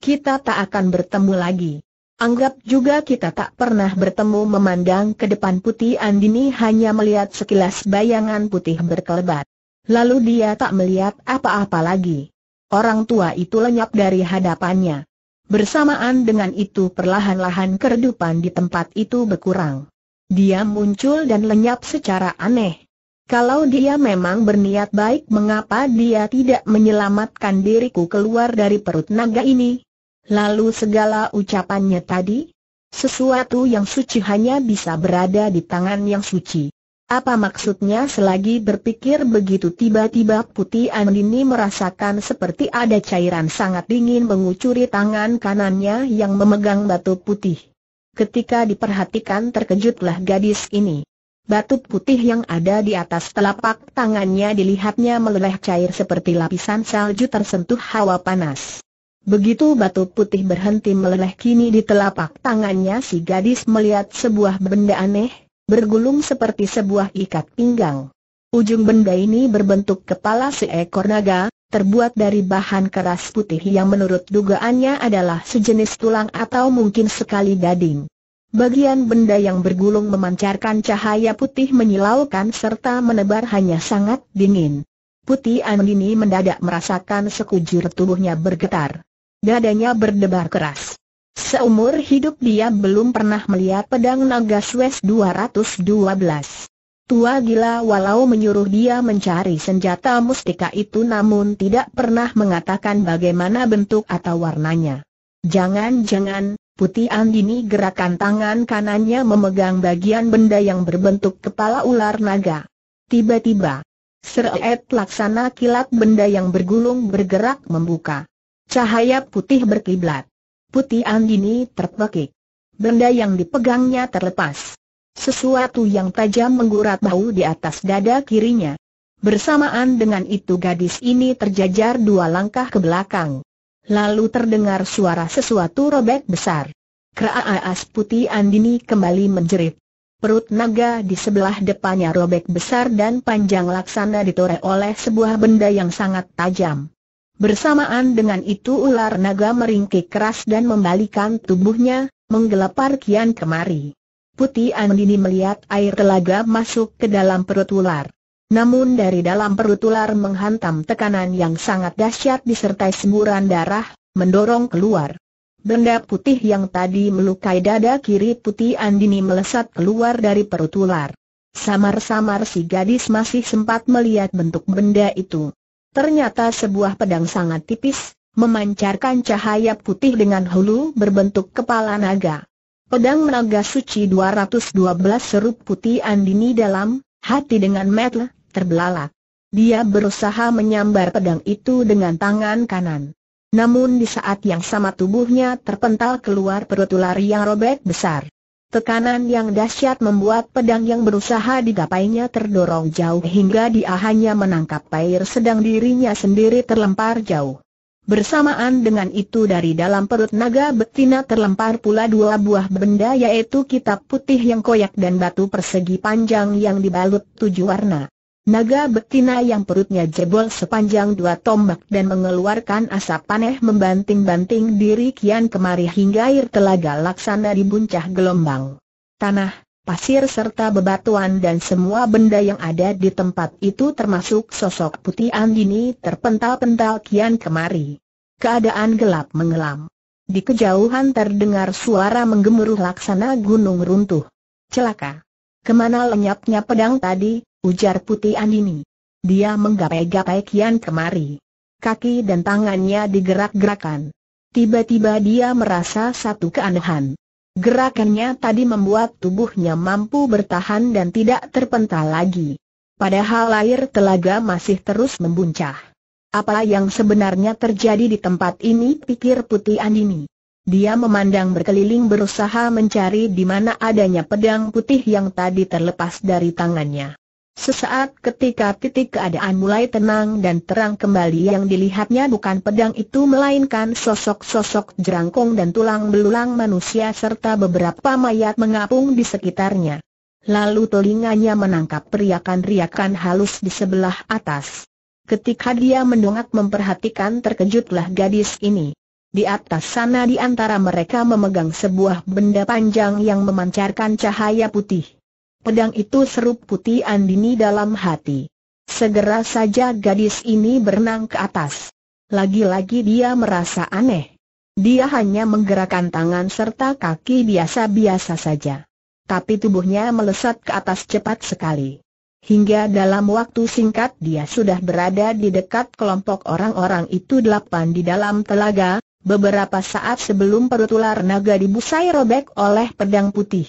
Kita tak akan bertemu lagi. Anggap juga kita tak pernah bertemu memandang ke depan putih Andini hanya melihat sekilas bayangan putih berkelebat. Lalu dia tak melihat apa-apa lagi. Orang tua itu lenyap dari hadapannya. Bersamaan dengan itu perlahan-lahan kerdupan di tempat itu berkurang. Dia muncul dan lenyap secara aneh. Kalau dia memang berniat baik mengapa dia tidak menyelamatkan diriku keluar dari perut naga ini? Lalu segala ucapannya tadi? Sesuatu yang suci hanya bisa berada di tangan yang suci. Apa maksudnya selagi berpikir begitu tiba-tiba Putih Andini merasakan seperti ada cairan sangat dingin mengucuri tangan kanannya yang memegang batu putih ketika diperhatikan terkejutlah gadis ini. Batu putih yang ada di atas telapak tangannya dilihatnya meleleh cair seperti lapisan salju tersentuh hawa panas. Begitu batu putih berhenti meleleh kini di telapak tangannya si gadis melihat sebuah benda aneh, bergulung seperti sebuah ikat pinggang. Ujung benda ini berbentuk kepala seekor naga, terbuat dari bahan keras putih yang menurut dugaannya adalah sejenis tulang atau mungkin sekali daging. Bagian benda yang bergulung memancarkan cahaya putih menyilaukan serta menebar hanya sangat dingin. Putih Andini mendadak merasakan sekujur tubuhnya bergetar. Dadanya berdebar keras. Seumur hidup dia belum pernah melihat pedang naga Swiss 212. Tua gila walau menyuruh dia mencari senjata mustika itu namun tidak pernah mengatakan bagaimana bentuk atau warnanya. Jangan-jangan, Putih Andini gerakan tangan kanannya memegang bagian benda yang berbentuk kepala ular naga. Tiba-tiba, Seret laksana kilat benda yang bergulung bergerak membuka. Cahaya putih berkiblat. Putih Andini terpekik. Benda yang dipegangnya terlepas. Sesuatu yang tajam menggurat bau di atas dada kirinya. Bersamaan dengan itu gadis ini terjajar dua langkah ke belakang. Lalu terdengar suara sesuatu robek besar. Kraaas putih Andini kembali menjerit. Perut naga di sebelah depannya robek besar dan panjang laksana ditoreh oleh sebuah benda yang sangat tajam. Bersamaan dengan itu ular naga meringkik keras dan membalikan tubuhnya, menggelepar kian kemari. Putih Andini melihat air telaga masuk ke dalam perut ular. Namun dari dalam perut ular menghantam tekanan yang sangat dahsyat disertai semburan darah, mendorong keluar. Benda putih yang tadi melukai dada kiri Putih Andini melesat keluar dari perut ular. Samar-samar si gadis masih sempat melihat bentuk benda itu. Ternyata sebuah pedang sangat tipis, memancarkan cahaya putih dengan hulu berbentuk kepala naga. Pedang Naga Suci 212 serup putih Andini dalam, hati dengan metel, terbelalak. Dia berusaha menyambar pedang itu dengan tangan kanan. Namun di saat yang sama tubuhnya terpental keluar perut ular yang robek besar. Tekanan yang dahsyat membuat pedang yang berusaha digapainya terdorong jauh hingga dia hanya menangkap air sedang dirinya sendiri terlempar jauh. Bersamaan dengan itu dari dalam perut naga betina terlempar pula dua buah benda yaitu kitab putih yang koyak dan batu persegi panjang yang dibalut tujuh warna. Naga betina yang perutnya jebol sepanjang dua tombak dan mengeluarkan asap paneh membanting-banting diri kian kemari hingga air telaga laksana dibuncah gelombang. Tanah pasir serta bebatuan dan semua benda yang ada di tempat itu termasuk sosok putih Andini terpental-pental kian kemari. Keadaan gelap mengelam. Di kejauhan terdengar suara menggemuruh laksana gunung runtuh. Celaka. Kemana lenyapnya pedang tadi, ujar putih Andini. Dia menggapai-gapai kian kemari. Kaki dan tangannya digerak-gerakan. Tiba-tiba dia merasa satu keanehan. Gerakannya tadi membuat tubuhnya mampu bertahan dan tidak terpental lagi. Padahal air telaga masih terus membuncah. Apa yang sebenarnya terjadi di tempat ini pikir Putih Andini. Dia memandang berkeliling berusaha mencari di mana adanya pedang putih yang tadi terlepas dari tangannya. Sesaat ketika titik keadaan mulai tenang dan terang kembali yang dilihatnya bukan pedang itu melainkan sosok-sosok jerangkong dan tulang belulang manusia serta beberapa mayat mengapung di sekitarnya. Lalu telinganya menangkap riakan riakan halus di sebelah atas. Ketika dia mendongak memperhatikan terkejutlah gadis ini. Di atas sana di antara mereka memegang sebuah benda panjang yang memancarkan cahaya putih. Pedang itu serup putih Andini dalam hati. Segera saja gadis ini berenang ke atas. Lagi-lagi dia merasa aneh. Dia hanya menggerakkan tangan serta kaki biasa-biasa saja. Tapi tubuhnya melesat ke atas cepat sekali. Hingga dalam waktu singkat dia sudah berada di dekat kelompok orang-orang itu delapan di dalam telaga, beberapa saat sebelum perut ular naga dibusai robek oleh pedang putih.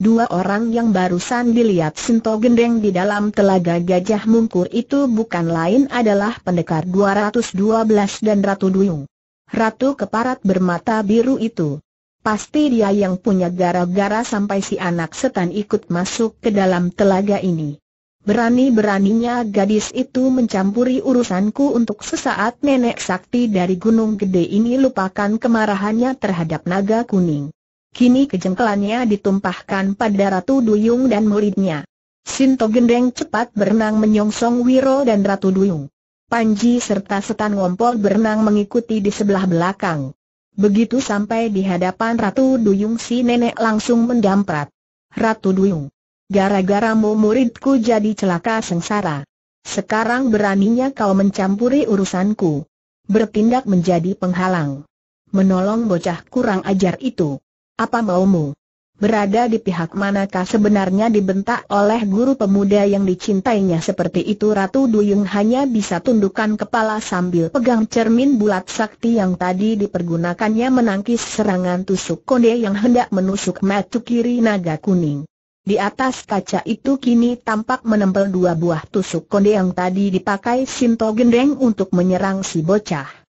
Dua orang yang barusan dilihat Sinto Gendeng di dalam telaga Gajah Mungkur itu bukan lain adalah pendekar 212 dan Ratu Duyung. Ratu keparat bermata biru itu. Pasti dia yang punya gara-gara sampai si anak setan ikut masuk ke dalam telaga ini. Berani-beraninya gadis itu mencampuri urusanku untuk sesaat nenek sakti dari gunung gede ini lupakan kemarahannya terhadap naga kuning. Kini kejengkelannya ditumpahkan pada Ratu Duyung dan muridnya. Sinto Gendeng cepat berenang menyongsong Wiro dan Ratu Duyung. Panji serta setan ngompol berenang mengikuti di sebelah belakang. Begitu sampai di hadapan Ratu Duyung si nenek langsung mendamprat. Ratu Duyung, gara-garamu muridku jadi celaka sengsara. Sekarang beraninya kau mencampuri urusanku. Bertindak menjadi penghalang. Menolong bocah kurang ajar itu. Apa maumu? Berada di pihak manakah sebenarnya dibentak oleh guru pemuda yang dicintainya seperti itu Ratu Duyung hanya bisa tundukkan kepala sambil pegang cermin bulat sakti yang tadi dipergunakannya menangkis serangan tusuk konde yang hendak menusuk matu kiri naga kuning. Di atas kaca itu kini tampak menempel dua buah tusuk konde yang tadi dipakai Sinto Gendeng untuk menyerang si bocah.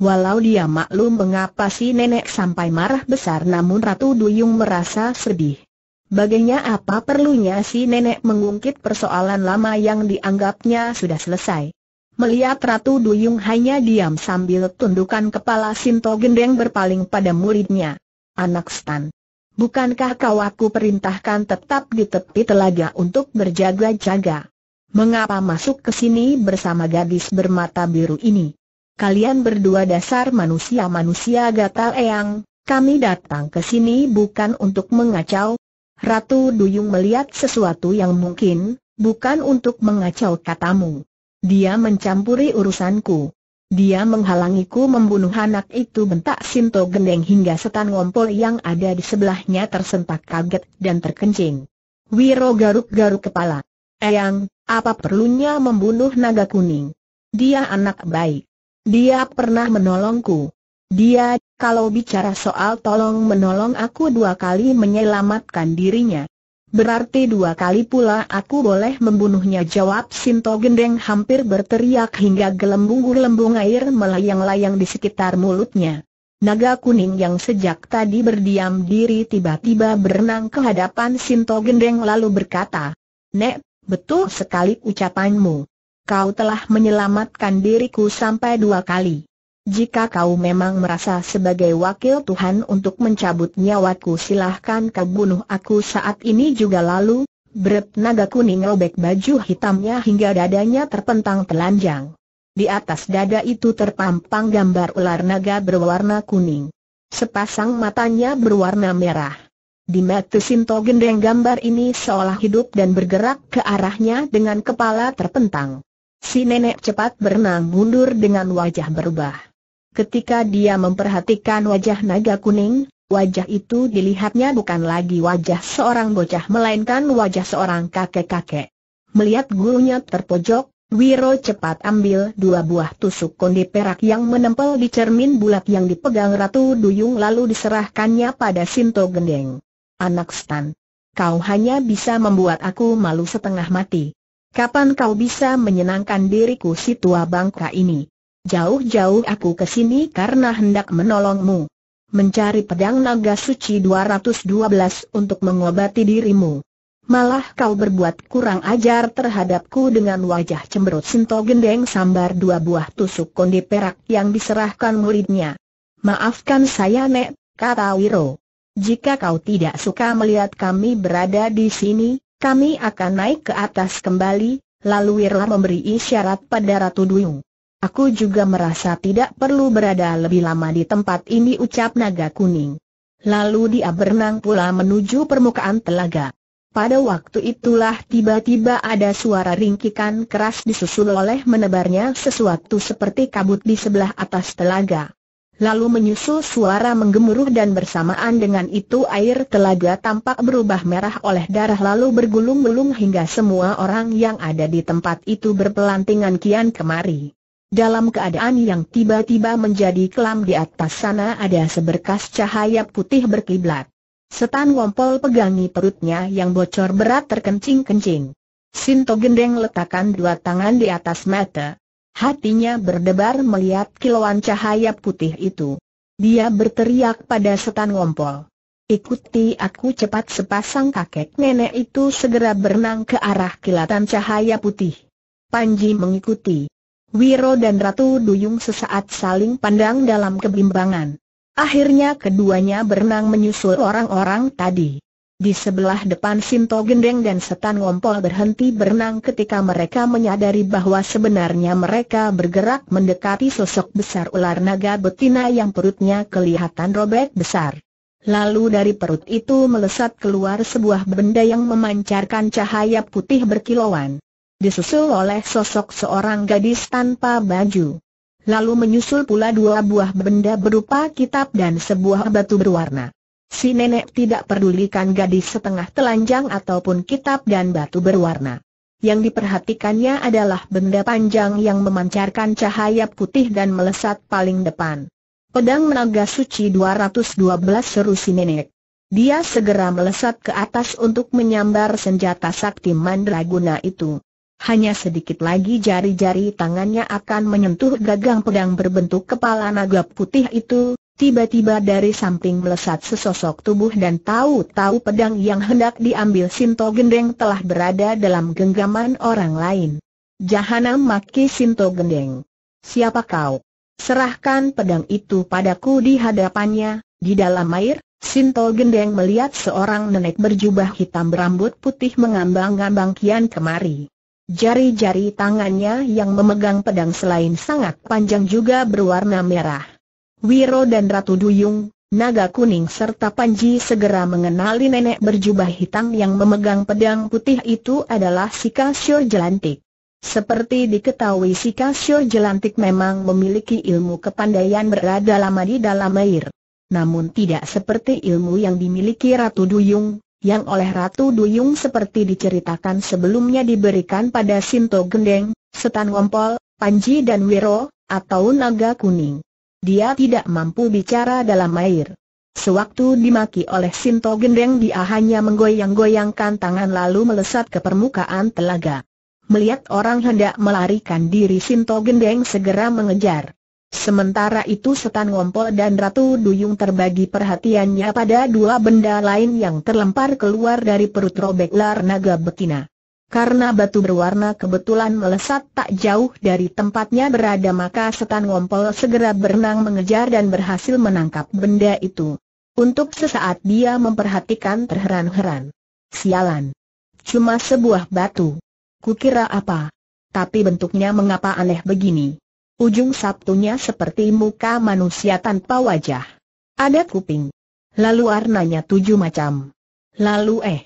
Walau dia maklum mengapa si nenek sampai marah besar namun Ratu Duyung merasa sedih. Baginya apa perlunya si nenek mengungkit persoalan lama yang dianggapnya sudah selesai. Melihat Ratu Duyung hanya diam sambil tundukan kepala Sinto Gendeng berpaling pada muridnya. Anak Stan. Bukankah kau aku perintahkan tetap di tepi telaga untuk berjaga-jaga? Mengapa masuk ke sini bersama gadis bermata biru ini? kalian berdua dasar manusia-manusia gatal eyang, kami datang ke sini bukan untuk mengacau. Ratu Duyung melihat sesuatu yang mungkin, bukan untuk mengacau katamu. Dia mencampuri urusanku. Dia menghalangiku membunuh anak itu bentak Sinto Gendeng hingga setan ngompol yang ada di sebelahnya tersentak kaget dan terkencing. Wiro garuk-garuk kepala. Eyang, apa perlunya membunuh naga kuning? Dia anak baik. Dia pernah menolongku. Dia, kalau bicara soal tolong menolong aku dua kali menyelamatkan dirinya. Berarti dua kali pula aku boleh membunuhnya jawab Sinto Gendeng hampir berteriak hingga gelembung-gelembung air melayang-layang di sekitar mulutnya. Naga kuning yang sejak tadi berdiam diri tiba-tiba berenang ke hadapan Sinto Gendeng lalu berkata, Nek, betul sekali ucapanmu kau telah menyelamatkan diriku sampai dua kali. Jika kau memang merasa sebagai wakil Tuhan untuk mencabut nyawaku silahkan kau bunuh aku saat ini juga lalu, berat naga kuning robek baju hitamnya hingga dadanya terpentang telanjang. Di atas dada itu terpampang gambar ular naga berwarna kuning. Sepasang matanya berwarna merah. Di mata Sinto gendeng gambar ini seolah hidup dan bergerak ke arahnya dengan kepala terpentang. Si nenek cepat berenang mundur dengan wajah berubah. Ketika dia memperhatikan wajah naga kuning, wajah itu dilihatnya bukan lagi wajah seorang bocah melainkan wajah seorang kakek-kakek. Melihat gurunya terpojok, Wiro cepat ambil dua buah tusuk konde perak yang menempel di cermin bulat yang dipegang Ratu Duyung lalu diserahkannya pada Sinto Gendeng. Anak Stan, kau hanya bisa membuat aku malu setengah mati. Kapan kau bisa menyenangkan diriku si tua bangka ini? Jauh-jauh aku ke sini karena hendak menolongmu. Mencari pedang naga suci 212 untuk mengobati dirimu. Malah kau berbuat kurang ajar terhadapku dengan wajah cemberut Sinto Gendeng sambar dua buah tusuk konde perak yang diserahkan muridnya. Maafkan saya Nek, kata Wiro. Jika kau tidak suka melihat kami berada di sini, kami akan naik ke atas kembali, lalu Wirla memberi isyarat pada Ratu Duyung. Aku juga merasa tidak perlu berada lebih lama di tempat ini ucap naga kuning. Lalu dia berenang pula menuju permukaan telaga. Pada waktu itulah tiba-tiba ada suara ringkikan keras disusul oleh menebarnya sesuatu seperti kabut di sebelah atas telaga. Lalu menyusul suara menggemuruh dan bersamaan dengan itu air telaga tampak berubah merah oleh darah lalu bergulung-gulung hingga semua orang yang ada di tempat itu berpelantingan kian kemari. Dalam keadaan yang tiba-tiba menjadi kelam di atas sana ada seberkas cahaya putih berkiblat. Setan Wompol pegangi perutnya yang bocor berat terkencing-kencing. Sinto Gendeng letakkan dua tangan di atas mata, Hatinya berdebar melihat kilauan cahaya putih itu. Dia berteriak pada setan ngompol. Ikuti aku cepat sepasang kakek nenek itu segera berenang ke arah kilatan cahaya putih. Panji mengikuti. Wiro dan Ratu Duyung sesaat saling pandang dalam kebimbangan. Akhirnya keduanya berenang menyusul orang-orang tadi. Di sebelah depan Sinto Gendeng dan Setan Ngompol berhenti berenang ketika mereka menyadari bahwa sebenarnya mereka bergerak mendekati sosok besar ular naga betina yang perutnya kelihatan robek besar. Lalu dari perut itu melesat keluar sebuah benda yang memancarkan cahaya putih berkilauan. Disusul oleh sosok seorang gadis tanpa baju. Lalu menyusul pula dua buah benda berupa kitab dan sebuah batu berwarna. Si nenek tidak pedulikan gadis setengah telanjang ataupun kitab dan batu berwarna. Yang diperhatikannya adalah benda panjang yang memancarkan cahaya putih dan melesat paling depan. Pedang menaga suci 212 seru si nenek. Dia segera melesat ke atas untuk menyambar senjata sakti mandraguna itu. Hanya sedikit lagi jari-jari tangannya akan menyentuh gagang pedang berbentuk kepala naga putih itu, Tiba-tiba dari samping melesat sesosok tubuh dan tahu-tahu pedang yang hendak diambil Sinto Gendeng telah berada dalam genggaman orang lain. Jahanam maki Sinto Gendeng. Siapa kau? Serahkan pedang itu padaku di hadapannya, di dalam air, Sinto Gendeng melihat seorang nenek berjubah hitam berambut putih mengambang-ambang kian kemari. Jari-jari tangannya yang memegang pedang selain sangat panjang juga berwarna merah. Wiro dan Ratu Duyung, Naga Kuning serta Panji segera mengenali nenek berjubah hitam yang memegang pedang putih itu adalah si Kasio Jelantik. Seperti diketahui si Kasio Jelantik memang memiliki ilmu kepandaian berada lama di dalam air. Namun tidak seperti ilmu yang dimiliki Ratu Duyung, yang oleh Ratu Duyung seperti diceritakan sebelumnya diberikan pada Sinto Gendeng, Setan Wompol, Panji dan Wiro, atau Naga Kuning dia tidak mampu bicara dalam air. Sewaktu dimaki oleh Sinto Gendeng dia hanya menggoyang-goyangkan tangan lalu melesat ke permukaan telaga. Melihat orang hendak melarikan diri Sinto Gendeng segera mengejar. Sementara itu Setan Ngompol dan Ratu Duyung terbagi perhatiannya pada dua benda lain yang terlempar keluar dari perut robek lar naga betina. Karena batu berwarna kebetulan melesat tak jauh dari tempatnya berada maka setan ngompol segera berenang mengejar dan berhasil menangkap benda itu. Untuk sesaat dia memperhatikan terheran-heran. Sialan. Cuma sebuah batu. Kukira apa? Tapi bentuknya mengapa aneh begini? Ujung sabtunya seperti muka manusia tanpa wajah. Ada kuping. Lalu warnanya tujuh macam. Lalu eh.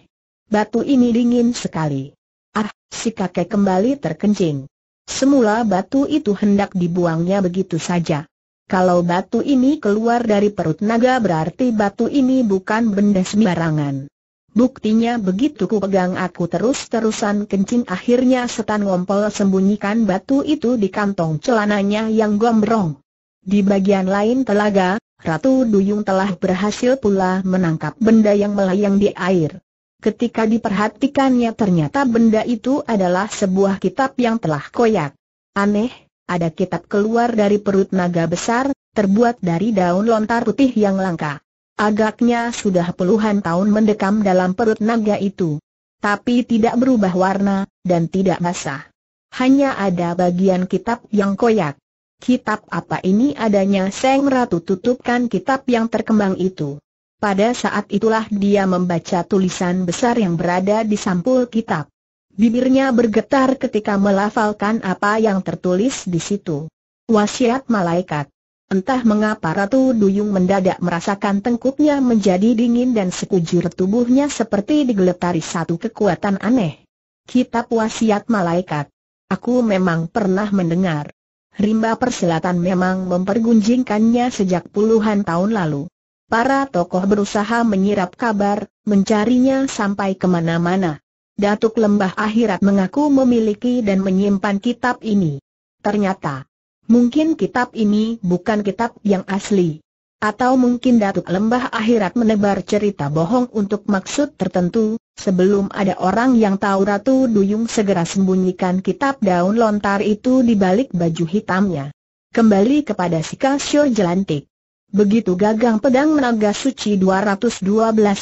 Batu ini dingin sekali. Ah, si kakek kembali terkencing. Semula batu itu hendak dibuangnya begitu saja. Kalau batu ini keluar dari perut naga berarti batu ini bukan benda sembarangan. Buktinya begitu ku pegang aku terus-terusan kencing akhirnya setan ngompol sembunyikan batu itu di kantong celananya yang gombrong. Di bagian lain telaga, Ratu Duyung telah berhasil pula menangkap benda yang melayang di air. Ketika diperhatikannya ternyata benda itu adalah sebuah kitab yang telah koyak. Aneh, ada kitab keluar dari perut naga besar, terbuat dari daun lontar putih yang langka. Agaknya sudah puluhan tahun mendekam dalam perut naga itu. Tapi tidak berubah warna, dan tidak basah. Hanya ada bagian kitab yang koyak. Kitab apa ini adanya Seng Ratu tutupkan kitab yang terkembang itu. Pada saat itulah dia membaca tulisan besar yang berada di sampul kitab. Bibirnya bergetar ketika melafalkan apa yang tertulis di situ. Wasiat malaikat. Entah mengapa Ratu Duyung mendadak merasakan tengkuknya menjadi dingin dan sekujur tubuhnya seperti digeletari satu kekuatan aneh. Kitab wasiat malaikat. Aku memang pernah mendengar. Rimba persilatan memang mempergunjingkannya sejak puluhan tahun lalu. Para tokoh berusaha menyirap kabar, mencarinya sampai kemana-mana. Datuk Lembah Akhirat mengaku memiliki dan menyimpan kitab ini. Ternyata, mungkin kitab ini bukan kitab yang asli. Atau mungkin Datuk Lembah Akhirat menebar cerita bohong untuk maksud tertentu, sebelum ada orang yang tahu Ratu Duyung segera sembunyikan kitab daun lontar itu di balik baju hitamnya. Kembali kepada si Kasyo Jelantik. Begitu gagang pedang naga suci 212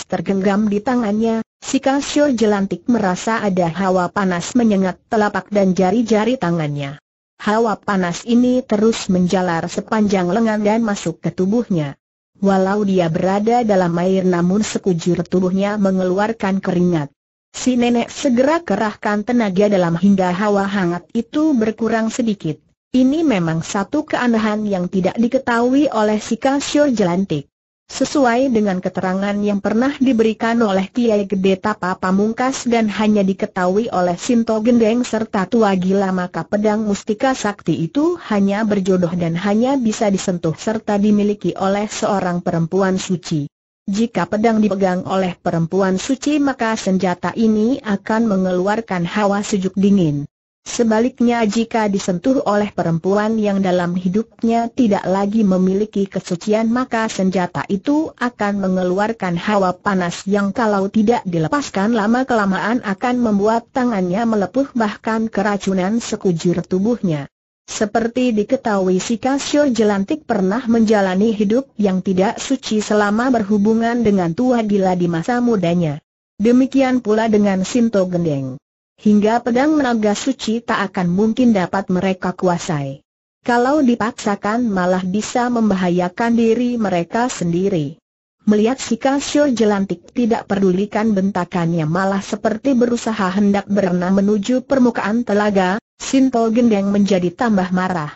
tergenggam di tangannya, si Kasio jelantik merasa ada hawa panas menyengat telapak dan jari-jari tangannya. Hawa panas ini terus menjalar sepanjang lengan dan masuk ke tubuhnya. Walau dia berada dalam air namun sekujur tubuhnya mengeluarkan keringat. Si nenek segera kerahkan tenaga dalam hingga hawa hangat itu berkurang sedikit. Ini memang satu keanehan yang tidak diketahui oleh si Kasio Jelantik. Sesuai dengan keterangan yang pernah diberikan oleh Kiai Gede Tapa Pamungkas dan hanya diketahui oleh Sinto Gendeng serta Tua Gila maka pedang mustika sakti itu hanya berjodoh dan hanya bisa disentuh serta dimiliki oleh seorang perempuan suci. Jika pedang dipegang oleh perempuan suci maka senjata ini akan mengeluarkan hawa sejuk dingin. Sebaliknya jika disentuh oleh perempuan yang dalam hidupnya tidak lagi memiliki kesucian maka senjata itu akan mengeluarkan hawa panas yang kalau tidak dilepaskan lama-kelamaan akan membuat tangannya melepuh bahkan keracunan sekujur tubuhnya. Seperti diketahui si Kasio Jelantik pernah menjalani hidup yang tidak suci selama berhubungan dengan tua gila di masa mudanya. Demikian pula dengan Sinto Gendeng hingga pedang naga suci tak akan mungkin dapat mereka kuasai. Kalau dipaksakan malah bisa membahayakan diri mereka sendiri. Melihat si Kasio jelantik tidak pedulikan bentakannya malah seperti berusaha hendak berenang menuju permukaan telaga, Sinto Gendeng menjadi tambah marah.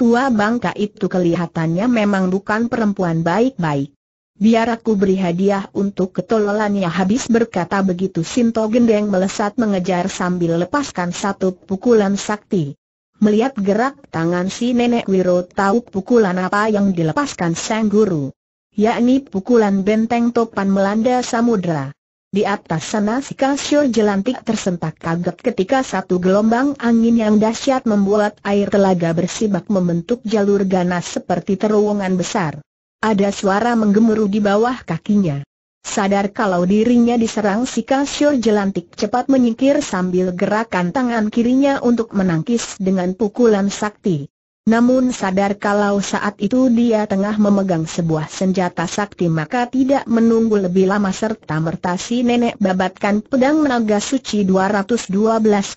Tua bangka itu kelihatannya memang bukan perempuan baik-baik biar aku beri hadiah untuk ketololannya habis berkata begitu Sinto Gendeng melesat mengejar sambil lepaskan satu pukulan sakti. Melihat gerak tangan si nenek Wiro tahu pukulan apa yang dilepaskan sang guru. Yakni pukulan benteng topan melanda samudera. Di atas sana si kasio jelantik tersentak kaget ketika satu gelombang angin yang dahsyat membuat air telaga bersibak membentuk jalur ganas seperti terowongan besar. Ada suara menggemuruh di bawah kakinya. Sadar kalau dirinya diserang si kasur jelantik cepat menyingkir sambil gerakan tangan kirinya untuk menangkis dengan pukulan sakti. Namun sadar kalau saat itu dia tengah memegang sebuah senjata sakti maka tidak menunggu lebih lama serta merta si nenek babatkan pedang naga suci 212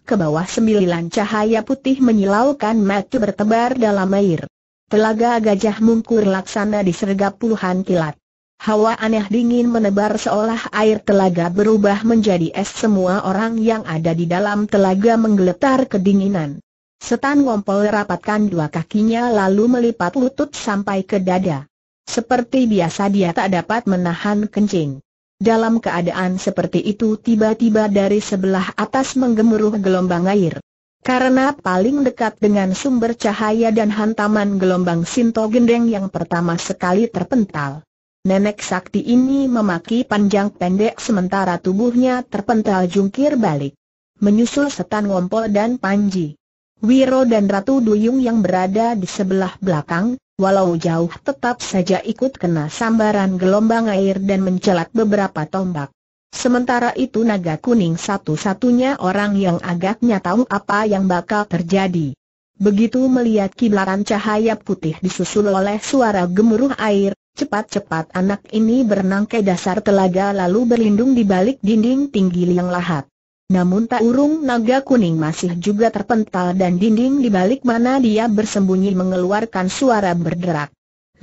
ke bawah sembilan cahaya putih menyilaukan mata bertebar dalam air. Telaga gajah mungkur laksana disergap puluhan kilat. Hawa aneh dingin menebar seolah air telaga berubah menjadi es semua orang yang ada di dalam telaga menggeletar kedinginan. Setan ngompol rapatkan dua kakinya lalu melipat lutut sampai ke dada. Seperti biasa dia tak dapat menahan kencing. Dalam keadaan seperti itu tiba-tiba dari sebelah atas menggemuruh gelombang air. Karena paling dekat dengan sumber cahaya dan hantaman gelombang Sinto Gendeng yang pertama sekali terpental. Nenek sakti ini memaki panjang pendek sementara tubuhnya terpental jungkir balik. Menyusul setan ngompol dan panji. Wiro dan Ratu Duyung yang berada di sebelah belakang, walau jauh tetap saja ikut kena sambaran gelombang air dan mencelat beberapa tombak. Sementara itu naga kuning satu-satunya orang yang agaknya tahu apa yang bakal terjadi. Begitu melihat kiblaran cahaya putih disusul oleh suara gemuruh air, cepat-cepat anak ini berenang ke dasar telaga lalu berlindung di balik dinding tinggi liang lahat. Namun tak urung naga kuning masih juga terpental dan dinding di balik mana dia bersembunyi mengeluarkan suara berderak.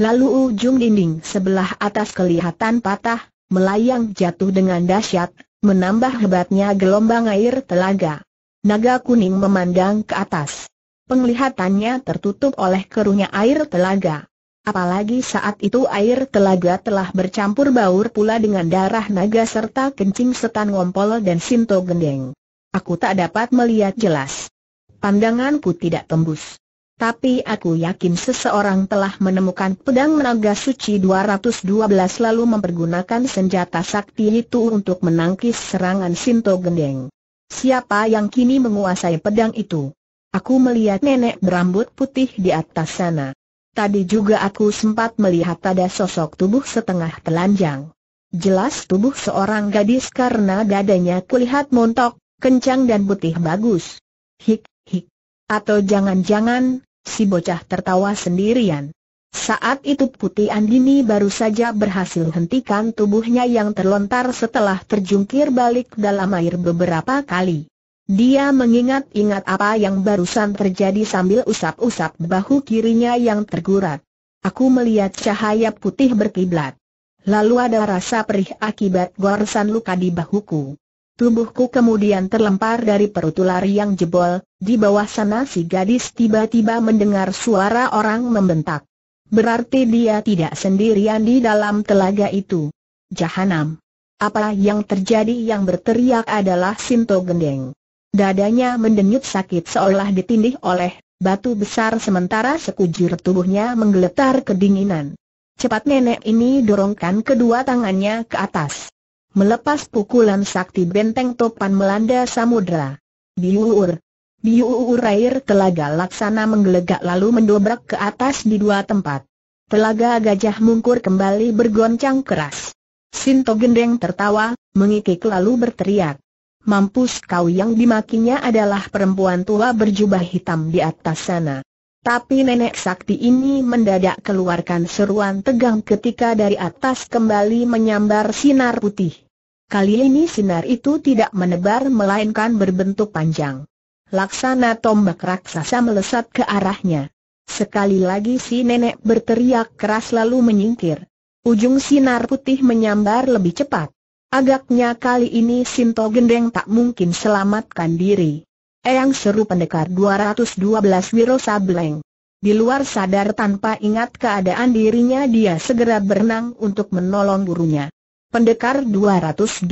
Lalu ujung dinding sebelah atas kelihatan patah, melayang jatuh dengan dahsyat, menambah hebatnya gelombang air telaga. Naga kuning memandang ke atas. Penglihatannya tertutup oleh keruhnya air telaga. Apalagi saat itu air telaga telah bercampur baur pula dengan darah naga serta kencing setan ngompol dan sinto gendeng. Aku tak dapat melihat jelas. Pandanganku tidak tembus. Tapi aku yakin seseorang telah menemukan pedang naga suci 212 lalu mempergunakan senjata sakti itu untuk menangkis serangan Sinto Gendeng. Siapa yang kini menguasai pedang itu? Aku melihat nenek berambut putih di atas sana. Tadi juga aku sempat melihat ada sosok tubuh setengah telanjang. Jelas tubuh seorang gadis karena dadanya kulihat montok, kencang dan putih bagus. Hik, hik. Atau jangan-jangan, si bocah tertawa sendirian. Saat itu Putih Andini baru saja berhasil hentikan tubuhnya yang terlontar setelah terjungkir balik dalam air beberapa kali. Dia mengingat-ingat apa yang barusan terjadi sambil usap-usap bahu kirinya yang tergurat. Aku melihat cahaya putih berkiblat. Lalu ada rasa perih akibat goresan luka di bahuku. Tubuhku kemudian terlempar dari perut ular yang jebol, di bawah sana si gadis tiba-tiba mendengar suara orang membentak. Berarti dia tidak sendirian di dalam telaga itu. Jahanam. Apa yang terjadi yang berteriak adalah Sinto Gendeng. Dadanya mendenyut sakit seolah ditindih oleh batu besar sementara sekujur tubuhnya menggeletar kedinginan. Cepat nenek ini dorongkan kedua tangannya ke atas. Melepas pukulan sakti benteng topan melanda samudra. Biuur. Biuur air telaga laksana menggelegak lalu mendobrak ke atas di dua tempat. Telaga gajah mungkur kembali bergoncang keras. Sinto Gendeng tertawa, mengikik lalu berteriak. Mampus kau yang dimakinya adalah perempuan tua berjubah hitam di atas sana. Tapi nenek sakti ini mendadak keluarkan seruan tegang ketika dari atas kembali menyambar sinar putih. Kali ini sinar itu tidak menebar melainkan berbentuk panjang. Laksana tombak raksasa melesat ke arahnya. Sekali lagi si nenek berteriak keras lalu menyingkir. Ujung sinar putih menyambar lebih cepat. Agaknya kali ini Sinto Gendeng tak mungkin selamatkan diri. Eyang seru pendekar 212 Wiro Sableng. Di luar sadar tanpa ingat keadaan dirinya dia segera berenang untuk menolong gurunya. Pendekar 212.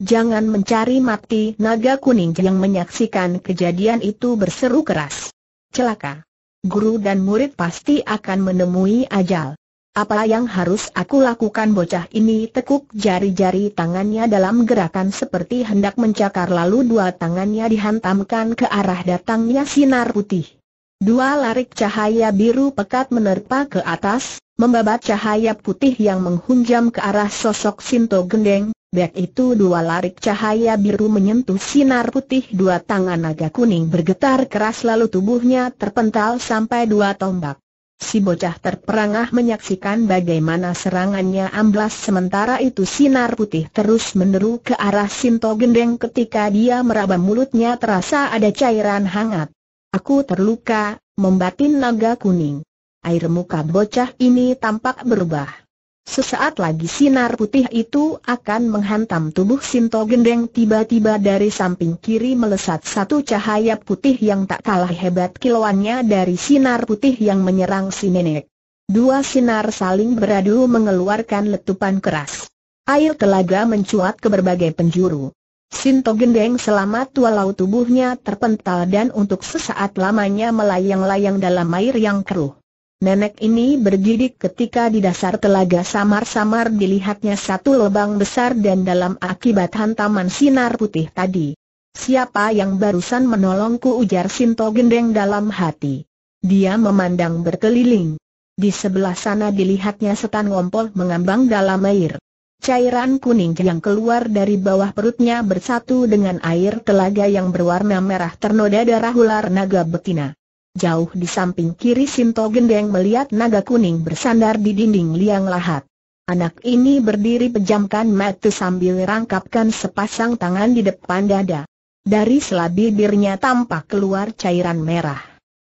Jangan mencari mati naga kuning yang menyaksikan kejadian itu berseru keras. Celaka. Guru dan murid pasti akan menemui ajal. Apa yang harus aku lakukan bocah ini tekuk jari-jari tangannya dalam gerakan seperti hendak mencakar lalu dua tangannya dihantamkan ke arah datangnya sinar putih. Dua larik cahaya biru pekat menerpa ke atas, membabat cahaya putih yang menghunjam ke arah sosok Sinto Gendeng, baik itu dua larik cahaya biru menyentuh sinar putih dua tangan naga kuning bergetar keras lalu tubuhnya terpental sampai dua tombak. Si bocah terperangah menyaksikan bagaimana serangannya amblas sementara itu sinar putih terus meneru ke arah Sinto Gendeng ketika dia meraba mulutnya terasa ada cairan hangat. Aku terluka, membatin naga kuning. Air muka bocah ini tampak berubah. Sesaat lagi sinar putih itu akan menghantam tubuh Sinto Gendeng tiba-tiba dari samping kiri melesat satu cahaya putih yang tak kalah hebat kilauannya dari sinar putih yang menyerang si nenek. Dua sinar saling beradu mengeluarkan letupan keras. Air telaga mencuat ke berbagai penjuru. Sinto Gendeng selamat walau tubuhnya terpental dan untuk sesaat lamanya melayang-layang dalam air yang keruh. Nenek ini bergidik ketika di dasar telaga samar-samar dilihatnya satu lubang besar dan dalam akibat hantaman sinar putih tadi. Siapa yang barusan menolongku ujar Sinto Gendeng dalam hati. Dia memandang berkeliling. Di sebelah sana dilihatnya setan ngompol mengambang dalam air. Cairan kuning yang keluar dari bawah perutnya bersatu dengan air telaga yang berwarna merah ternoda darah ular naga betina. Jauh di samping kiri Sinto Gendeng melihat naga kuning bersandar di dinding liang lahat. Anak ini berdiri pejamkan mata sambil rangkapkan sepasang tangan di depan dada. Dari bibirnya tampak keluar cairan merah.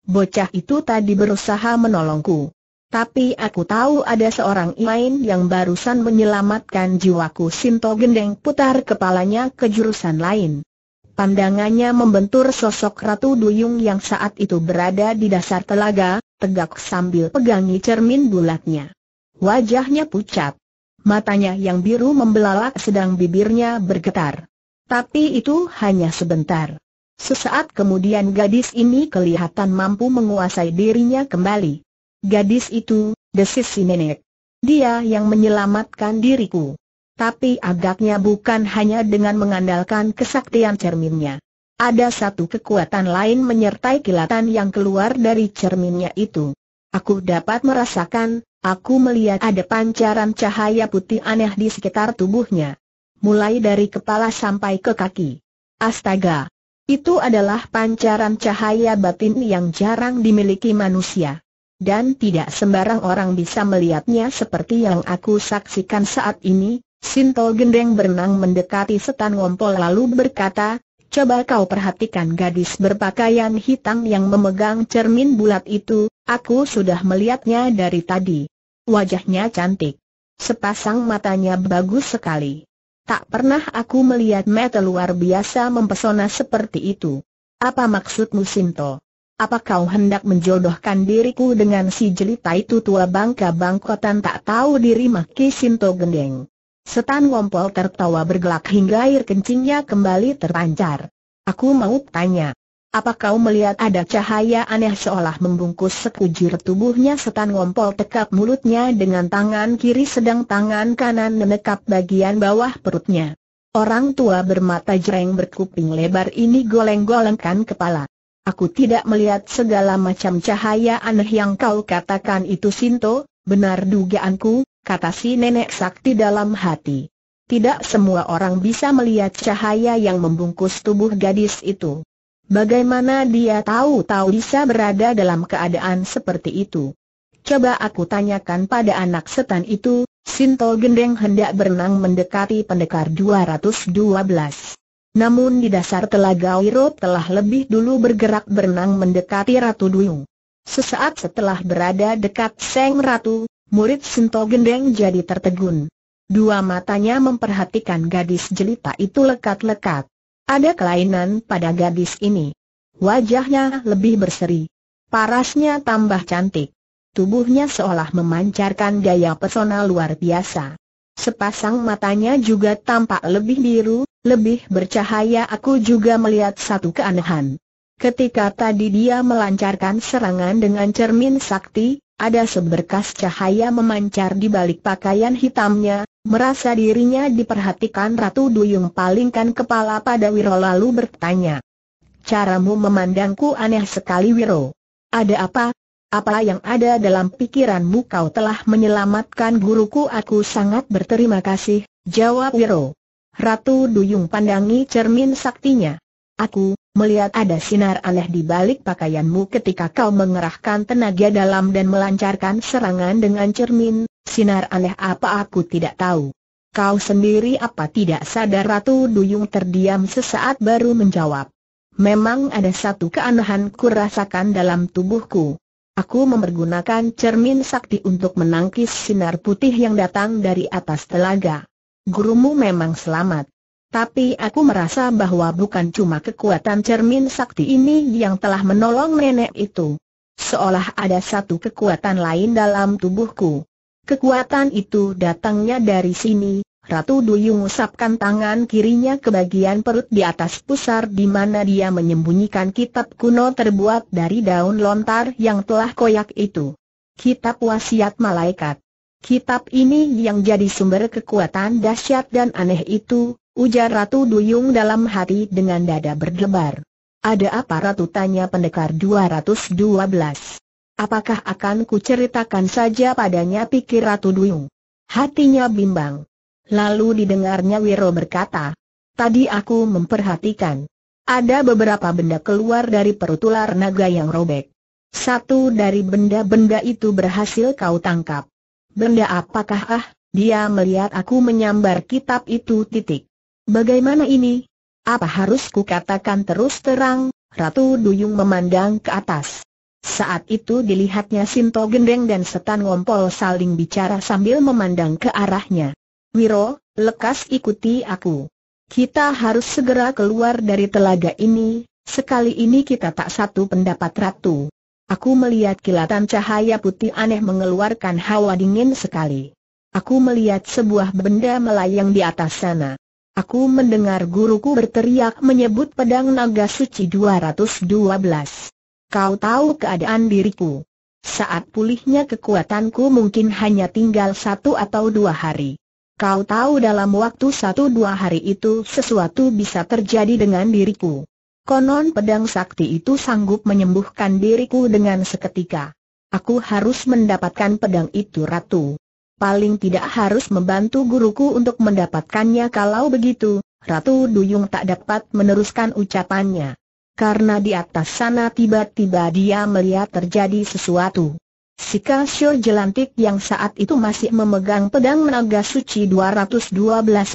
Bocah itu tadi berusaha menolongku. Tapi aku tahu ada seorang lain yang barusan menyelamatkan jiwaku Sinto Gendeng putar kepalanya ke jurusan lain. Pandangannya membentur sosok Ratu Duyung yang saat itu berada di dasar telaga, tegak sambil pegangi cermin bulatnya. Wajahnya pucat. Matanya yang biru membelalak sedang bibirnya bergetar. Tapi itu hanya sebentar. Sesaat kemudian gadis ini kelihatan mampu menguasai dirinya kembali. Gadis itu, desis si nenek. Dia yang menyelamatkan diriku. Tapi agaknya bukan hanya dengan mengandalkan kesaktian cerminnya. Ada satu kekuatan lain menyertai kilatan yang keluar dari cerminnya itu. Aku dapat merasakan, aku melihat ada pancaran cahaya putih aneh di sekitar tubuhnya. Mulai dari kepala sampai ke kaki. Astaga! Itu adalah pancaran cahaya batin yang jarang dimiliki manusia. Dan tidak sembarang orang bisa melihatnya seperti yang aku saksikan saat ini, Sinto Gendeng berenang mendekati setan ngompol lalu berkata, Coba kau perhatikan gadis berpakaian hitam yang memegang cermin bulat itu, aku sudah melihatnya dari tadi. Wajahnya cantik. Sepasang matanya bagus sekali. Tak pernah aku melihat mata luar biasa mempesona seperti itu. Apa maksudmu Sinto? Apa kau hendak menjodohkan diriku dengan si jelita itu tua bangka bangkotan tak tahu diri maki Sinto gendeng? Setan Wompol tertawa bergelak hingga air kencingnya kembali terpancar. Aku mau tanya. Apa kau melihat ada cahaya aneh seolah membungkus sekujur tubuhnya setan ngompol tekap mulutnya dengan tangan kiri sedang tangan kanan menekap bagian bawah perutnya. Orang tua bermata jreng berkuping lebar ini goleng-golengkan kepala. Aku tidak melihat segala macam cahaya aneh yang kau katakan itu Sinto, benar dugaanku, kata si nenek sakti dalam hati. Tidak semua orang bisa melihat cahaya yang membungkus tubuh gadis itu. Bagaimana dia tahu-tahu bisa berada dalam keadaan seperti itu? Coba aku tanyakan pada anak setan itu, Sinto Gendeng hendak berenang mendekati pendekar 212. Namun di dasar telaga Wiro telah lebih dulu bergerak berenang mendekati Ratu Duyung. Sesaat setelah berada dekat Seng Ratu, Murid Sinto Gendeng jadi tertegun. Dua matanya memperhatikan gadis jelita itu lekat-lekat. Ada kelainan pada gadis ini. Wajahnya lebih berseri. Parasnya tambah cantik. Tubuhnya seolah memancarkan daya pesona luar biasa. Sepasang matanya juga tampak lebih biru, lebih bercahaya aku juga melihat satu keanehan. Ketika tadi dia melancarkan serangan dengan cermin sakti, ada seberkas cahaya memancar di balik pakaian hitamnya, merasa dirinya diperhatikan Ratu Duyung palingkan kepala pada Wiro lalu bertanya. Caramu memandangku aneh sekali Wiro. Ada apa? Apa yang ada dalam pikiranmu kau telah menyelamatkan guruku aku sangat berterima kasih, jawab Wiro. Ratu Duyung pandangi cermin saktinya. Aku, melihat ada sinar aneh di balik pakaianmu ketika kau mengerahkan tenaga dalam dan melancarkan serangan dengan cermin, sinar aneh apa aku tidak tahu. Kau sendiri apa tidak sadar Ratu Duyung terdiam sesaat baru menjawab. Memang ada satu keanehan ku rasakan dalam tubuhku. Aku mempergunakan cermin sakti untuk menangkis sinar putih yang datang dari atas telaga. Gurumu memang selamat. Tapi aku merasa bahwa bukan cuma kekuatan cermin sakti ini yang telah menolong nenek itu. Seolah ada satu kekuatan lain dalam tubuhku. Kekuatan itu datangnya dari sini, Ratu Duyung usapkan tangan kirinya ke bagian perut di atas pusar di mana dia menyembunyikan kitab kuno terbuat dari daun lontar yang telah koyak itu. Kitab wasiat malaikat. Kitab ini yang jadi sumber kekuatan dahsyat dan aneh itu, Ujar Ratu Duyung dalam hati dengan dada berdebar. Ada apa Ratu tanya pendekar 212? Apakah akan kuceritakan saja padanya pikir Ratu Duyung? Hatinya bimbang. Lalu didengarnya Wiro berkata, Tadi aku memperhatikan. Ada beberapa benda keluar dari perut ular naga yang robek. Satu dari benda-benda itu berhasil kau tangkap. Benda apakah ah? Dia melihat aku menyambar kitab itu titik. Bagaimana ini? Apa harus kukatakan terus terang? Ratu Duyung memandang ke atas. Saat itu dilihatnya Sinto Gendeng dan Setan Ngompol saling bicara sambil memandang ke arahnya. Wiro, lekas ikuti aku. Kita harus segera keluar dari telaga ini, sekali ini kita tak satu pendapat Ratu. Aku melihat kilatan cahaya putih aneh mengeluarkan hawa dingin sekali. Aku melihat sebuah benda melayang di atas sana. Aku mendengar guruku berteriak menyebut pedang naga suci 212. Kau tahu keadaan diriku. Saat pulihnya kekuatanku mungkin hanya tinggal satu atau dua hari. Kau tahu dalam waktu satu dua hari itu sesuatu bisa terjadi dengan diriku. Konon pedang sakti itu sanggup menyembuhkan diriku dengan seketika. Aku harus mendapatkan pedang itu ratu paling tidak harus membantu guruku untuk mendapatkannya kalau begitu, Ratu Duyung tak dapat meneruskan ucapannya. Karena di atas sana tiba-tiba dia melihat terjadi sesuatu. Si Kasio jelantik yang saat itu masih memegang pedang menaga suci 212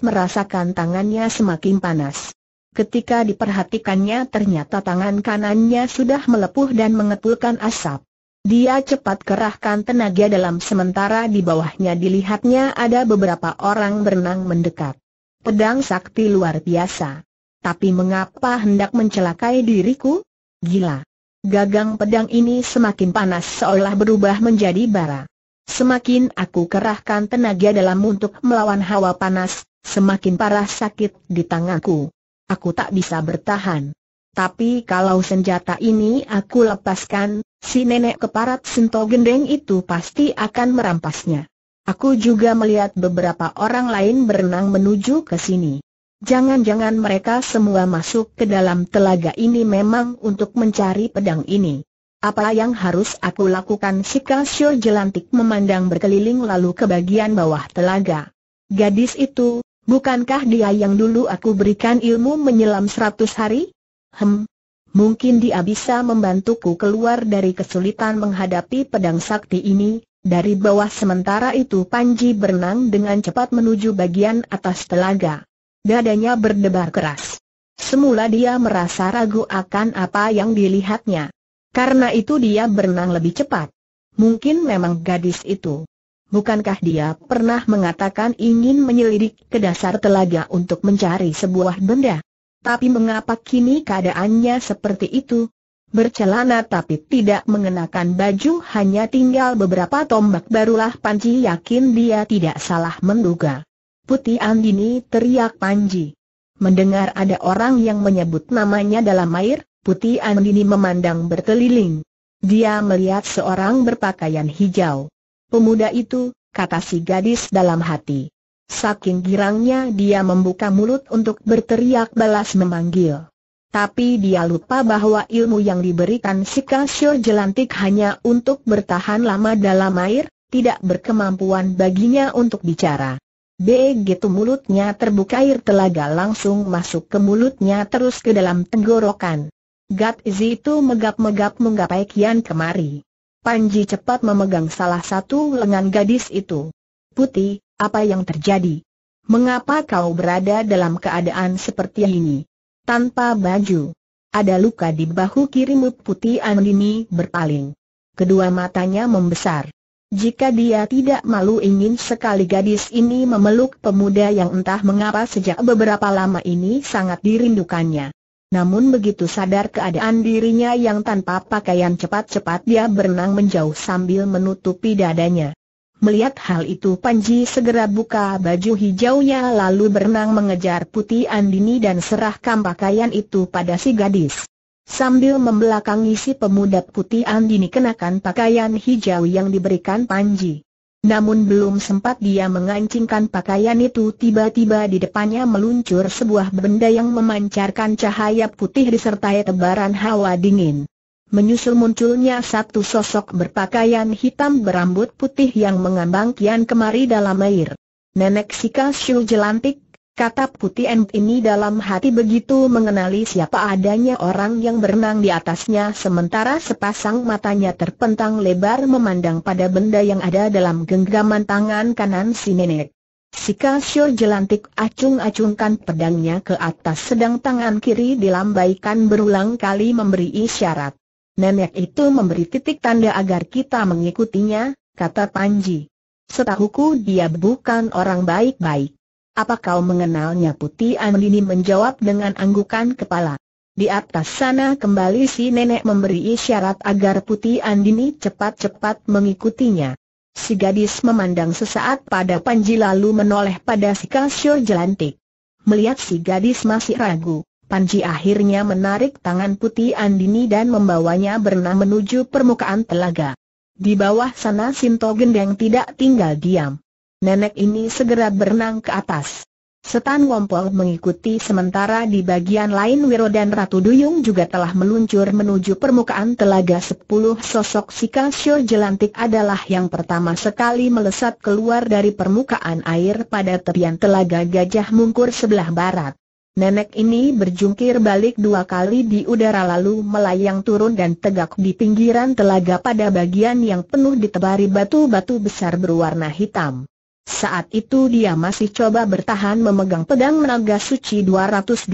merasakan tangannya semakin panas. Ketika diperhatikannya ternyata tangan kanannya sudah melepuh dan mengepulkan asap. Dia cepat kerahkan tenaga dalam sementara di bawahnya dilihatnya ada beberapa orang berenang mendekat. Pedang sakti luar biasa. Tapi mengapa hendak mencelakai diriku? Gila. Gagang pedang ini semakin panas seolah berubah menjadi bara. Semakin aku kerahkan tenaga dalam untuk melawan hawa panas, semakin parah sakit di tanganku. Aku tak bisa bertahan. Tapi kalau senjata ini aku lepaskan, Si nenek keparat sento gendeng itu pasti akan merampasnya. Aku juga melihat beberapa orang lain berenang menuju ke sini. Jangan-jangan mereka semua masuk ke dalam telaga ini memang untuk mencari pedang ini. Apa yang harus aku lakukan? si Kasio jelantik memandang berkeliling lalu ke bagian bawah telaga. Gadis itu, bukankah dia yang dulu aku berikan ilmu menyelam seratus hari? Hem, Mungkin dia bisa membantuku keluar dari kesulitan menghadapi pedang sakti ini. Dari bawah sementara itu Panji berenang dengan cepat menuju bagian atas telaga. Dadanya berdebar keras. Semula dia merasa ragu akan apa yang dilihatnya. Karena itu dia berenang lebih cepat. Mungkin memang gadis itu. Bukankah dia pernah mengatakan ingin menyelidik ke dasar telaga untuk mencari sebuah benda? Tapi mengapa kini keadaannya seperti itu? Bercelana tapi tidak mengenakan baju hanya tinggal beberapa tombak barulah Panji yakin dia tidak salah menduga. Putih Andini teriak Panji. Mendengar ada orang yang menyebut namanya dalam air, Putih Andini memandang berkeliling. Dia melihat seorang berpakaian hijau. Pemuda itu, kata si gadis dalam hati. Saking girangnya dia membuka mulut untuk berteriak balas memanggil. Tapi dia lupa bahwa ilmu yang diberikan si Kasio jelantik hanya untuk bertahan lama dalam air, tidak berkemampuan baginya untuk bicara. Begitu mulutnya terbuka air telaga langsung masuk ke mulutnya terus ke dalam tenggorokan. Gat Zi itu megap-megap menggapai kian kemari. Panji cepat memegang salah satu lengan gadis itu. Putih, apa yang terjadi? Mengapa kau berada dalam keadaan seperti ini? Tanpa baju. Ada luka di bahu kirimu putih Andini berpaling. Kedua matanya membesar. Jika dia tidak malu ingin sekali gadis ini memeluk pemuda yang entah mengapa sejak beberapa lama ini sangat dirindukannya. Namun begitu sadar keadaan dirinya yang tanpa pakaian cepat-cepat dia berenang menjauh sambil menutupi dadanya. Melihat hal itu Panji segera buka baju hijaunya lalu berenang mengejar Putih Andini dan serahkan pakaian itu pada si gadis. Sambil membelakangi si pemuda Putih Andini kenakan pakaian hijau yang diberikan Panji. Namun belum sempat dia mengancingkan pakaian itu tiba-tiba di depannya meluncur sebuah benda yang memancarkan cahaya putih disertai tebaran hawa dingin. Menyusul munculnya satu sosok berpakaian hitam berambut putih yang mengambang kian kemari dalam air. Nenek Sika Shu jelantik, kata putih end ini dalam hati begitu mengenali siapa adanya orang yang berenang di atasnya sementara sepasang matanya terpentang lebar memandang pada benda yang ada dalam genggaman tangan kanan si nenek. Sika Shu jelantik acung-acungkan pedangnya ke atas sedang tangan kiri dilambaikan berulang kali memberi isyarat. Nenek itu memberi titik tanda agar kita mengikutinya, kata Panji. Setahuku dia bukan orang baik-baik. Apa kau mengenalnya Putih Andini menjawab dengan anggukan kepala. Di atas sana kembali si nenek memberi isyarat agar Putih Andini cepat-cepat mengikutinya. Si gadis memandang sesaat pada Panji lalu menoleh pada si Kasio jelantik. Melihat si gadis masih ragu, Panji akhirnya menarik tangan putih Andini dan membawanya berenang menuju permukaan telaga. Di bawah sana Sinto Gendeng tidak tinggal diam. Nenek ini segera berenang ke atas. Setan Wompol mengikuti sementara di bagian lain Wiro dan Ratu Duyung juga telah meluncur menuju permukaan telaga sepuluh sosok Sikasyo Jelantik adalah yang pertama sekali melesat keluar dari permukaan air pada tepian telaga Gajah Mungkur sebelah barat. Nenek ini berjungkir balik dua kali di udara lalu melayang turun dan tegak di pinggiran telaga pada bagian yang penuh ditebari batu-batu besar berwarna hitam. Saat itu dia masih coba bertahan memegang pedang menaga suci 212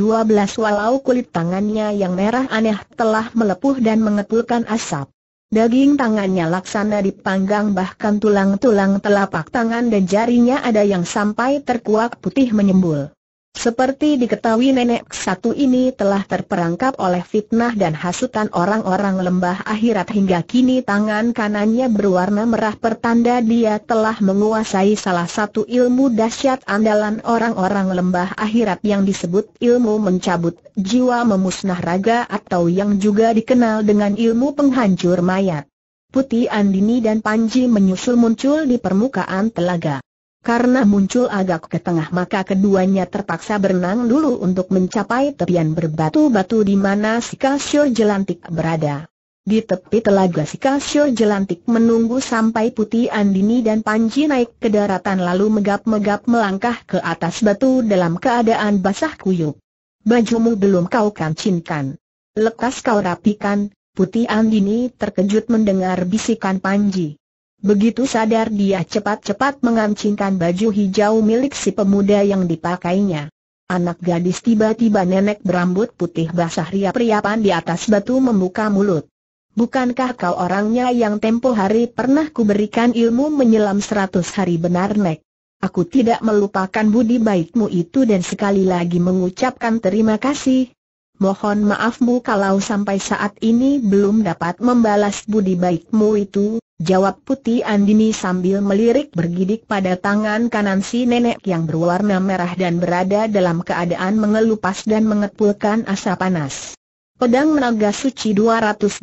walau kulit tangannya yang merah aneh telah melepuh dan mengepulkan asap. Daging tangannya laksana dipanggang bahkan tulang-tulang telapak tangan dan jarinya ada yang sampai terkuak putih menyembul. Seperti diketahui nenek satu ini telah terperangkap oleh fitnah dan hasutan orang-orang lembah akhirat hingga kini tangan kanannya berwarna merah pertanda dia telah menguasai salah satu ilmu dahsyat andalan orang-orang lembah akhirat yang disebut ilmu mencabut jiwa memusnah raga atau yang juga dikenal dengan ilmu penghancur mayat. Putih Andini dan Panji menyusul muncul di permukaan telaga. Karena muncul agak ke tengah maka keduanya terpaksa berenang dulu untuk mencapai tepian berbatu-batu di mana si Kasio jelantik berada. Di tepi telaga si Kasio jelantik menunggu sampai Putih Andini dan Panji naik ke daratan lalu megap-megap melangkah ke atas batu dalam keadaan basah kuyup. Bajumu belum kau kancinkan. Lekas kau rapikan, Putih Andini terkejut mendengar bisikan Panji. Begitu sadar dia cepat-cepat mengancingkan baju hijau milik si pemuda yang dipakainya. Anak gadis tiba-tiba nenek berambut putih basah ria riapan di atas batu membuka mulut. Bukankah kau orangnya yang tempo hari pernah kuberikan ilmu menyelam seratus hari benar nek? Aku tidak melupakan budi baikmu itu dan sekali lagi mengucapkan terima kasih. Mohon maafmu kalau sampai saat ini belum dapat membalas budi baikmu itu, Jawab Putih Andini sambil melirik bergidik pada tangan kanan si nenek yang berwarna merah dan berada dalam keadaan mengelupas dan mengepulkan asap panas. Pedang Naga Suci 212,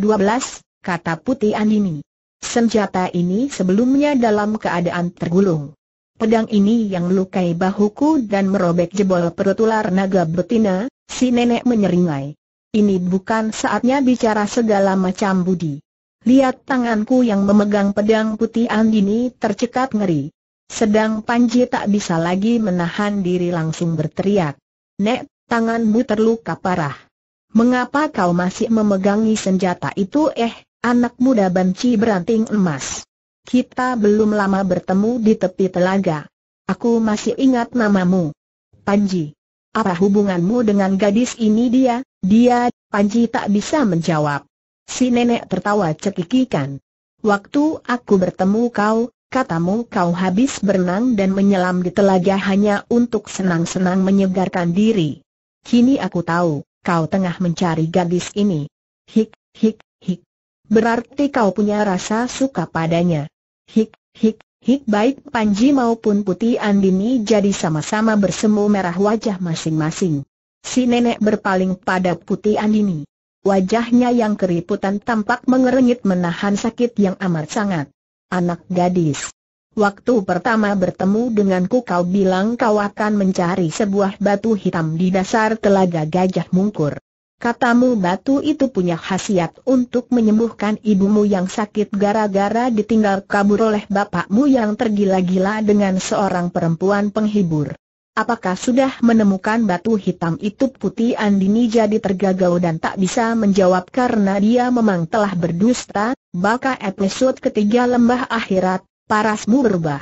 kata Putih Andini. Senjata ini sebelumnya dalam keadaan tergulung. Pedang ini yang melukai bahuku dan merobek jebol perut ular naga betina, si nenek menyeringai. Ini bukan saatnya bicara segala macam budi. Lihat tanganku yang memegang pedang putih Andini tercekat ngeri. Sedang Panji tak bisa lagi menahan diri langsung berteriak. Nek, tanganmu terluka parah. Mengapa kau masih memegangi senjata itu eh, anak muda banci beranting emas? Kita belum lama bertemu di tepi telaga. Aku masih ingat namamu. Panji. Apa hubunganmu dengan gadis ini dia? Dia, Panji tak bisa menjawab. Si nenek tertawa cekikikan. Waktu aku bertemu kau, katamu kau habis berenang dan menyelam di telaga hanya untuk senang-senang menyegarkan diri. Kini aku tahu, kau tengah mencari gadis ini. Hik, hik, hik. Berarti kau punya rasa suka padanya. Hik, hik, hik baik Panji maupun Putih Andini jadi sama-sama bersemu merah wajah masing-masing. Si nenek berpaling pada Putih Andini. Wajahnya yang keriputan tampak mengerengit menahan sakit yang amat sangat. Anak gadis. Waktu pertama bertemu denganku kau bilang kau akan mencari sebuah batu hitam di dasar telaga gajah mungkur. Katamu batu itu punya khasiat untuk menyembuhkan ibumu yang sakit gara-gara ditinggal kabur oleh bapakmu yang tergila-gila dengan seorang perempuan penghibur. Apakah sudah menemukan batu hitam itu putih Andini jadi tergagau dan tak bisa menjawab karena dia memang telah berdusta, baka episode ketiga lembah akhirat, parasmu berubah.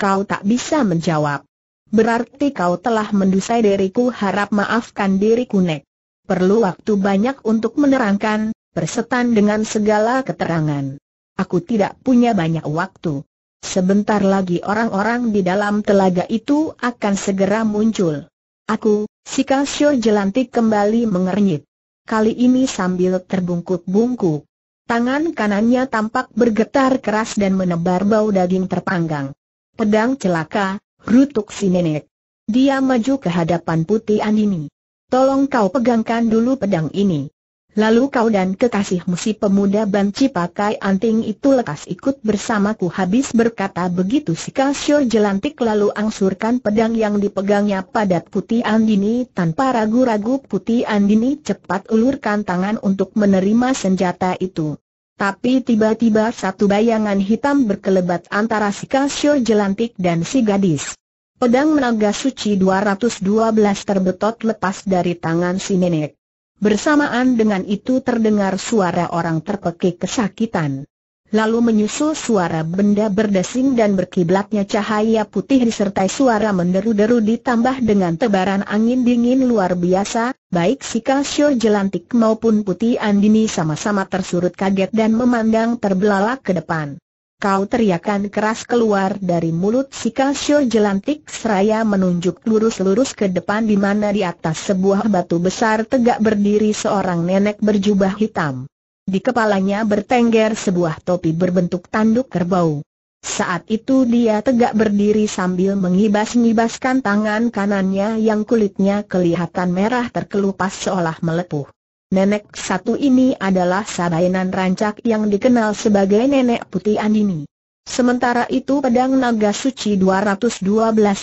Kau tak bisa menjawab. Berarti kau telah mendusai diriku harap maafkan diriku Nek. Perlu waktu banyak untuk menerangkan, Persetan dengan segala keterangan. Aku tidak punya banyak waktu. Sebentar lagi orang-orang di dalam telaga itu akan segera muncul. Aku, si Kasio jelantik kembali mengernyit. Kali ini sambil terbungkuk-bungkuk. Tangan kanannya tampak bergetar keras dan menebar bau daging terpanggang. Pedang celaka, rutuk si nenek. Dia maju ke hadapan putih Andini. Tolong kau pegangkan dulu pedang ini. Lalu kau dan kekasihmu si pemuda banci pakai anting itu lekas ikut bersamaku habis berkata begitu si kasyur jelantik lalu angsurkan pedang yang dipegangnya padat putih Andini tanpa ragu-ragu putih Andini cepat ulurkan tangan untuk menerima senjata itu. Tapi tiba-tiba satu bayangan hitam berkelebat antara si kasyur jelantik dan si gadis. Pedang menaga suci 212 terbetot lepas dari tangan si nenek. Bersamaan dengan itu terdengar suara orang terpekik kesakitan. Lalu menyusul suara benda berdesing dan berkiblatnya cahaya putih disertai suara menderu-deru ditambah dengan tebaran angin dingin luar biasa, baik si Kasio Jelantik maupun Putih Andini sama-sama tersurut kaget dan memandang terbelalak ke depan. Kau teriakan keras keluar dari mulut si Kasio jelantik seraya menunjuk lurus-lurus ke depan di mana di atas sebuah batu besar tegak berdiri seorang nenek berjubah hitam. Di kepalanya bertengger sebuah topi berbentuk tanduk kerbau. Saat itu dia tegak berdiri sambil mengibas-ngibaskan tangan kanannya yang kulitnya kelihatan merah terkelupas seolah melepuh. Nenek satu ini adalah Sabainan Rancak yang dikenal sebagai Nenek Putih Andini. Sementara itu pedang naga suci 212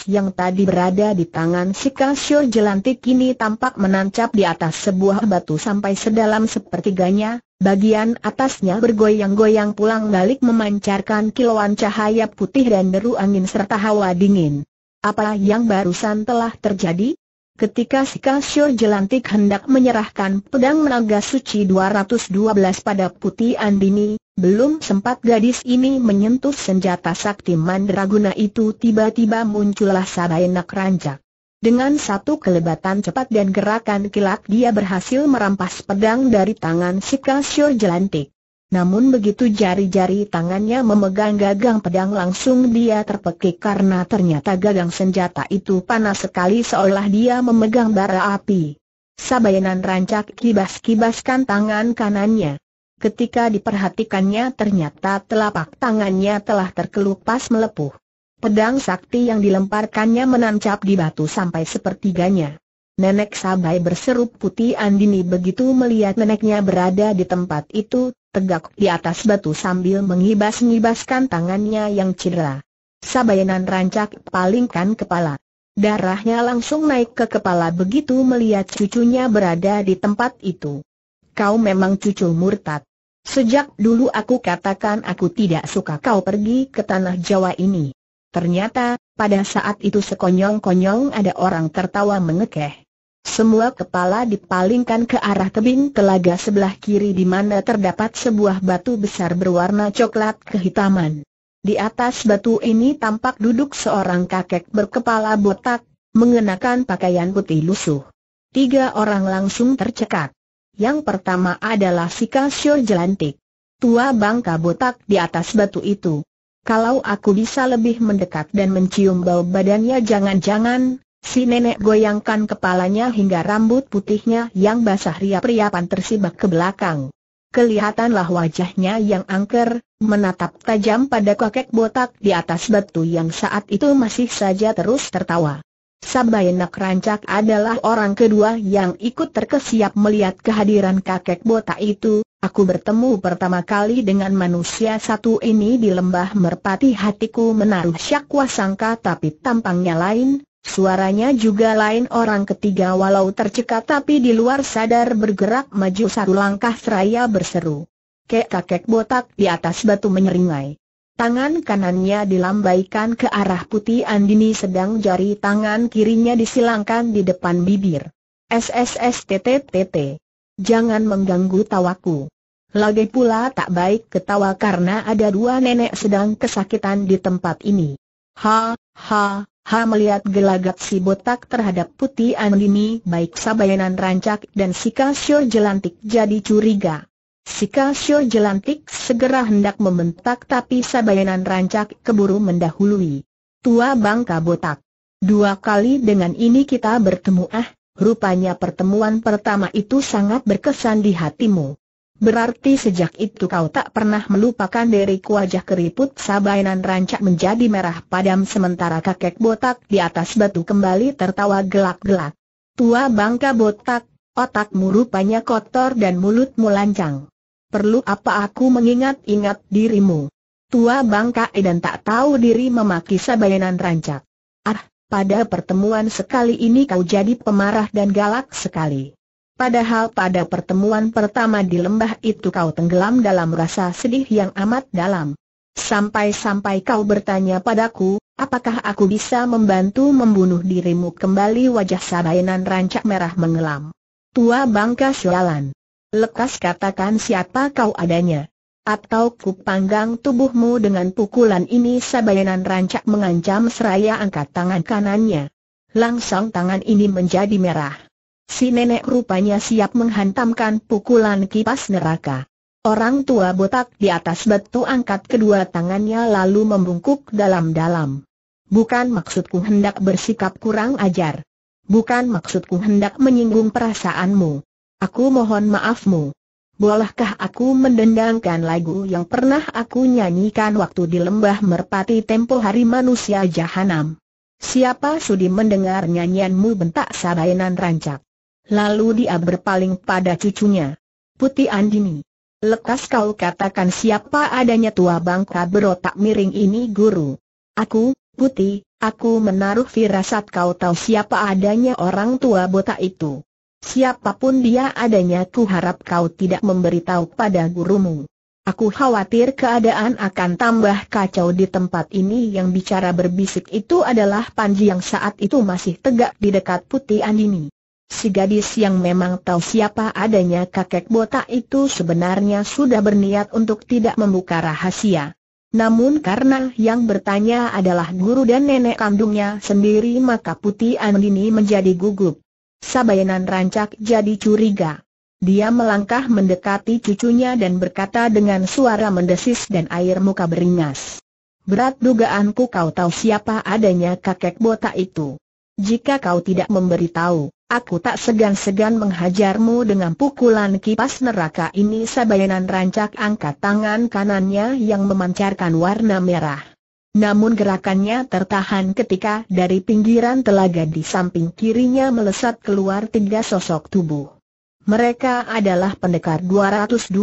yang tadi berada di tangan si Kasio Jelantik kini tampak menancap di atas sebuah batu sampai sedalam sepertiganya, bagian atasnya bergoyang-goyang pulang balik memancarkan kilauan cahaya putih dan deru angin serta hawa dingin. Apa yang barusan telah terjadi? Ketika si Sikasyo Jelantik hendak menyerahkan pedang naga suci 212 pada Putih Andini, belum sempat gadis ini menyentuh senjata sakti mandraguna itu tiba-tiba muncullah Sabaenak Rancak. Dengan satu kelebatan cepat dan gerakan kilat, dia berhasil merampas pedang dari tangan si Sikasyo Jelantik. Namun begitu jari-jari tangannya memegang gagang pedang langsung dia terpekik karena ternyata gagang senjata itu panas sekali seolah dia memegang bara api. Sabayanan rancak kibas-kibaskan tangan kanannya. Ketika diperhatikannya ternyata telapak tangannya telah terkelupas melepuh. Pedang sakti yang dilemparkannya menancap di batu sampai sepertiganya. Nenek Sabai berseru putih Andini begitu melihat neneknya berada di tempat itu, tegak di atas batu sambil mengibas-ngibaskan tangannya yang cedera. Sabayanan rancak palingkan kepala. Darahnya langsung naik ke kepala begitu melihat cucunya berada di tempat itu. Kau memang cucu murtad. Sejak dulu aku katakan aku tidak suka kau pergi ke tanah Jawa ini. Ternyata, pada saat itu sekonyong-konyong ada orang tertawa mengekeh. Semua kepala dipalingkan ke arah tebing telaga sebelah kiri di mana terdapat sebuah batu besar berwarna coklat kehitaman. Di atas batu ini tampak duduk seorang kakek berkepala botak, mengenakan pakaian putih lusuh. Tiga orang langsung tercekat. Yang pertama adalah si Kasio Jelantik. Tua bangka botak di atas batu itu. Kalau aku bisa lebih mendekat dan mencium bau badannya jangan-jangan, Si nenek goyangkan kepalanya hingga rambut putihnya yang basah ria riapan tersibak ke belakang. Kelihatanlah wajahnya yang angker, menatap tajam pada kakek botak di atas batu yang saat itu masih saja terus tertawa. nak Rancak adalah orang kedua yang ikut terkesiap melihat kehadiran kakek botak itu, aku bertemu pertama kali dengan manusia satu ini di lembah merpati hatiku menaruh syakwa sangka tapi tampangnya lain, Suaranya juga lain orang ketiga walau tercekat tapi di luar sadar bergerak maju satu langkah seraya berseru. Kek kakek botak di atas batu menyeringai. Tangan kanannya dilambaikan ke arah putih Andini sedang jari tangan kirinya disilangkan di depan bibir. SSSTTTT. Jangan mengganggu tawaku. Lagi pula tak baik ketawa karena ada dua nenek sedang kesakitan di tempat ini. Ha, ha, Ha melihat gelagat si botak terhadap putih Andini baik sabayanan rancak dan si Kasio jelantik jadi curiga. Si Kasio jelantik segera hendak membentak tapi sabayanan rancak keburu mendahului. Tua bangka botak. Dua kali dengan ini kita bertemu ah, rupanya pertemuan pertama itu sangat berkesan di hatimu. Berarti sejak itu kau tak pernah melupakan diriku wajah keriput sabainan rancak menjadi merah padam sementara kakek botak di atas batu kembali tertawa gelak-gelak. Tua bangka botak, otakmu rupanya kotor dan mulutmu lancang. Perlu apa aku mengingat-ingat dirimu? Tua bangka dan tak tahu diri memaki sabainan rancak. Ah, pada pertemuan sekali ini kau jadi pemarah dan galak sekali. Padahal pada pertemuan pertama di lembah itu kau tenggelam dalam rasa sedih yang amat dalam. Sampai-sampai kau bertanya padaku, apakah aku bisa membantu membunuh dirimu kembali wajah sabainan rancak merah mengelam. Tua bangka sialan. Lekas katakan siapa kau adanya. Atau ku panggang tubuhmu dengan pukulan ini sabainan rancak mengancam seraya angkat tangan kanannya. Langsung tangan ini menjadi merah. Si nenek rupanya siap menghantamkan pukulan kipas neraka. Orang tua botak di atas batu angkat kedua tangannya lalu membungkuk dalam-dalam. Bukan maksudku hendak bersikap kurang ajar. Bukan maksudku hendak menyinggung perasaanmu. Aku mohon maafmu. Bolehkah aku mendendangkan lagu yang pernah aku nyanyikan waktu di lembah merpati tempo hari manusia jahanam? Siapa sudi mendengar nyanyianmu bentak sabayanan rancak? Lalu dia berpaling pada cucunya. Putih Andini. Lekas kau katakan siapa adanya tua bangka berotak miring ini guru. Aku, Putih, aku menaruh firasat kau tahu siapa adanya orang tua botak itu. Siapapun dia adanya ku harap kau tidak memberitahu pada gurumu. Aku khawatir keadaan akan tambah kacau di tempat ini yang bicara berbisik itu adalah Panji yang saat itu masih tegak di dekat Putih Andini. Si gadis yang memang tahu siapa adanya kakek botak itu sebenarnya sudah berniat untuk tidak membuka rahasia. Namun karena yang bertanya adalah guru dan nenek kandungnya sendiri maka Putih Andini menjadi gugup. Sabayanan rancak jadi curiga. Dia melangkah mendekati cucunya dan berkata dengan suara mendesis dan air muka beringas. Berat dugaanku kau tahu siapa adanya kakek botak itu. Jika kau tidak memberitahu, Aku tak segan-segan menghajarmu dengan pukulan kipas neraka ini Sabayanan rancak angkat tangan kanannya yang memancarkan warna merah. Namun gerakannya tertahan ketika dari pinggiran telaga di samping kirinya melesat keluar tiga sosok tubuh. Mereka adalah pendekar 212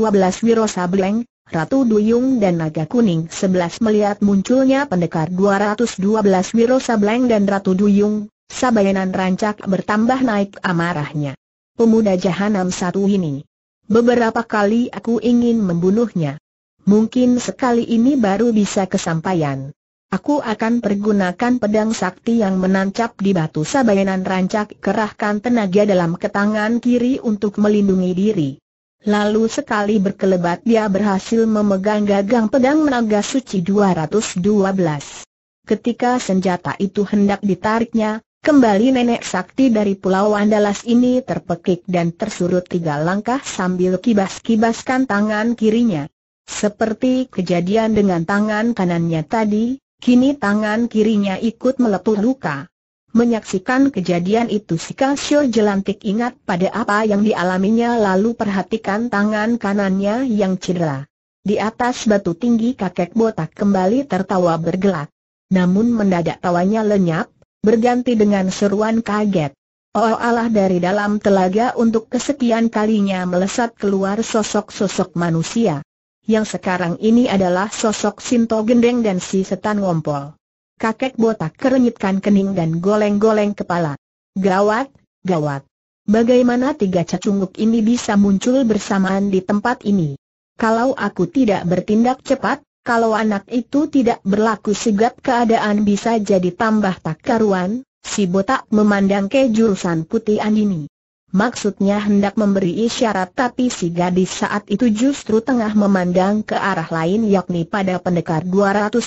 Wiro Sableng, Ratu Duyung dan Naga Kuning 11 melihat munculnya pendekar 212 Wiro Sableng dan Ratu Duyung, Sabayanan rancak bertambah naik amarahnya. Pemuda jahanam satu ini. Beberapa kali aku ingin membunuhnya. Mungkin sekali ini baru bisa kesampaian. Aku akan pergunakan pedang sakti yang menancap di batu sabayanan rancak kerahkan tenaga dalam ketangan kiri untuk melindungi diri. Lalu sekali berkelebat dia berhasil memegang gagang pedang menaga suci 212. Ketika senjata itu hendak ditariknya, Kembali nenek sakti dari pulau Andalas ini terpekik dan tersurut tiga langkah sambil kibas-kibaskan tangan kirinya. Seperti kejadian dengan tangan kanannya tadi, kini tangan kirinya ikut melepuh luka. Menyaksikan kejadian itu si Kasio jelantik ingat pada apa yang dialaminya lalu perhatikan tangan kanannya yang cedera. Di atas batu tinggi kakek botak kembali tertawa bergelak. Namun mendadak tawanya lenyap, berganti dengan seruan kaget. Oh Allah dari dalam telaga untuk kesekian kalinya melesat keluar sosok-sosok manusia. Yang sekarang ini adalah sosok Sinto Gendeng dan si Setan Ngompol. Kakek botak kerenyitkan kening dan goleng-goleng kepala. Gawat, gawat. Bagaimana tiga cacunguk ini bisa muncul bersamaan di tempat ini? Kalau aku tidak bertindak cepat, kalau anak itu tidak berlaku sigap keadaan bisa jadi tambah tak karuan, si botak memandang ke jurusan putih Andini. Maksudnya hendak memberi isyarat tapi si gadis saat itu justru tengah memandang ke arah lain yakni pada pendekar 212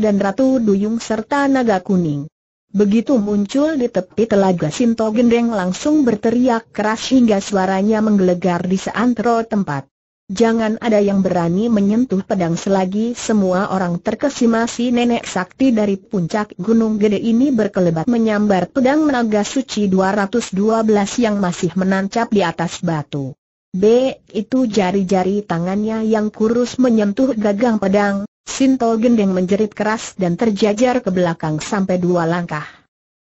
dan Ratu Duyung serta Naga Kuning. Begitu muncul di tepi telaga Sinto Gendeng langsung berteriak keras hingga suaranya menggelegar di seantero tempat. Jangan ada yang berani menyentuh pedang selagi semua orang terkesima si nenek sakti dari puncak gunung gede ini berkelebat menyambar pedang naga suci 212 yang masih menancap di atas batu. B. Itu jari-jari tangannya yang kurus menyentuh gagang pedang, Sinto gendeng menjerit keras dan terjajar ke belakang sampai dua langkah.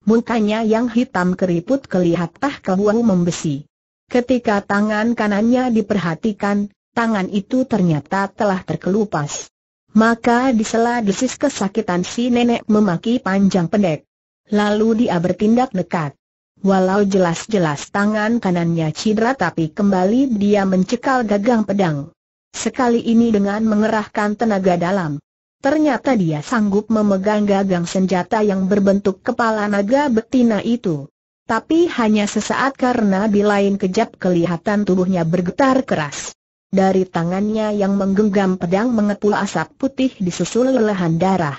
Mukanya yang hitam keriput kelihatan kebuang membesi. Ketika tangan kanannya diperhatikan, tangan itu ternyata telah terkelupas. Maka di sela desis kesakitan si nenek memaki panjang pendek. Lalu dia bertindak dekat. Walau jelas-jelas tangan kanannya cedera tapi kembali dia mencekal gagang pedang. Sekali ini dengan mengerahkan tenaga dalam. Ternyata dia sanggup memegang gagang senjata yang berbentuk kepala naga betina itu. Tapi hanya sesaat karena di lain kejap kelihatan tubuhnya bergetar keras. Dari tangannya yang menggenggam pedang mengepul asap putih disusul lelahan darah.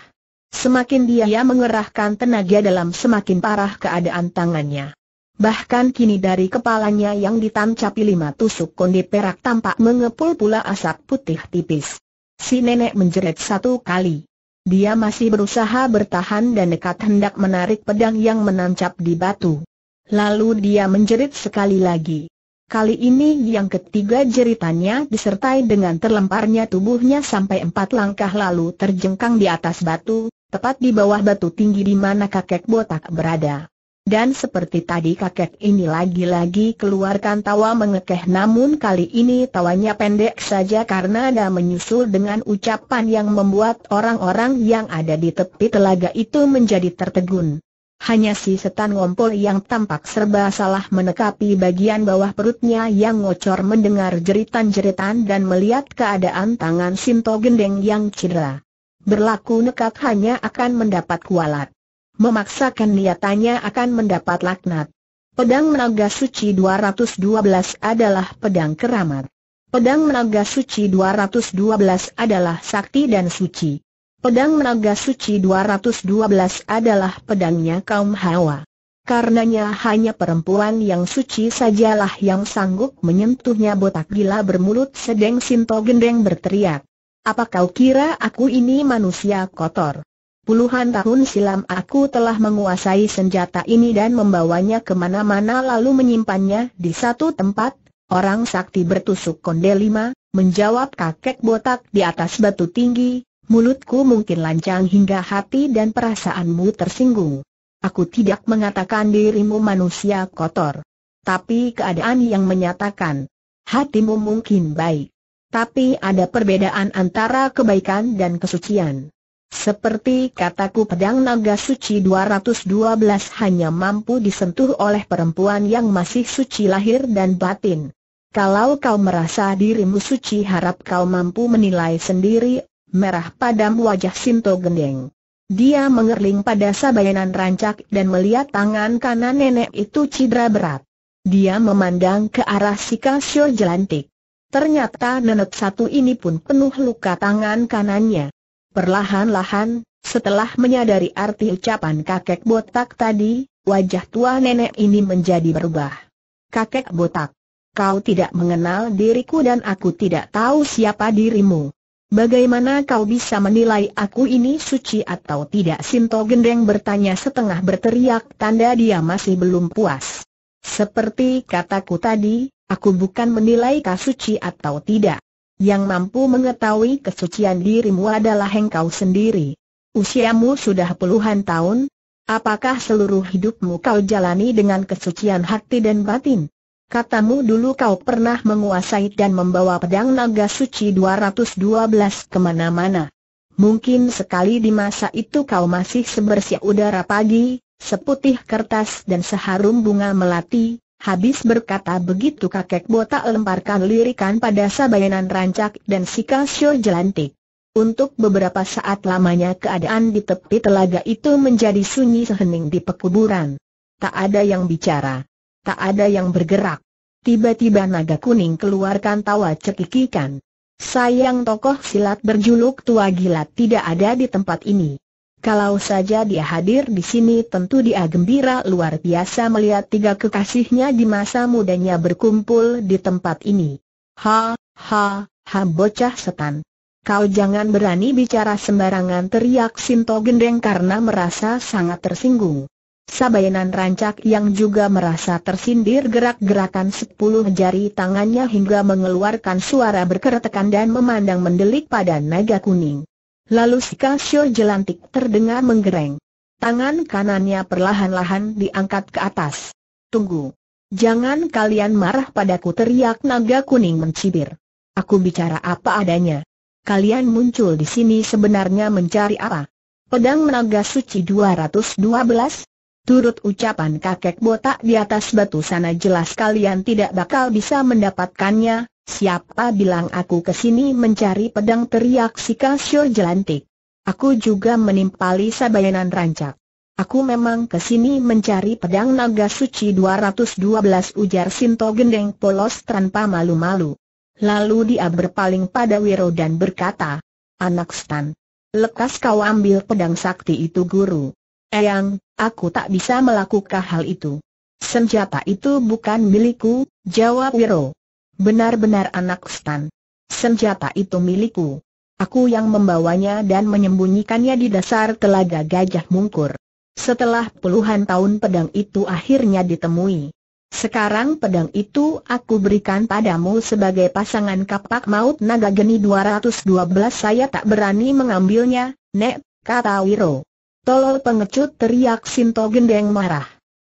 Semakin dia mengerahkan tenaga dalam semakin parah keadaan tangannya. Bahkan kini dari kepalanya yang ditancapi lima tusuk konde perak tampak mengepul pula asap putih tipis. Si nenek menjerit satu kali. Dia masih berusaha bertahan dan nekat hendak menarik pedang yang menancap di batu. Lalu dia menjerit sekali lagi. Kali ini yang ketiga jeritannya disertai dengan terlemparnya tubuhnya sampai empat langkah lalu terjengkang di atas batu, tepat di bawah batu tinggi di mana kakek botak berada. Dan seperti tadi kakek ini lagi-lagi keluarkan tawa mengekeh namun kali ini tawanya pendek saja karena ada menyusul dengan ucapan yang membuat orang-orang yang ada di tepi telaga itu menjadi tertegun. Hanya si setan ngompol yang tampak serba salah menekapi bagian bawah perutnya yang ngocor mendengar jeritan-jeritan dan melihat keadaan tangan Sinto Gendeng yang cedera. Berlaku nekat hanya akan mendapat kualat. Memaksakan niatannya akan mendapat laknat. Pedang Naga Suci 212 adalah pedang keramat. Pedang Naga Suci 212 adalah sakti dan suci. Pedang Naga Suci 212 adalah pedangnya kaum Hawa. Karenanya hanya perempuan yang suci sajalah yang sanggup menyentuhnya botak gila bermulut sedeng Sinto Gendeng berteriak. Apa kau kira aku ini manusia kotor? Puluhan tahun silam aku telah menguasai senjata ini dan membawanya kemana-mana lalu menyimpannya di satu tempat, orang sakti bertusuk konde lima, menjawab kakek botak di atas batu tinggi, mulutku mungkin lancang hingga hati dan perasaanmu tersinggung. Aku tidak mengatakan dirimu manusia kotor. Tapi keadaan yang menyatakan, hatimu mungkin baik. Tapi ada perbedaan antara kebaikan dan kesucian. Seperti kataku pedang naga suci 212 hanya mampu disentuh oleh perempuan yang masih suci lahir dan batin. Kalau kau merasa dirimu suci harap kau mampu menilai sendiri merah padam wajah Sinto Gendeng. Dia mengerling pada sabayanan rancak dan melihat tangan kanan nenek itu cedera berat. Dia memandang ke arah si Kasio jelantik. Ternyata nenek satu ini pun penuh luka tangan kanannya. Perlahan-lahan, setelah menyadari arti ucapan kakek botak tadi, wajah tua nenek ini menjadi berubah. Kakek botak, kau tidak mengenal diriku dan aku tidak tahu siapa dirimu. Bagaimana kau bisa menilai aku ini suci atau tidak? Sinto Gendeng bertanya setengah berteriak tanda dia masih belum puas. Seperti kataku tadi, aku bukan menilai kau suci atau tidak. Yang mampu mengetahui kesucian dirimu adalah engkau sendiri. Usiamu sudah puluhan tahun, apakah seluruh hidupmu kau jalani dengan kesucian hati dan batin? Katamu dulu kau pernah menguasai dan membawa pedang naga suci 212 kemana-mana. Mungkin sekali di masa itu kau masih sebersih udara pagi, seputih kertas dan seharum bunga melati, Habis berkata begitu kakek botak lemparkan lirikan pada sabayanan rancak dan si kasio jelantik. Untuk beberapa saat lamanya keadaan di tepi telaga itu menjadi sunyi sehening di pekuburan. Tak ada yang bicara tak ada yang bergerak. Tiba-tiba naga kuning keluarkan tawa cekikikan. Sayang tokoh silat berjuluk tua gila tidak ada di tempat ini. Kalau saja dia hadir di sini tentu dia gembira luar biasa melihat tiga kekasihnya di masa mudanya berkumpul di tempat ini. Ha, ha, ha bocah setan. Kau jangan berani bicara sembarangan teriak Sinto Gendeng karena merasa sangat tersinggung. Sabayanan rancak yang juga merasa tersindir gerak-gerakan sepuluh jari tangannya hingga mengeluarkan suara berkeretekan dan memandang mendelik pada naga kuning. Lalu si kasyo jelantik terdengar menggereng. Tangan kanannya perlahan-lahan diangkat ke atas. Tunggu. Jangan kalian marah padaku teriak naga kuning mencibir. Aku bicara apa adanya. Kalian muncul di sini sebenarnya mencari apa? Pedang Naga Suci 212? Turut ucapan kakek botak di atas batu sana jelas kalian tidak bakal bisa mendapatkannya, siapa bilang aku kesini mencari pedang teriak si Kasio jelantik. Aku juga menimpali sabayanan rancak. Aku memang kesini mencari pedang naga suci 212 ujar Sinto Gendeng polos tanpa malu-malu. Lalu dia berpaling pada Wiro dan berkata, Anak Stan, lekas kau ambil pedang sakti itu guru. Eyang, aku tak bisa melakukan hal itu. Senjata itu bukan milikku, jawab Wiro. Benar-benar anak stan. Senjata itu milikku. Aku yang membawanya dan menyembunyikannya di dasar telaga gajah mungkur. Setelah puluhan tahun pedang itu akhirnya ditemui. Sekarang pedang itu aku berikan padamu sebagai pasangan kapak maut naga geni 212 saya tak berani mengambilnya, Nek, kata Wiro. Tolol pengecut teriak Sinto Gendeng marah.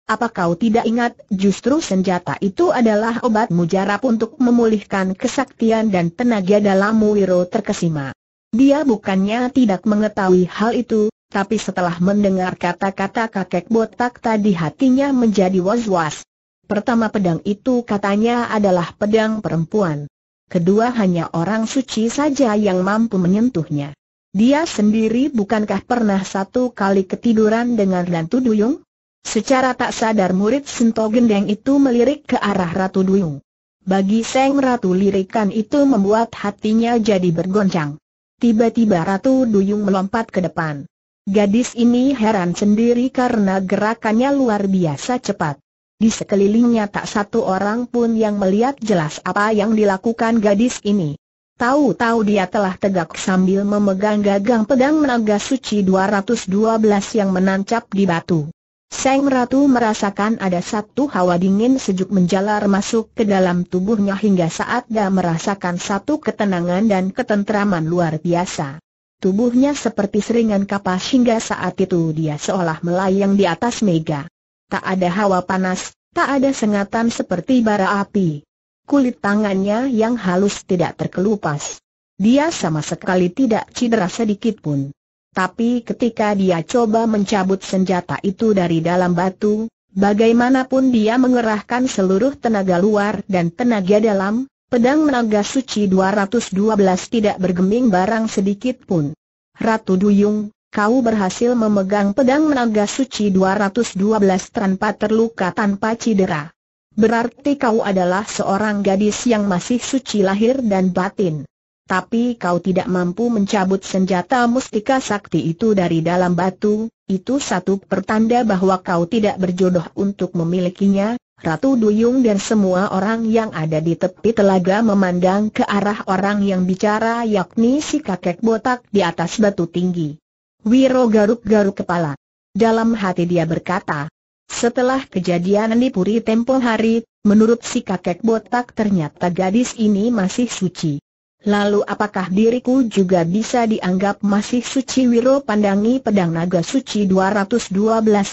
Apa kau tidak ingat justru senjata itu adalah obat mujarab untuk memulihkan kesaktian dan tenaga dalammu. Wiro terkesima. Dia bukannya tidak mengetahui hal itu, tapi setelah mendengar kata-kata kakek botak tadi hatinya menjadi was-was. Pertama pedang itu katanya adalah pedang perempuan. Kedua hanya orang suci saja yang mampu menyentuhnya. Dia sendiri bukankah pernah satu kali ketiduran dengan Ratu Duyung? Secara tak sadar murid Sinto Gendeng itu melirik ke arah Ratu Duyung. Bagi Seng Ratu lirikan itu membuat hatinya jadi bergoncang. Tiba-tiba Ratu Duyung melompat ke depan. Gadis ini heran sendiri karena gerakannya luar biasa cepat. Di sekelilingnya tak satu orang pun yang melihat jelas apa yang dilakukan gadis ini. Tahu-tahu dia telah tegak sambil memegang gagang pedang naga suci 212 yang menancap di batu. Seng Ratu merasakan ada satu hawa dingin sejuk menjalar masuk ke dalam tubuhnya hingga saat dia merasakan satu ketenangan dan ketentraman luar biasa. Tubuhnya seperti seringan kapas hingga saat itu dia seolah melayang di atas mega. Tak ada hawa panas, tak ada sengatan seperti bara api kulit tangannya yang halus tidak terkelupas. Dia sama sekali tidak cedera sedikit pun. Tapi ketika dia coba mencabut senjata itu dari dalam batu, bagaimanapun dia mengerahkan seluruh tenaga luar dan tenaga dalam, pedang naga suci 212 tidak bergeming barang sedikit pun. Ratu Duyung, kau berhasil memegang pedang naga suci 212 tanpa terluka tanpa cedera. Berarti kau adalah seorang gadis yang masih suci lahir dan batin. Tapi kau tidak mampu mencabut senjata mustika sakti itu dari dalam batu, itu satu pertanda bahwa kau tidak berjodoh untuk memilikinya, Ratu Duyung dan semua orang yang ada di tepi telaga memandang ke arah orang yang bicara yakni si kakek botak di atas batu tinggi. Wiro garuk-garuk kepala. Dalam hati dia berkata, setelah kejadian di Puri tempo hari, menurut si kakek botak ternyata gadis ini masih suci. Lalu apakah diriku juga bisa dianggap masih suci Wiro pandangi pedang naga suci 212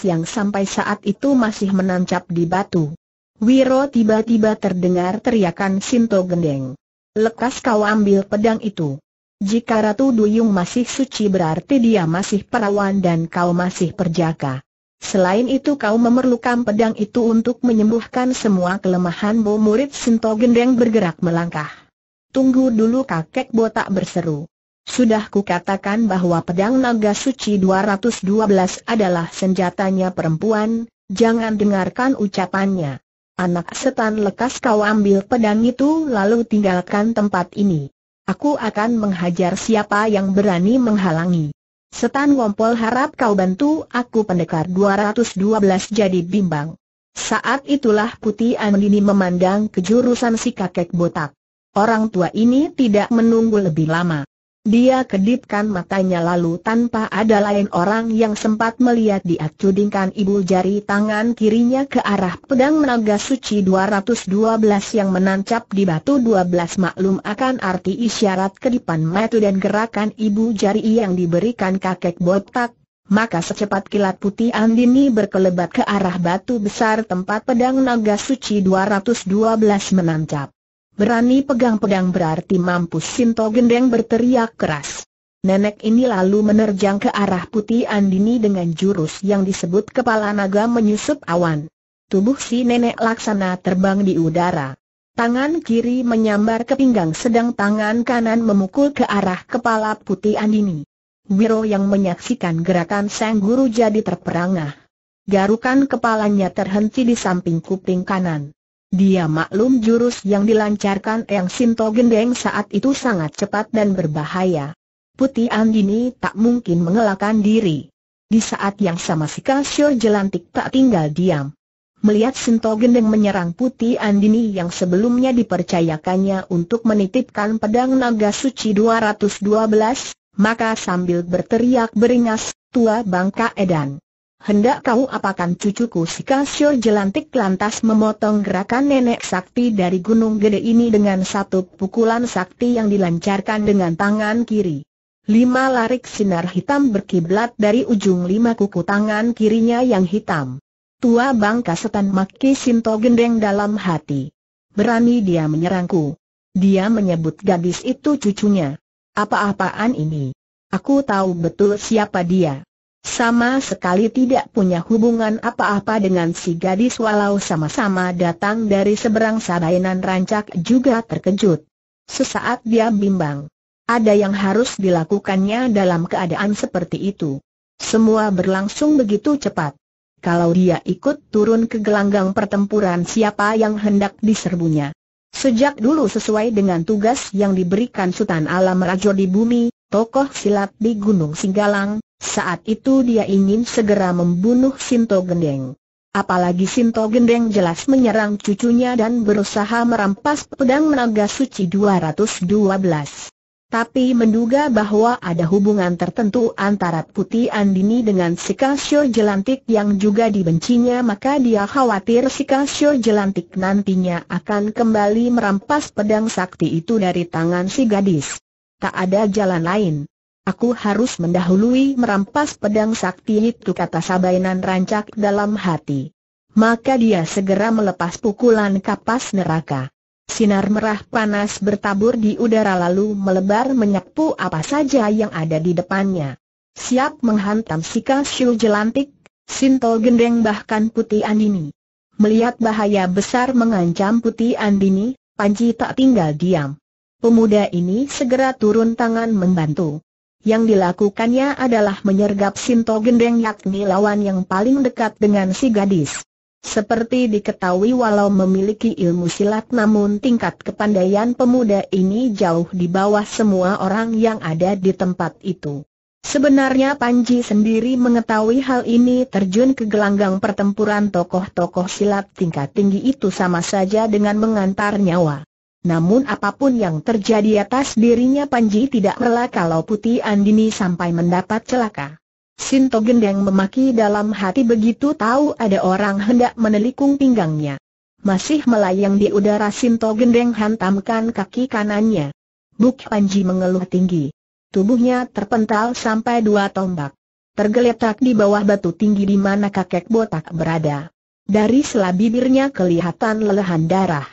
yang sampai saat itu masih menancap di batu. Wiro tiba-tiba terdengar teriakan Sinto Gendeng. Lekas kau ambil pedang itu. Jika Ratu Duyung masih suci berarti dia masih perawan dan kau masih perjaka. Selain itu kau memerlukan pedang itu untuk menyembuhkan semua kelemahan Bo murid Sinto Gendeng bergerak melangkah. Tunggu dulu kakek botak berseru. Sudah kukatakan bahwa pedang naga suci 212 adalah senjatanya perempuan, jangan dengarkan ucapannya. Anak setan lekas kau ambil pedang itu lalu tinggalkan tempat ini. Aku akan menghajar siapa yang berani menghalangi. Setan Wompol harap kau bantu aku pendekar 212 jadi bimbang. Saat itulah Putih Andini memandang kejurusan si kakek botak. Orang tua ini tidak menunggu lebih lama. Dia kedipkan matanya lalu tanpa ada lain orang yang sempat melihat dia cudingkan ibu jari tangan kirinya ke arah pedang naga suci 212 yang menancap di batu 12 maklum akan arti isyarat kedipan matu dan gerakan ibu jari yang diberikan kakek botak. Maka secepat kilat putih Andini berkelebat ke arah batu besar tempat pedang naga suci 212 menancap. Berani pegang pedang berarti mampus Sinto Gendeng berteriak keras. Nenek ini lalu menerjang ke arah Putih Andini dengan jurus yang disebut kepala naga menyusup awan. Tubuh si nenek laksana terbang di udara. Tangan kiri menyambar ke pinggang sedang tangan kanan memukul ke arah kepala Putih Andini. Wiro yang menyaksikan gerakan sang guru jadi terperangah. Garukan kepalanya terhenti di samping kuping kanan. Dia maklum jurus yang dilancarkan Eng Sinto Gendeng saat itu sangat cepat dan berbahaya. Putih Andini tak mungkin mengelakkan diri. Di saat yang sama si Kasio Jelantik tak tinggal diam. Melihat Sinto Gendeng menyerang Putih Andini yang sebelumnya dipercayakannya untuk menitipkan pedang naga suci 212, maka sambil berteriak beringas, tua bangka edan hendak kau apakan cucuku si Kasio jelantik lantas memotong gerakan nenek sakti dari gunung gede ini dengan satu pukulan sakti yang dilancarkan dengan tangan kiri. Lima larik sinar hitam berkiblat dari ujung lima kuku tangan kirinya yang hitam. Tua bangka setan Maki Sinto gendeng dalam hati. Berani dia menyerangku. Dia menyebut gadis itu cucunya. Apa-apaan ini? Aku tahu betul siapa dia. Sama sekali tidak punya hubungan apa-apa dengan si gadis walau sama-sama datang dari seberang sabainan rancak juga terkejut. Sesaat dia bimbang. Ada yang harus dilakukannya dalam keadaan seperti itu. Semua berlangsung begitu cepat. Kalau dia ikut turun ke gelanggang pertempuran siapa yang hendak diserbunya. Sejak dulu sesuai dengan tugas yang diberikan Sultan Alam Rajo di bumi, tokoh silat di Gunung Singgalang, saat itu dia ingin segera membunuh Sinto Gendeng. Apalagi Sinto Gendeng jelas menyerang cucunya dan berusaha merampas pedang naga suci 212. Tapi menduga bahwa ada hubungan tertentu antara Putih Andini dengan si Kasio Jelantik yang juga dibencinya maka dia khawatir si Kasio Jelantik nantinya akan kembali merampas pedang sakti itu dari tangan si gadis. Tak ada jalan lain. Aku harus mendahului merampas pedang sakti itu kata Sabainan rancak dalam hati. Maka dia segera melepas pukulan kapas neraka. Sinar merah panas bertabur di udara lalu melebar menyapu apa saja yang ada di depannya. Siap menghantam si Kasyu jelantik, Sinto gendeng bahkan Putih Andini. Melihat bahaya besar mengancam Putih Andini, Panji tak tinggal diam. Pemuda ini segera turun tangan membantu. Yang dilakukannya adalah menyergap Sinto Gendeng yakni lawan yang paling dekat dengan si gadis. Seperti diketahui walau memiliki ilmu silat namun tingkat kepandaian pemuda ini jauh di bawah semua orang yang ada di tempat itu. Sebenarnya Panji sendiri mengetahui hal ini terjun ke gelanggang pertempuran tokoh-tokoh silat tingkat tinggi itu sama saja dengan mengantar nyawa. Namun apapun yang terjadi atas dirinya Panji tidak rela kalau Putih Andini sampai mendapat celaka. Sinto Gendeng memaki dalam hati begitu tahu ada orang hendak menelikung pinggangnya. Masih melayang di udara Sinto Gendeng hantamkan kaki kanannya. Buk Panji mengeluh tinggi. Tubuhnya terpental sampai dua tombak. Tergeletak di bawah batu tinggi di mana kakek botak berada. Dari sela bibirnya kelihatan lelehan darah.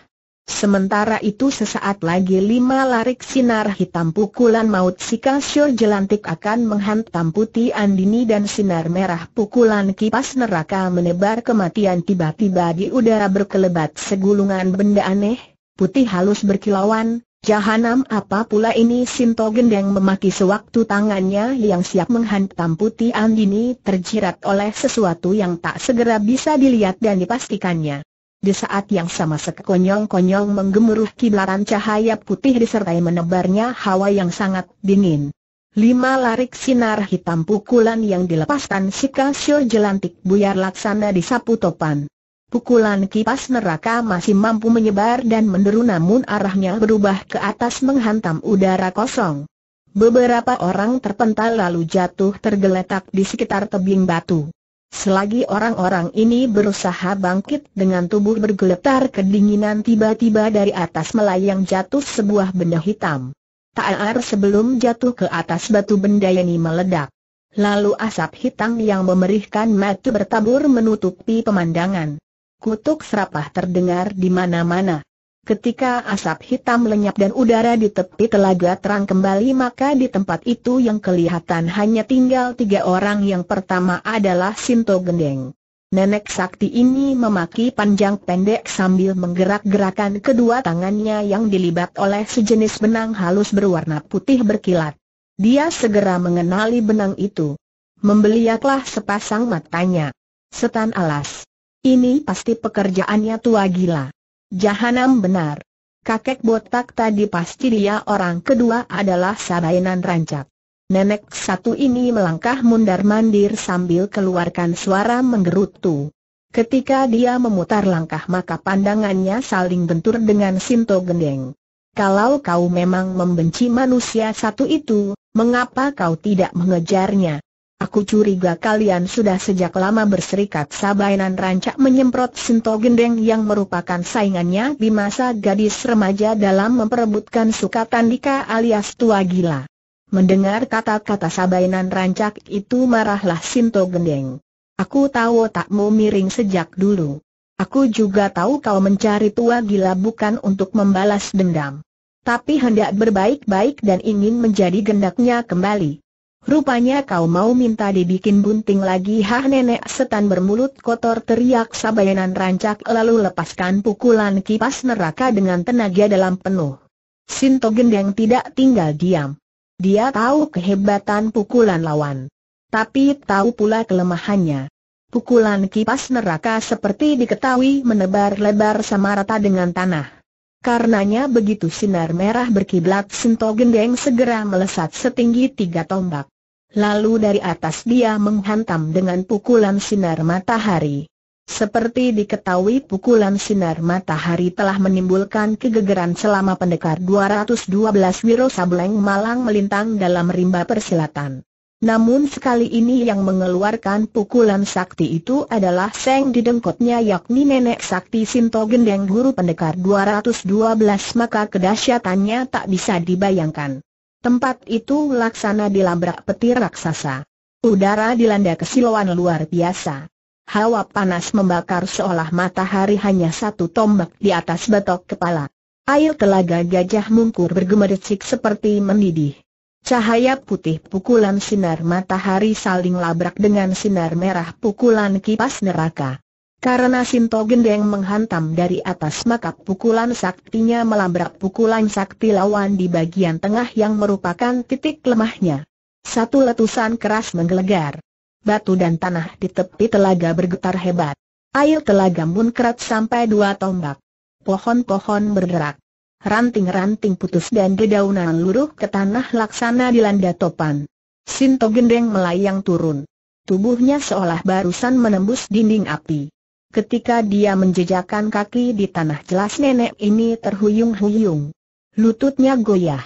Sementara itu sesaat lagi lima larik sinar hitam pukulan maut si kasur jelantik akan menghantam putih Andini dan sinar merah pukulan kipas neraka menebar kematian tiba-tiba di udara berkelebat segulungan benda aneh, putih halus berkilauan, Jahanam apa pula ini Sinto Gendeng memaki sewaktu tangannya yang siap menghantam putih Andini terjirat oleh sesuatu yang tak segera bisa dilihat dan dipastikannya. Di saat yang sama sekonyong-konyong menggemuruh kiblaran cahaya putih disertai menebarnya hawa yang sangat dingin. Lima larik sinar hitam pukulan yang dilepaskan si Kasio jelantik buyar laksana disapu topan. Pukulan kipas neraka masih mampu menyebar dan menderu namun arahnya berubah ke atas menghantam udara kosong. Beberapa orang terpental lalu jatuh tergeletak di sekitar tebing batu. Selagi orang-orang ini berusaha bangkit dengan tubuh bergeletar kedinginan tiba-tiba dari atas melayang jatuh sebuah benda hitam. Taar sebelum jatuh ke atas batu benda ini meledak. Lalu asap hitam yang memerihkan mata bertabur menutupi pemandangan. Kutuk serapah terdengar di mana-mana. Ketika asap hitam lenyap dan udara di tepi telaga terang kembali maka di tempat itu yang kelihatan hanya tinggal tiga orang yang pertama adalah Sinto Gendeng. Nenek sakti ini memaki panjang pendek sambil menggerak-gerakan kedua tangannya yang dilibat oleh sejenis benang halus berwarna putih berkilat. Dia segera mengenali benang itu. Membeliaklah sepasang matanya. Setan alas. Ini pasti pekerjaannya tua gila. Jahanam benar. Kakek botak tadi pasti dia orang kedua adalah Sabainan Rancak. Nenek satu ini melangkah mundar-mandir sambil keluarkan suara menggerutu. Ketika dia memutar langkah maka pandangannya saling bentur dengan Sinto Gendeng. Kalau kau memang membenci manusia satu itu, mengapa kau tidak mengejarnya? Aku curiga kalian sudah sejak lama berserikat Sabainan rancak menyemprot Sinto Gendeng yang merupakan saingannya di masa gadis remaja dalam memperebutkan Tandika alias tua gila. Mendengar kata-kata Sabainan rancak itu marahlah Sinto Gendeng. Aku tahu tak mau miring sejak dulu. Aku juga tahu kau mencari tua gila bukan untuk membalas dendam. Tapi hendak berbaik-baik dan ingin menjadi gendaknya kembali. Rupanya kau mau minta dibikin bunting lagi Hah nenek setan bermulut kotor teriak sabayanan rancak lalu lepaskan pukulan kipas neraka dengan tenaga dalam penuh. Sinto Gendeng tidak tinggal diam. Dia tahu kehebatan pukulan lawan. Tapi tahu pula kelemahannya. Pukulan kipas neraka seperti diketahui menebar lebar sama rata dengan tanah. Karenanya begitu sinar merah berkiblat Sinto Gendeng segera melesat setinggi tiga tombak. Lalu dari atas dia menghantam dengan pukulan sinar matahari. Seperti diketahui pukulan sinar matahari telah menimbulkan kegegeran selama pendekar 212 Wiro Sableng malang melintang dalam rimba persilatan. Namun sekali ini yang mengeluarkan pukulan sakti itu adalah Seng di dengkotnya yakni nenek sakti Sinto Gendeng guru pendekar 212 maka kedahsyatannya tak bisa dibayangkan. Tempat itu laksana dilabrak petir raksasa. Udara dilanda kesilauan luar biasa. Hawa panas membakar seolah matahari hanya satu tombak di atas batok kepala. Air telaga gajah mungkur bergemericik seperti mendidih. Cahaya putih pukulan sinar matahari saling labrak dengan sinar merah pukulan kipas neraka. Karena Sinto Gendeng menghantam dari atas maka pukulan saktinya melabrak pukulan sakti lawan di bagian tengah yang merupakan titik lemahnya. Satu letusan keras menggelegar. Batu dan tanah di tepi telaga bergetar hebat. Air telaga munkrat sampai dua tombak. Pohon-pohon bergerak. Ranting-ranting putus dan dedaunan luruh ke tanah laksana dilanda topan. Sinto Gendeng melayang turun. Tubuhnya seolah barusan menembus dinding api. Ketika dia menjejakkan kaki di tanah jelas nenek ini terhuyung-huyung. Lututnya goyah.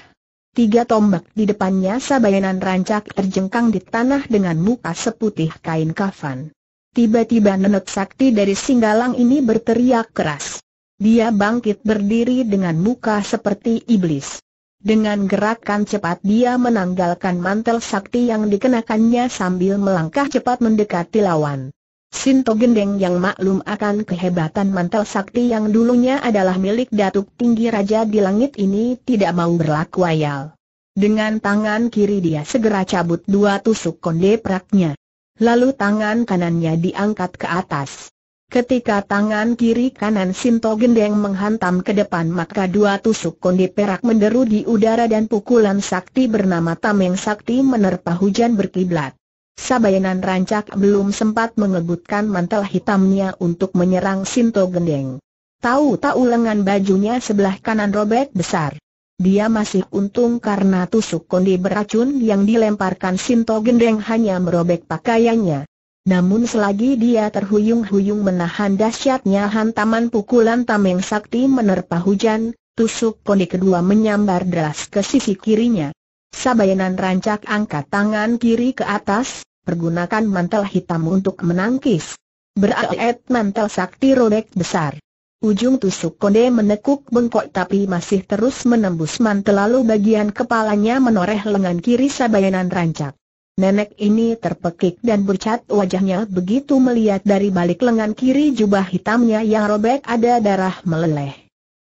Tiga tombak di depannya sabayanan rancak terjengkang di tanah dengan muka seputih kain kafan. Tiba-tiba nenek sakti dari singgalang ini berteriak keras. Dia bangkit berdiri dengan muka seperti iblis. Dengan gerakan cepat dia menanggalkan mantel sakti yang dikenakannya sambil melangkah cepat mendekati lawan. Sinto Gendeng yang maklum akan kehebatan mantel sakti yang dulunya adalah milik Datuk Tinggi Raja di langit ini tidak mau berlaku ayal. Dengan tangan kiri dia segera cabut dua tusuk konde peraknya. Lalu tangan kanannya diangkat ke atas. Ketika tangan kiri kanan Sinto Gendeng menghantam ke depan maka dua tusuk konde perak menderu di udara dan pukulan sakti bernama Tameng Sakti menerpa hujan berkiblat. Sabayanan rancak belum sempat mengebutkan mantel hitamnya untuk menyerang Sinto Gendeng. tahu tak lengan bajunya sebelah kanan robek besar. Dia masih untung karena tusuk kondi beracun yang dilemparkan Sinto Gendeng hanya merobek pakaiannya. Namun selagi dia terhuyung-huyung menahan dahsyatnya hantaman pukulan tameng sakti menerpa hujan, tusuk kondi kedua menyambar deras ke sisi kirinya. Sabayanan rancak angkat tangan kiri ke atas, pergunakan mantel hitam untuk menangkis. Beraet mantel sakti robek besar. Ujung tusuk konde menekuk bengkok tapi masih terus menembus mantel lalu bagian kepalanya menoreh lengan kiri sabayanan rancak. Nenek ini terpekik dan bercat wajahnya begitu melihat dari balik lengan kiri jubah hitamnya yang robek ada darah meleleh.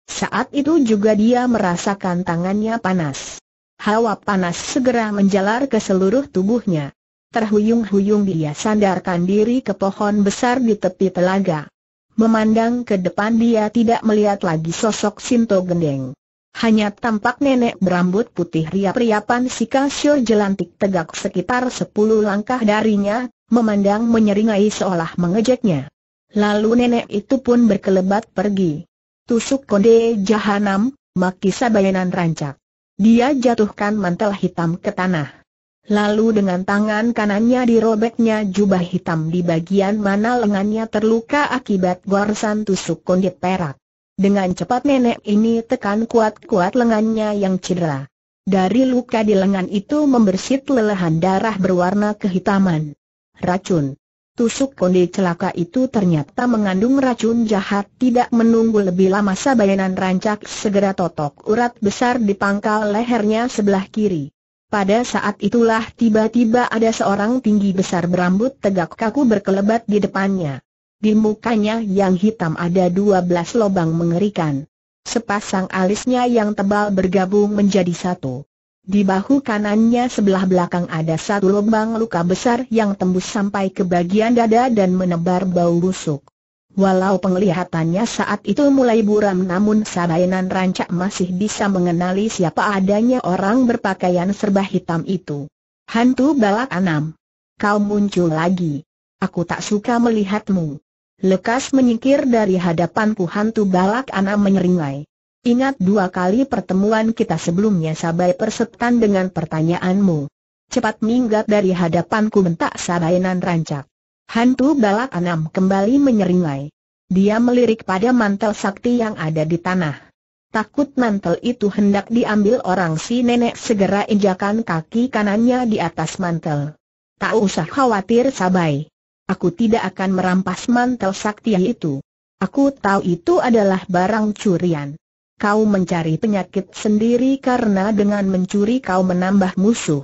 Saat itu juga dia merasakan tangannya panas. Hawa panas segera menjalar ke seluruh tubuhnya terhuyung-huyung dia sandarkan diri ke pohon besar di tepi telaga. Memandang ke depan dia tidak melihat lagi sosok Sinto Gendeng. Hanya tampak nenek berambut putih riap-riapan si Kasio jelantik tegak sekitar sepuluh langkah darinya, memandang menyeringai seolah mengejeknya. Lalu nenek itu pun berkelebat pergi. Tusuk konde jahanam, maki sabayanan rancak. Dia jatuhkan mantel hitam ke tanah. Lalu dengan tangan kanannya dirobeknya jubah hitam di bagian mana lengannya terluka akibat goresan tusuk kondit perak. Dengan cepat nenek ini tekan kuat-kuat lengannya yang cedera. Dari luka di lengan itu membersit lelehan darah berwarna kehitaman. Racun. Tusuk konde celaka itu ternyata mengandung racun jahat tidak menunggu lebih lama sabayanan rancak segera totok urat besar di pangkal lehernya sebelah kiri. Pada saat itulah tiba-tiba ada seorang tinggi besar berambut tegak kaku berkelebat di depannya. Di mukanya yang hitam ada dua belas lobang mengerikan. Sepasang alisnya yang tebal bergabung menjadi satu. Di bahu kanannya sebelah belakang ada satu lubang luka besar yang tembus sampai ke bagian dada dan menebar bau busuk. Walau penglihatannya saat itu mulai buram namun Sabainan Rancak masih bisa mengenali siapa adanya orang berpakaian serba hitam itu. Hantu balak anam. Kau muncul lagi. Aku tak suka melihatmu. Lekas menyingkir dari hadapanku hantu balak anam menyeringai. Ingat dua kali pertemuan kita sebelumnya Sabai persetan dengan pertanyaanmu. Cepat minggat dari hadapanku bentak Sabainan Rancak. Hantu balak enam kembali menyeringai. Dia melirik pada mantel sakti yang ada di tanah. Takut mantel itu hendak diambil orang si nenek segera injakan kaki kanannya di atas mantel. Tak usah khawatir sabai. Aku tidak akan merampas mantel sakti itu. Aku tahu itu adalah barang curian. Kau mencari penyakit sendiri karena dengan mencuri kau menambah musuh.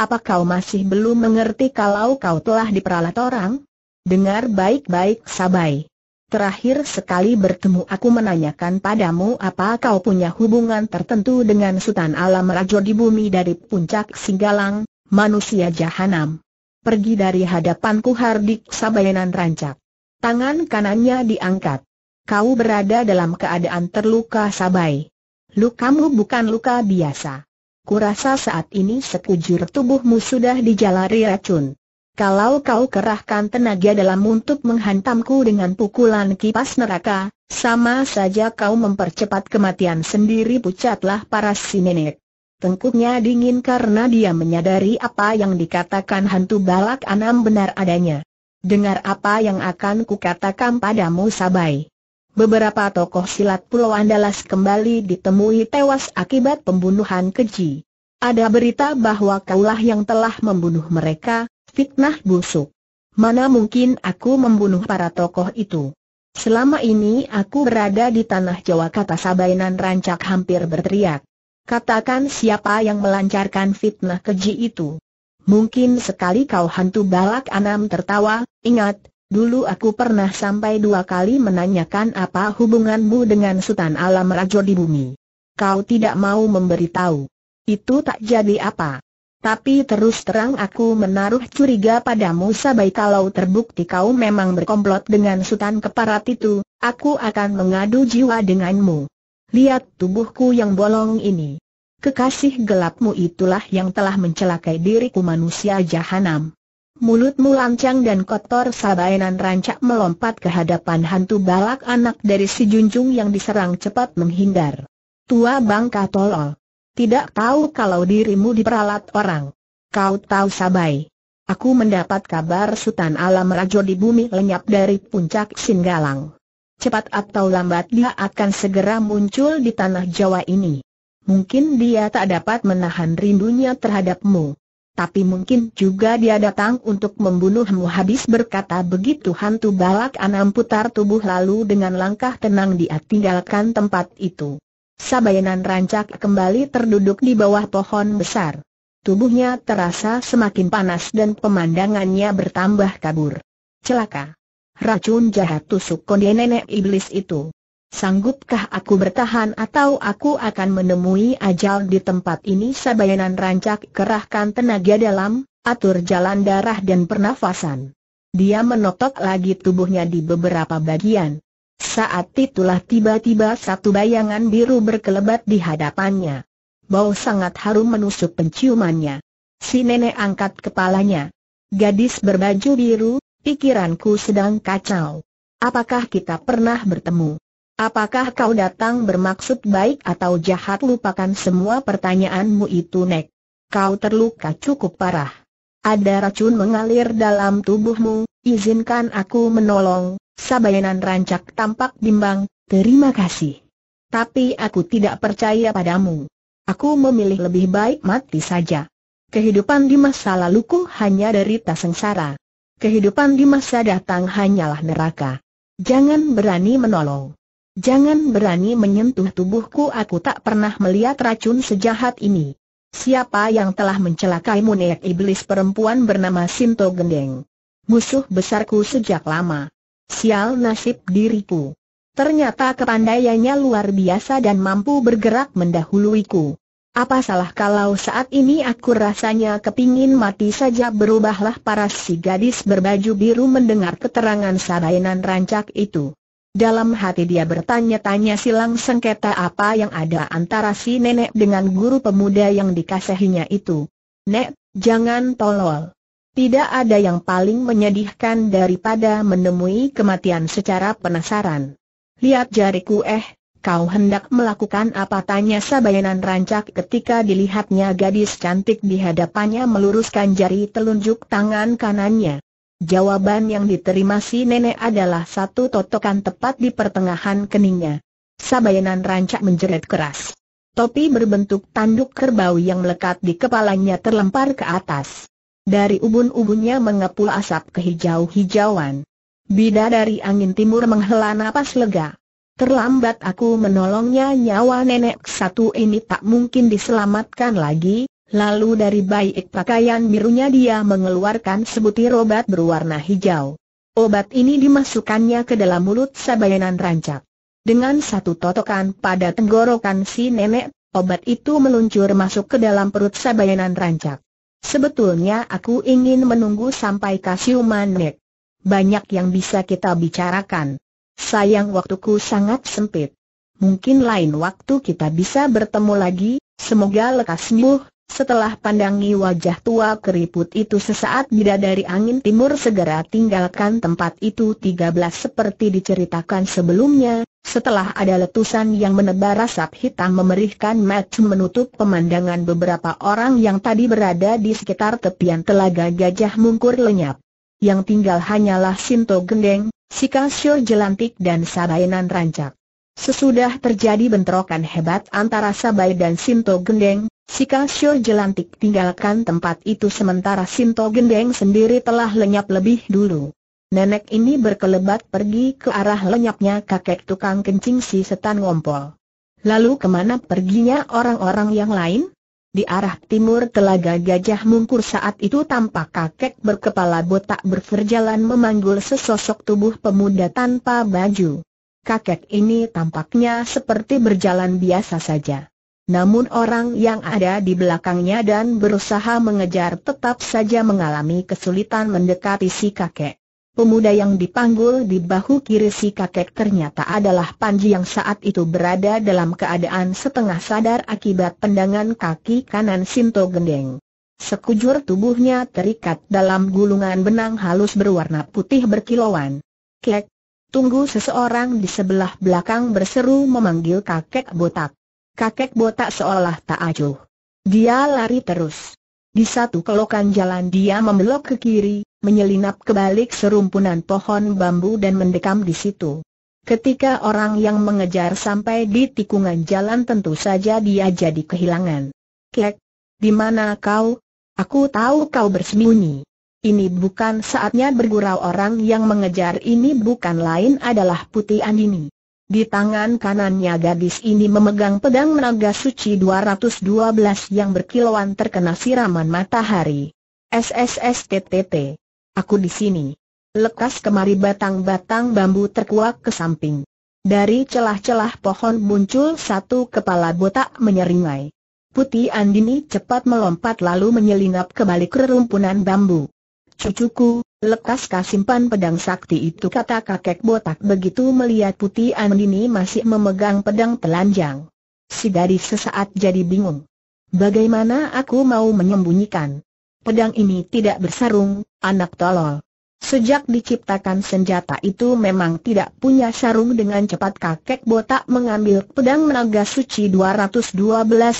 Apa kau masih belum mengerti kalau kau telah diperalat orang? Dengar baik-baik Sabai. Terakhir sekali bertemu aku menanyakan padamu apa kau punya hubungan tertentu dengan Sultan Alam Rajo di bumi dari puncak Singgalang, manusia jahanam. Pergi dari hadapanku Hardik Sabayanan rancak. Tangan kanannya diangkat. Kau berada dalam keadaan terluka Sabai. Lukamu bukan luka biasa kurasa saat ini sekujur tubuhmu sudah dijalari racun. Kalau kau kerahkan tenaga dalam untuk menghantamku dengan pukulan kipas neraka, sama saja kau mempercepat kematian sendiri pucatlah paras si nenek. Tengkuknya dingin karena dia menyadari apa yang dikatakan hantu balak anam benar adanya. Dengar apa yang akan kukatakan padamu Sabai. Beberapa tokoh silat Pulau Andalas kembali ditemui tewas akibat pembunuhan keji. Ada berita bahwa kaulah yang telah membunuh mereka, fitnah busuk. Mana mungkin aku membunuh para tokoh itu? Selama ini aku berada di tanah Jawa kata Sabainan rancak hampir berteriak. Katakan siapa yang melancarkan fitnah keji itu. Mungkin sekali kau hantu balak anam tertawa, ingat, Dulu aku pernah sampai dua kali menanyakan apa hubunganmu dengan Sultan Alam Rajo di bumi. Kau tidak mau memberitahu. Itu tak jadi apa. Tapi terus terang aku menaruh curiga padamu sabai kalau terbukti kau memang berkomplot dengan Sultan Keparat itu, aku akan mengadu jiwa denganmu. Lihat tubuhku yang bolong ini. Kekasih gelapmu itulah yang telah mencelakai diriku manusia jahanam. Mulutmu lancang dan kotor sabainan rancak melompat ke hadapan hantu balak anak dari si junjung yang diserang cepat menghindar. Tua bangka tolol. Tidak tahu kalau dirimu diperalat orang. Kau tahu sabai. Aku mendapat kabar Sultan Alam Rajo di bumi lenyap dari puncak Singgalang. Cepat atau lambat dia akan segera muncul di tanah Jawa ini. Mungkin dia tak dapat menahan rindunya terhadapmu tapi mungkin juga dia datang untuk membunuhmu habis berkata begitu hantu balak anam putar tubuh lalu dengan langkah tenang dia tinggalkan tempat itu. Sabayanan rancak kembali terduduk di bawah pohon besar. Tubuhnya terasa semakin panas dan pemandangannya bertambah kabur. Celaka. Racun jahat tusuk konde nenek iblis itu. Sanggupkah aku bertahan atau aku akan menemui ajal di tempat ini sabayanan rancak kerahkan tenaga dalam, atur jalan darah dan pernafasan. Dia menotok lagi tubuhnya di beberapa bagian. Saat itulah tiba-tiba satu bayangan biru berkelebat di hadapannya. Bau sangat harum menusuk penciumannya. Si nenek angkat kepalanya. Gadis berbaju biru, pikiranku sedang kacau. Apakah kita pernah bertemu? Apakah kau datang bermaksud baik atau jahat lupakan semua pertanyaanmu itu Nek? Kau terluka cukup parah. Ada racun mengalir dalam tubuhmu, izinkan aku menolong, Sabayanan rancak tampak bimbang, terima kasih. Tapi aku tidak percaya padamu. Aku memilih lebih baik mati saja. Kehidupan di masa laluku hanya derita sengsara. Kehidupan di masa datang hanyalah neraka. Jangan berani menolong. Jangan berani menyentuh tubuhku aku tak pernah melihat racun sejahat ini. Siapa yang telah mencelakai munek iblis perempuan bernama Sinto Gendeng? Musuh besarku sejak lama. Sial nasib diriku. Ternyata kepandaiannya luar biasa dan mampu bergerak mendahuluiku. Apa salah kalau saat ini aku rasanya kepingin mati saja berubahlah para si gadis berbaju biru mendengar keterangan sarainan rancak itu. Dalam hati dia bertanya-tanya silang sengketa apa yang ada antara si nenek dengan guru pemuda yang dikasihinya itu. Nek, jangan tolol. Tidak ada yang paling menyedihkan daripada menemui kematian secara penasaran. Lihat jariku eh, kau hendak melakukan apa tanya sabayanan rancak ketika dilihatnya gadis cantik di hadapannya meluruskan jari telunjuk tangan kanannya. Jawaban yang diterima si nenek adalah satu totokan tepat di pertengahan keningnya. Sabayanan rancak menjerit keras. Topi berbentuk tanduk kerbau yang melekat di kepalanya terlempar ke atas. Dari ubun-ubunnya mengepul asap kehijau-hijauan. Bida dari angin timur menghela napas lega. Terlambat aku menolongnya nyawa nenek satu ini tak mungkin diselamatkan lagi, Lalu dari baik pakaian birunya dia mengeluarkan sebutir obat berwarna hijau. Obat ini dimasukkannya ke dalam mulut Sabayanan rancak. Dengan satu totokan pada tenggorokan si nenek, obat itu meluncur masuk ke dalam perut Sabayanan rancak. Sebetulnya aku ingin menunggu sampai kasiuman nek. Banyak yang bisa kita bicarakan. Sayang waktuku sangat sempit. Mungkin lain waktu kita bisa bertemu lagi, semoga lekas sembuh, setelah pandangi wajah tua keriput itu sesaat bida dari angin timur segera tinggalkan tempat itu 13 seperti diceritakan sebelumnya, setelah ada letusan yang menebar asap hitam memerihkan match menutup pemandangan beberapa orang yang tadi berada di sekitar tepian telaga gajah mungkur lenyap. Yang tinggal hanyalah Sinto Gendeng, Sikasyo Jelantik dan Sabainan Rancak. Sesudah terjadi bentrokan hebat antara Sabai dan Sinto Gendeng, Si Kasio jelantik tinggalkan tempat itu sementara Sinto Gendeng sendiri telah lenyap lebih dulu. Nenek ini berkelebat pergi ke arah lenyapnya kakek tukang kencing si setan ngompol. Lalu kemana perginya orang-orang yang lain? Di arah timur telaga gajah mungkur saat itu tampak kakek berkepala botak berjalan memanggul sesosok tubuh pemuda tanpa baju. Kakek ini tampaknya seperti berjalan biasa saja namun orang yang ada di belakangnya dan berusaha mengejar tetap saja mengalami kesulitan mendekati si kakek. Pemuda yang dipanggul di bahu kiri si kakek ternyata adalah Panji yang saat itu berada dalam keadaan setengah sadar akibat pendangan kaki kanan Sinto Gendeng. Sekujur tubuhnya terikat dalam gulungan benang halus berwarna putih berkilauan. Kek, tunggu seseorang di sebelah belakang berseru memanggil kakek botak kakek botak seolah tak acuh. Dia lari terus. Di satu kelokan jalan dia membelok ke kiri, menyelinap ke balik serumpunan pohon bambu dan mendekam di situ. Ketika orang yang mengejar sampai di tikungan jalan tentu saja dia jadi kehilangan. Kek, di mana kau? Aku tahu kau bersembunyi. Ini bukan saatnya bergurau orang yang mengejar ini bukan lain adalah Putih Andini. Di tangan kanannya gadis ini memegang pedang naga suci 212 yang berkilauan terkena siraman matahari. SSSTTT. Aku di sini. Lekas kemari batang-batang bambu terkuak ke samping. Dari celah-celah pohon muncul satu kepala botak menyeringai. Putih Andini cepat melompat lalu menyelinap ke balik rerumpunan bambu. Cucuku, Lekaskah simpan pedang sakti itu kata kakek botak begitu melihat putih Andini masih memegang pedang telanjang. Si gadis sesaat jadi bingung. Bagaimana aku mau menyembunyikan? Pedang ini tidak bersarung, anak tolol. Sejak diciptakan senjata itu memang tidak punya sarung dengan cepat kakek botak mengambil pedang naga suci 212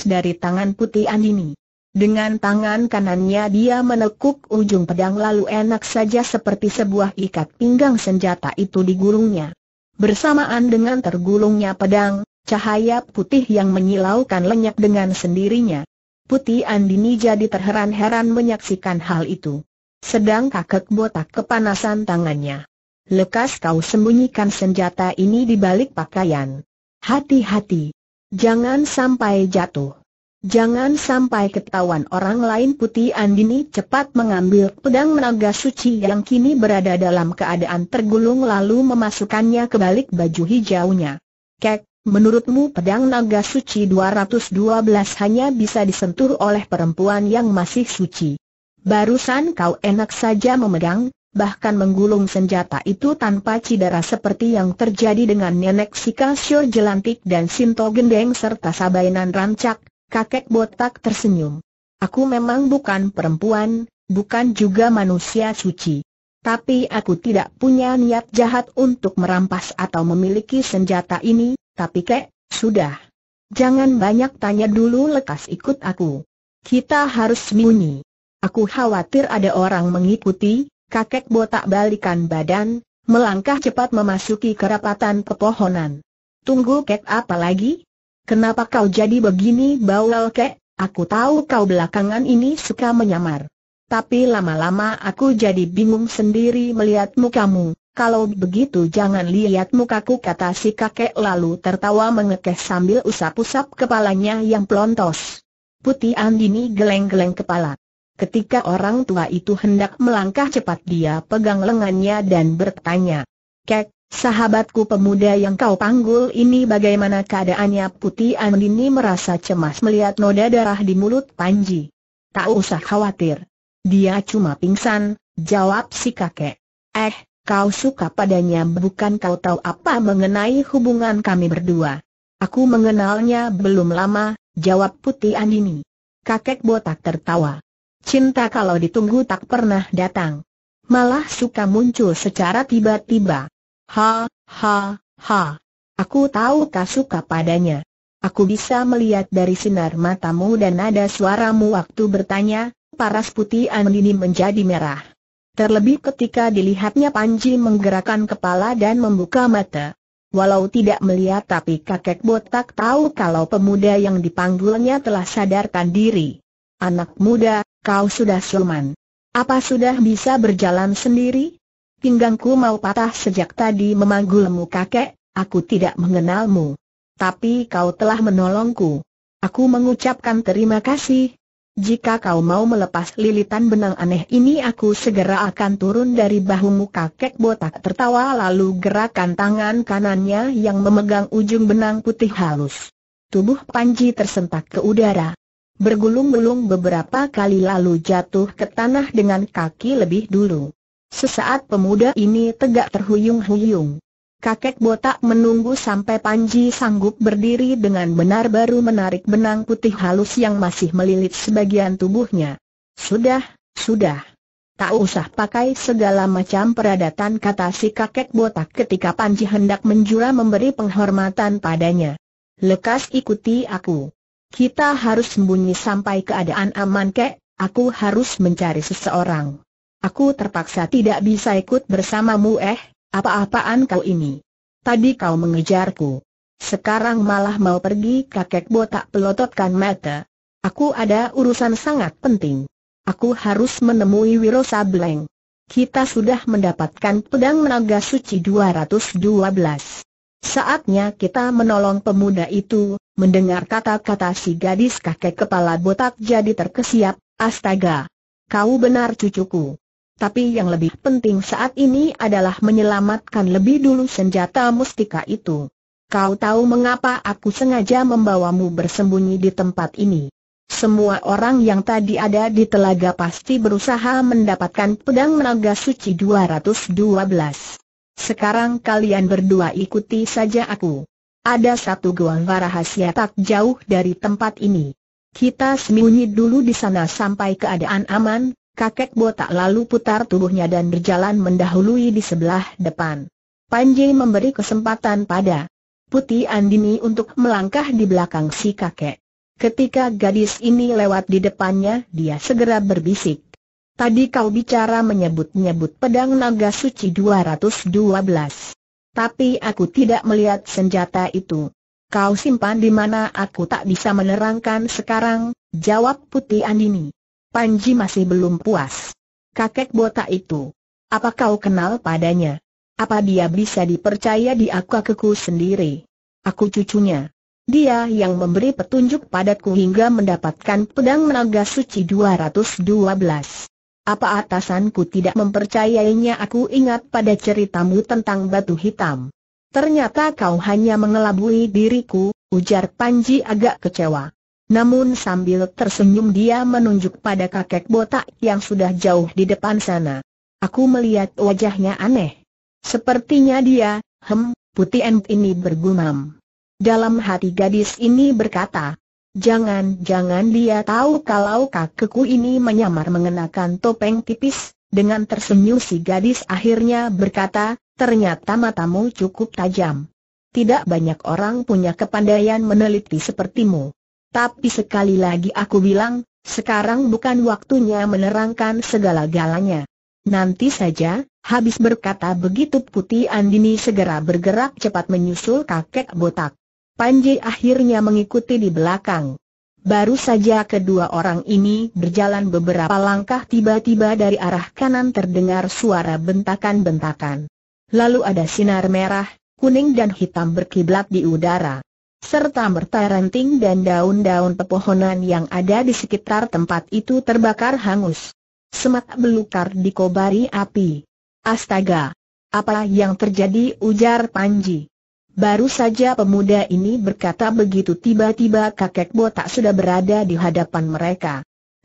dari tangan putih Andini. Dengan tangan kanannya dia menekuk ujung pedang lalu enak saja seperti sebuah ikat pinggang senjata itu digulungnya. Bersamaan dengan tergulungnya pedang, cahaya putih yang menyilaukan lenyap dengan sendirinya. Putih Andini jadi terheran-heran menyaksikan hal itu. Sedang kakek botak kepanasan tangannya. Lekas kau sembunyikan senjata ini di balik pakaian. Hati-hati. Jangan sampai jatuh. Jangan sampai ketahuan orang lain Putih Andini cepat mengambil pedang naga suci yang kini berada dalam keadaan tergulung lalu memasukkannya ke balik baju hijaunya. Kek, menurutmu pedang naga suci 212 hanya bisa disentuh oleh perempuan yang masih suci? Barusan kau enak saja memegang, bahkan menggulung senjata itu tanpa cedera seperti yang terjadi dengan nenek Sika Jelantik dan Sinto Gendeng serta Sabainan Rancak, Kakek botak tersenyum. Aku memang bukan perempuan, bukan juga manusia suci. Tapi aku tidak punya niat jahat untuk merampas atau memiliki senjata ini, tapi kek, sudah. Jangan banyak tanya dulu lekas ikut aku. Kita harus sembunyi. Aku khawatir ada orang mengikuti, kakek botak balikan badan, melangkah cepat memasuki kerapatan pepohonan. Tunggu kek apa lagi? Kenapa kau jadi begini bawel kek? Aku tahu kau belakangan ini suka menyamar. Tapi lama-lama aku jadi bingung sendiri melihat mukamu. Kalau begitu jangan lihat mukaku kata si kakek lalu tertawa mengekeh sambil usap-usap kepalanya yang pelontos. Putih Andini geleng-geleng kepala. Ketika orang tua itu hendak melangkah cepat dia pegang lengannya dan bertanya. Kek, Sahabatku pemuda yang kau panggul ini bagaimana keadaannya Putih Andini merasa cemas melihat noda darah di mulut Panji. Tak usah khawatir. Dia cuma pingsan, jawab si kakek. Eh, kau suka padanya bukan kau tahu apa mengenai hubungan kami berdua. Aku mengenalnya belum lama, jawab Putih Andini. Kakek botak tertawa. Cinta kalau ditunggu tak pernah datang. Malah suka muncul secara tiba-tiba. Ha, ha, ha. Aku tahu tak suka padanya. Aku bisa melihat dari sinar matamu dan nada suaramu waktu bertanya, paras putih Andini menjadi merah. Terlebih ketika dilihatnya Panji menggerakkan kepala dan membuka mata. Walau tidak melihat tapi kakek botak tahu kalau pemuda yang dipanggulnya telah sadarkan diri. Anak muda, kau sudah suman. Apa sudah bisa berjalan sendiri? Pinggangku mau patah sejak tadi memanggulmu kakek, aku tidak mengenalmu. Tapi kau telah menolongku. Aku mengucapkan terima kasih. Jika kau mau melepas lilitan benang aneh ini aku segera akan turun dari bahumu kakek botak tertawa lalu gerakan tangan kanannya yang memegang ujung benang putih halus. Tubuh Panji tersentak ke udara. Bergulung-gulung beberapa kali lalu jatuh ke tanah dengan kaki lebih dulu. Sesaat pemuda ini tegak terhuyung-huyung. Kakek botak menunggu sampai Panji sanggup berdiri dengan benar baru menarik benang putih halus yang masih melilit sebagian tubuhnya. Sudah, sudah. Tak usah pakai segala macam peradatan kata si kakek botak ketika Panji hendak menjura memberi penghormatan padanya. Lekas ikuti aku. Kita harus sembunyi sampai keadaan aman kek, aku harus mencari seseorang. Aku terpaksa tidak bisa ikut bersamamu eh, apa-apaan kau ini. Tadi kau mengejarku. Sekarang malah mau pergi kakek botak pelototkan mata. Aku ada urusan sangat penting. Aku harus menemui Wiro Sableng. Kita sudah mendapatkan pedang naga suci 212. Saatnya kita menolong pemuda itu, mendengar kata-kata si gadis kakek kepala botak jadi terkesiap, astaga. Kau benar cucuku. Tapi yang lebih penting saat ini adalah menyelamatkan lebih dulu senjata mustika itu. Kau tahu mengapa aku sengaja membawamu bersembunyi di tempat ini? Semua orang yang tadi ada di telaga pasti berusaha mendapatkan pedang naga suci 212. Sekarang kalian berdua ikuti saja aku. Ada satu gua rahasia tak jauh dari tempat ini. Kita sembunyi dulu di sana sampai keadaan aman, kakek botak lalu putar tubuhnya dan berjalan mendahului di sebelah depan. Panji memberi kesempatan pada Putih Andini untuk melangkah di belakang si kakek. Ketika gadis ini lewat di depannya, dia segera berbisik. Tadi kau bicara menyebut-nyebut pedang naga suci 212. Tapi aku tidak melihat senjata itu. Kau simpan di mana aku tak bisa menerangkan sekarang, jawab Putih Andini. Panji masih belum puas. Kakek botak itu. Apa kau kenal padanya? Apa dia bisa dipercaya di aku keku sendiri? Aku cucunya. Dia yang memberi petunjuk padaku hingga mendapatkan pedang naga suci 212. Apa atasanku tidak mempercayainya aku ingat pada ceritamu tentang batu hitam. Ternyata kau hanya mengelabui diriku, ujar Panji agak kecewa. Namun sambil tersenyum dia menunjuk pada kakek botak yang sudah jauh di depan sana. Aku melihat wajahnya aneh. Sepertinya dia, hem, putih end ini bergumam. Dalam hati gadis ini berkata, Jangan-jangan dia tahu kalau kakekku ini menyamar mengenakan topeng tipis, dengan tersenyum si gadis akhirnya berkata, ternyata matamu cukup tajam. Tidak banyak orang punya kepandaian meneliti sepertimu. Tapi sekali lagi aku bilang, sekarang bukan waktunya menerangkan segala-galanya. Nanti saja, habis berkata begitu Putih Andini segera bergerak cepat menyusul kakek botak. Panji akhirnya mengikuti di belakang. Baru saja kedua orang ini berjalan beberapa langkah tiba-tiba dari arah kanan terdengar suara bentakan-bentakan. Lalu ada sinar merah, kuning dan hitam berkiblat di udara serta merta-renting dan daun-daun pepohonan yang ada di sekitar tempat itu terbakar hangus. Semak belukar dikobari api. Astaga! Apa yang terjadi ujar Panji? Baru saja pemuda ini berkata begitu tiba-tiba kakek botak sudah berada di hadapan mereka.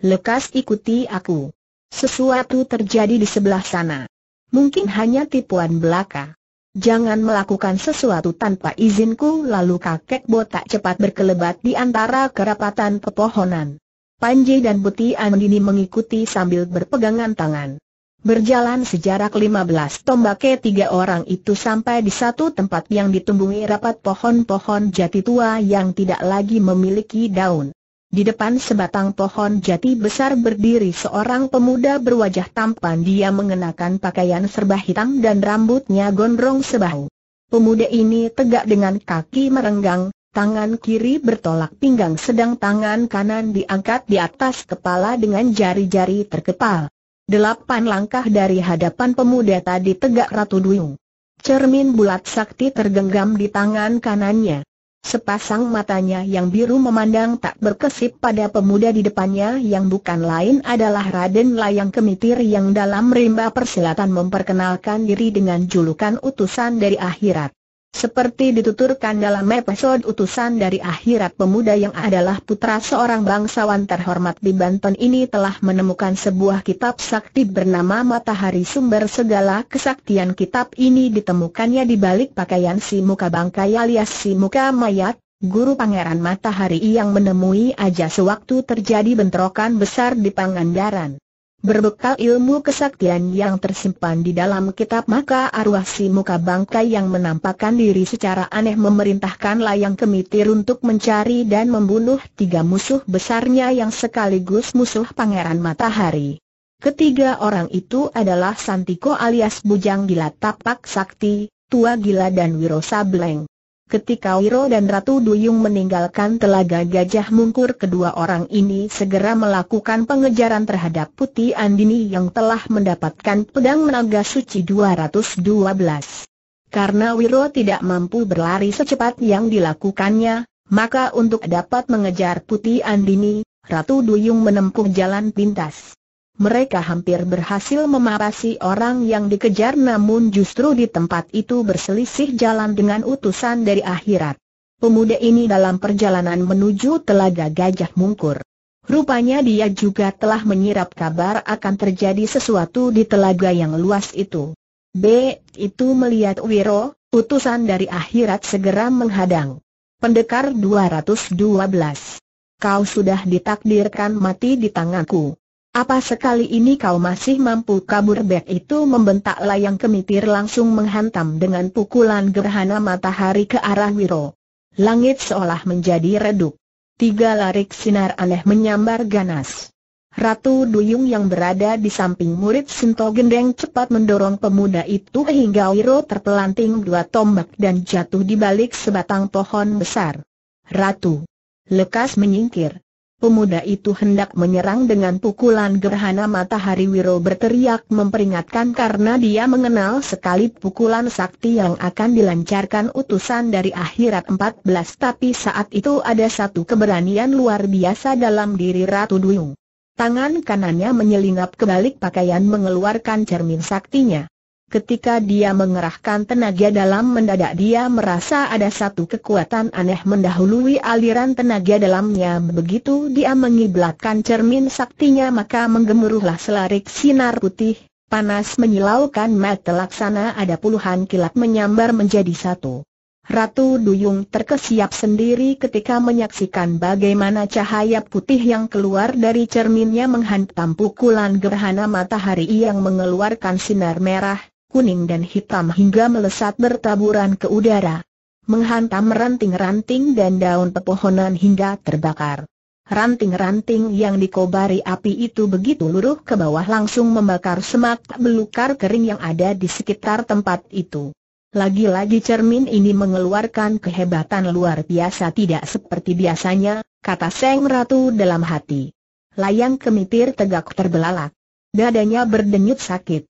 Lekas ikuti aku. Sesuatu terjadi di sebelah sana. Mungkin hanya tipuan belaka. Jangan melakukan sesuatu tanpa izinku lalu kakek botak cepat berkelebat di antara kerapatan pepohonan. Panji dan Buti Andini mengikuti sambil berpegangan tangan. Berjalan sejarak 15 ke tiga orang itu sampai di satu tempat yang ditumbuhi rapat pohon-pohon jati tua yang tidak lagi memiliki daun. Di depan sebatang pohon jati besar berdiri seorang pemuda berwajah tampan dia mengenakan pakaian serba hitam dan rambutnya gondrong sebahu. Pemuda ini tegak dengan kaki merenggang, tangan kiri bertolak pinggang sedang tangan kanan diangkat di atas kepala dengan jari-jari terkepal. Delapan langkah dari hadapan pemuda tadi tegak Ratu Duyung. Cermin bulat sakti tergenggam di tangan kanannya. Sepasang matanya yang biru memandang tak berkesip pada pemuda di depannya yang bukan lain adalah Raden Layang Kemitir yang dalam rimba persilatan memperkenalkan diri dengan julukan utusan dari akhirat. Seperti dituturkan dalam episode utusan dari akhirat pemuda yang adalah putra seorang bangsawan terhormat di Banten ini telah menemukan sebuah kitab sakti bernama Matahari Sumber Segala Kesaktian kitab ini ditemukannya di balik pakaian si muka bangkai alias si muka mayat, guru pangeran Matahari yang menemui aja sewaktu terjadi bentrokan besar di Pangandaran. Berbekal ilmu kesaktian yang tersimpan di dalam kitab maka arwah si muka bangkai yang menampakkan diri secara aneh memerintahkan layang kemitir untuk mencari dan membunuh tiga musuh besarnya yang sekaligus musuh pangeran matahari. Ketiga orang itu adalah Santiko alias Bujang Gila Tapak Sakti, Tua Gila dan Wiro Sableng. Ketika Wiro dan Ratu Duyung meninggalkan telaga gajah mungkur kedua orang ini segera melakukan pengejaran terhadap Putih Andini yang telah mendapatkan pedang menaga suci 212. Karena Wiro tidak mampu berlari secepat yang dilakukannya, maka untuk dapat mengejar Putih Andini, Ratu Duyung menempuh jalan pintas mereka hampir berhasil memapasi orang yang dikejar namun justru di tempat itu berselisih jalan dengan utusan dari akhirat. Pemuda ini dalam perjalanan menuju telaga gajah mungkur. Rupanya dia juga telah menyirap kabar akan terjadi sesuatu di telaga yang luas itu. B. Itu melihat Wiro, utusan dari akhirat segera menghadang. Pendekar 212. Kau sudah ditakdirkan mati di tanganku. Apa sekali ini kau masih mampu kabur bek itu membentak layang kemitir langsung menghantam dengan pukulan gerhana matahari ke arah Wiro. Langit seolah menjadi redup. Tiga larik sinar aneh menyambar ganas. Ratu Duyung yang berada di samping murid Sinto Gendeng cepat mendorong pemuda itu hingga Wiro terpelanting dua tombak dan jatuh di balik sebatang pohon besar. Ratu Lekas menyingkir. Pemuda itu hendak menyerang dengan pukulan gerhana matahari Wiro berteriak memperingatkan karena dia mengenal sekali pukulan sakti yang akan dilancarkan utusan dari akhirat 14 tapi saat itu ada satu keberanian luar biasa dalam diri Ratu Duyung. Tangan kanannya menyelinap ke balik pakaian mengeluarkan cermin saktinya. Ketika dia mengerahkan tenaga dalam mendadak dia merasa ada satu kekuatan aneh mendahului aliran tenaga dalamnya Begitu dia mengiblatkan cermin saktinya maka menggemuruhlah selarik sinar putih Panas menyilaukan mata laksana ada puluhan kilat menyambar menjadi satu Ratu Duyung terkesiap sendiri ketika menyaksikan bagaimana cahaya putih yang keluar dari cerminnya menghantam pukulan gerhana matahari yang mengeluarkan sinar merah kuning dan hitam hingga melesat bertaburan ke udara. Menghantam ranting-ranting dan daun pepohonan hingga terbakar. Ranting-ranting yang dikobari api itu begitu luruh ke bawah langsung membakar semak belukar kering yang ada di sekitar tempat itu. Lagi-lagi cermin ini mengeluarkan kehebatan luar biasa tidak seperti biasanya, kata Seng Ratu dalam hati. Layang kemitir tegak terbelalak. Dadanya berdenyut sakit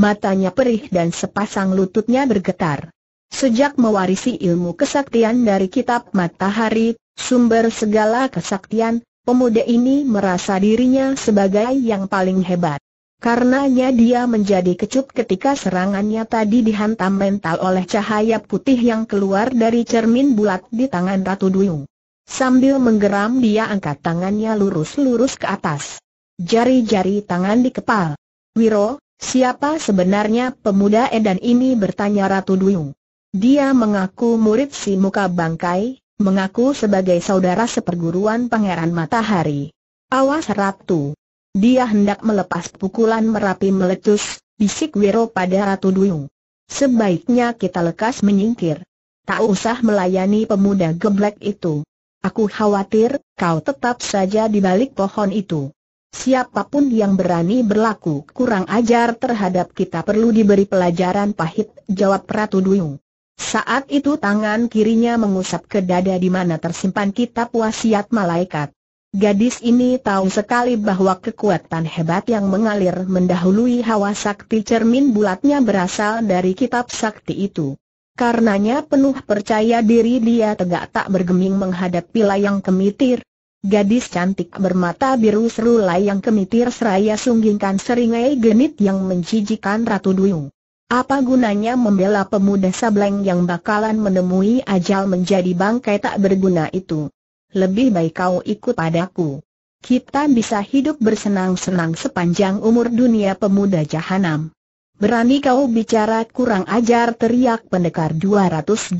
matanya perih dan sepasang lututnya bergetar. Sejak mewarisi ilmu kesaktian dari kitab matahari, sumber segala kesaktian, pemuda ini merasa dirinya sebagai yang paling hebat. Karenanya dia menjadi kecut ketika serangannya tadi dihantam mental oleh cahaya putih yang keluar dari cermin bulat di tangan Ratu Duyung. Sambil menggeram dia angkat tangannya lurus-lurus ke atas. Jari-jari tangan di kepala. Wiro, Siapa sebenarnya pemuda edan ini bertanya Ratu Duyung. Dia mengaku murid si muka bangkai, mengaku sebagai saudara seperguruan Pangeran Matahari. Awas Ratu! Dia hendak melepas pukulan merapi meletus, bisik Wiro pada Ratu Duyung. Sebaiknya kita lekas menyingkir. Tak usah melayani pemuda geblek itu. Aku khawatir, kau tetap saja di balik pohon itu. Siapapun yang berani berlaku kurang ajar terhadap kita perlu diberi pelajaran pahit, jawab Ratu Duyung. Saat itu tangan kirinya mengusap ke dada di mana tersimpan kitab wasiat malaikat. Gadis ini tahu sekali bahwa kekuatan hebat yang mengalir mendahului hawa sakti cermin bulatnya berasal dari kitab sakti itu. Karenanya penuh percaya diri dia tegak tak bergeming menghadapi layang kemitir, Gadis cantik bermata biru seru layang kemitir seraya sunggingkan seringai genit yang menjijikan Ratu Duyung. Apa gunanya membela pemuda sableng yang bakalan menemui ajal menjadi bangkai tak berguna itu? Lebih baik kau ikut padaku. Kita bisa hidup bersenang-senang sepanjang umur dunia pemuda jahanam. Berani kau bicara kurang ajar teriak pendekar 212.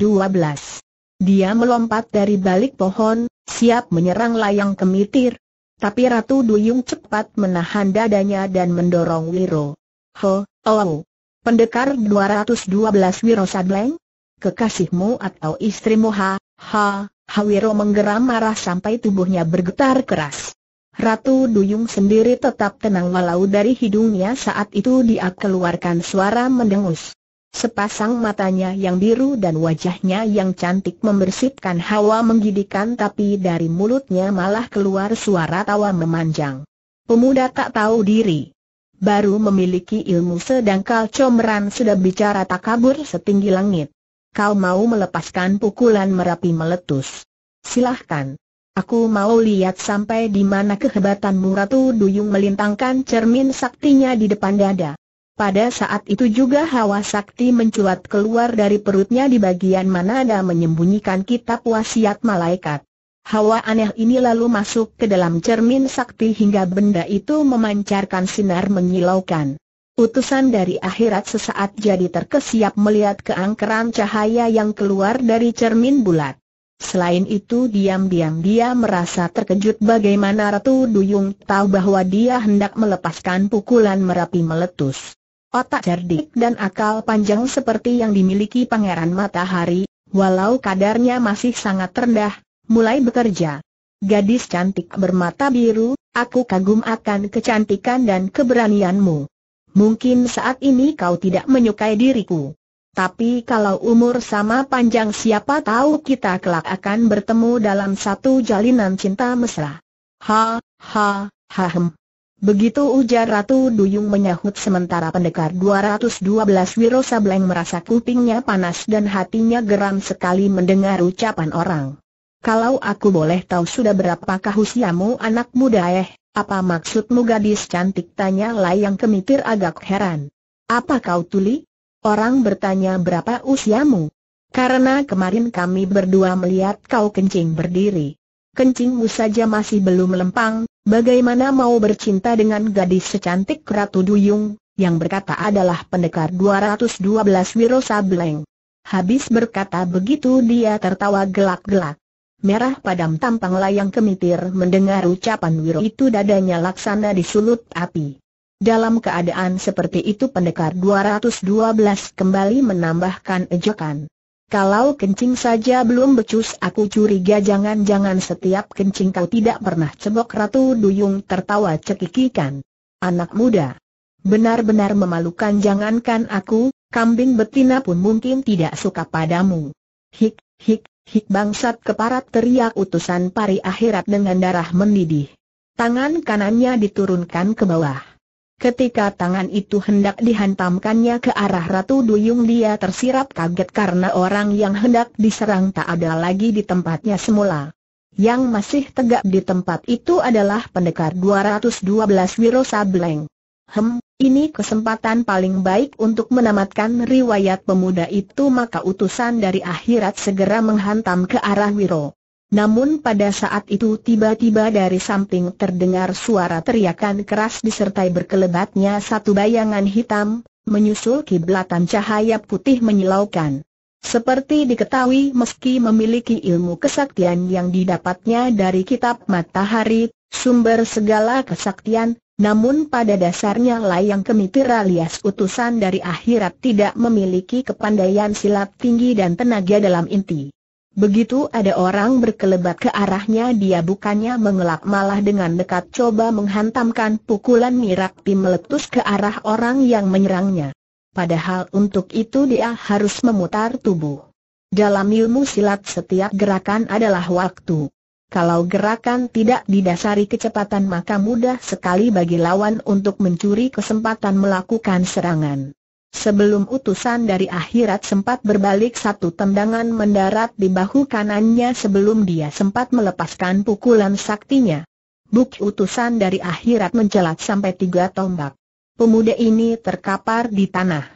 Dia melompat dari balik pohon, siap menyerang layang kemitir. Tapi Ratu Duyung cepat menahan dadanya dan mendorong Wiro. Ho, oh, pendekar 212 Wiro Sableng? Kekasihmu atau istrimu ha, ha, ha. Wiro menggeram marah sampai tubuhnya bergetar keras. Ratu Duyung sendiri tetap tenang walau dari hidungnya saat itu dia keluarkan suara mendengus. Sepasang matanya yang biru dan wajahnya yang cantik membersihkan hawa menggidikan tapi dari mulutnya malah keluar suara tawa memanjang. Pemuda tak tahu diri. Baru memiliki ilmu sedangkal comeran sudah bicara tak kabur setinggi langit. Kau mau melepaskan pukulan merapi meletus. Silahkan. Aku mau lihat sampai di mana kehebatanmu Ratu Duyung melintangkan cermin saktinya di depan dada. Pada saat itu juga hawa sakti mencuat keluar dari perutnya di bagian mana ada menyembunyikan kitab wasiat malaikat. Hawa aneh ini lalu masuk ke dalam cermin sakti hingga benda itu memancarkan sinar menyilaukan. Utusan dari akhirat sesaat jadi terkesiap melihat keangkeran cahaya yang keluar dari cermin bulat. Selain itu diam-diam dia merasa terkejut bagaimana Ratu Duyung tahu bahwa dia hendak melepaskan pukulan Merapi meletus. Otak cerdik dan akal panjang seperti yang dimiliki Pangeran Matahari, walau kadarnya masih sangat rendah, mulai bekerja. Gadis cantik bermata biru, aku kagum akan kecantikan dan keberanianmu. Mungkin saat ini kau tidak menyukai diriku. Tapi kalau umur sama panjang siapa tahu kita kelak akan bertemu dalam satu jalinan cinta mesra. Ha, ha, ha hem. Begitu ujar Ratu Duyung menyahut sementara pendekar 212 Wiro Sableng merasa kupingnya panas dan hatinya geram sekali mendengar ucapan orang. Kalau aku boleh tahu sudah berapakah usiamu anak muda eh, apa maksudmu gadis cantik tanya layang kemitir agak heran. Apa kau tuli? Orang bertanya berapa usiamu? Karena kemarin kami berdua melihat kau kencing berdiri. Kencingmu saja masih belum lempang, Bagaimana mau bercinta dengan gadis secantik Ratu Duyung, yang berkata adalah pendekar 212 Wiro Sableng. Habis berkata begitu dia tertawa gelak-gelak. Merah padam tampang layang kemitir mendengar ucapan Wiro itu dadanya laksana disulut api. Dalam keadaan seperti itu pendekar 212 kembali menambahkan ejekan. Kalau kencing saja belum becus aku curiga jangan-jangan setiap kencing kau tidak pernah cebok Ratu Duyung tertawa cekikikan. Anak muda. Benar-benar memalukan jangankan aku, kambing betina pun mungkin tidak suka padamu. Hik, hik, hik bangsat keparat teriak utusan pari akhirat dengan darah mendidih. Tangan kanannya diturunkan ke bawah. Ketika tangan itu hendak dihantamkannya ke arah Ratu Duyung dia tersirap kaget karena orang yang hendak diserang tak ada lagi di tempatnya semula. Yang masih tegak di tempat itu adalah pendekar 212 Wiro Sableng. Hem, ini kesempatan paling baik untuk menamatkan riwayat pemuda itu maka utusan dari akhirat segera menghantam ke arah Wiro. Namun pada saat itu tiba-tiba dari samping terdengar suara teriakan keras disertai berkelebatnya satu bayangan hitam, menyusul kiblatan cahaya putih menyilaukan. Seperti diketahui meski memiliki ilmu kesaktian yang didapatnya dari kitab matahari, sumber segala kesaktian, namun pada dasarnya layang kemitir alias utusan dari akhirat tidak memiliki kepandaian silat tinggi dan tenaga dalam inti. Begitu ada orang berkelebat ke arahnya dia bukannya mengelak malah dengan dekat coba menghantamkan pukulan mirakti meletus ke arah orang yang menyerangnya. Padahal untuk itu dia harus memutar tubuh. Dalam ilmu silat setiap gerakan adalah waktu. Kalau gerakan tidak didasari kecepatan maka mudah sekali bagi lawan untuk mencuri kesempatan melakukan serangan. Sebelum utusan dari akhirat sempat berbalik satu tendangan mendarat di bahu kanannya sebelum dia sempat melepaskan pukulan saktinya. Buk utusan dari akhirat mencelat sampai tiga tombak. Pemuda ini terkapar di tanah.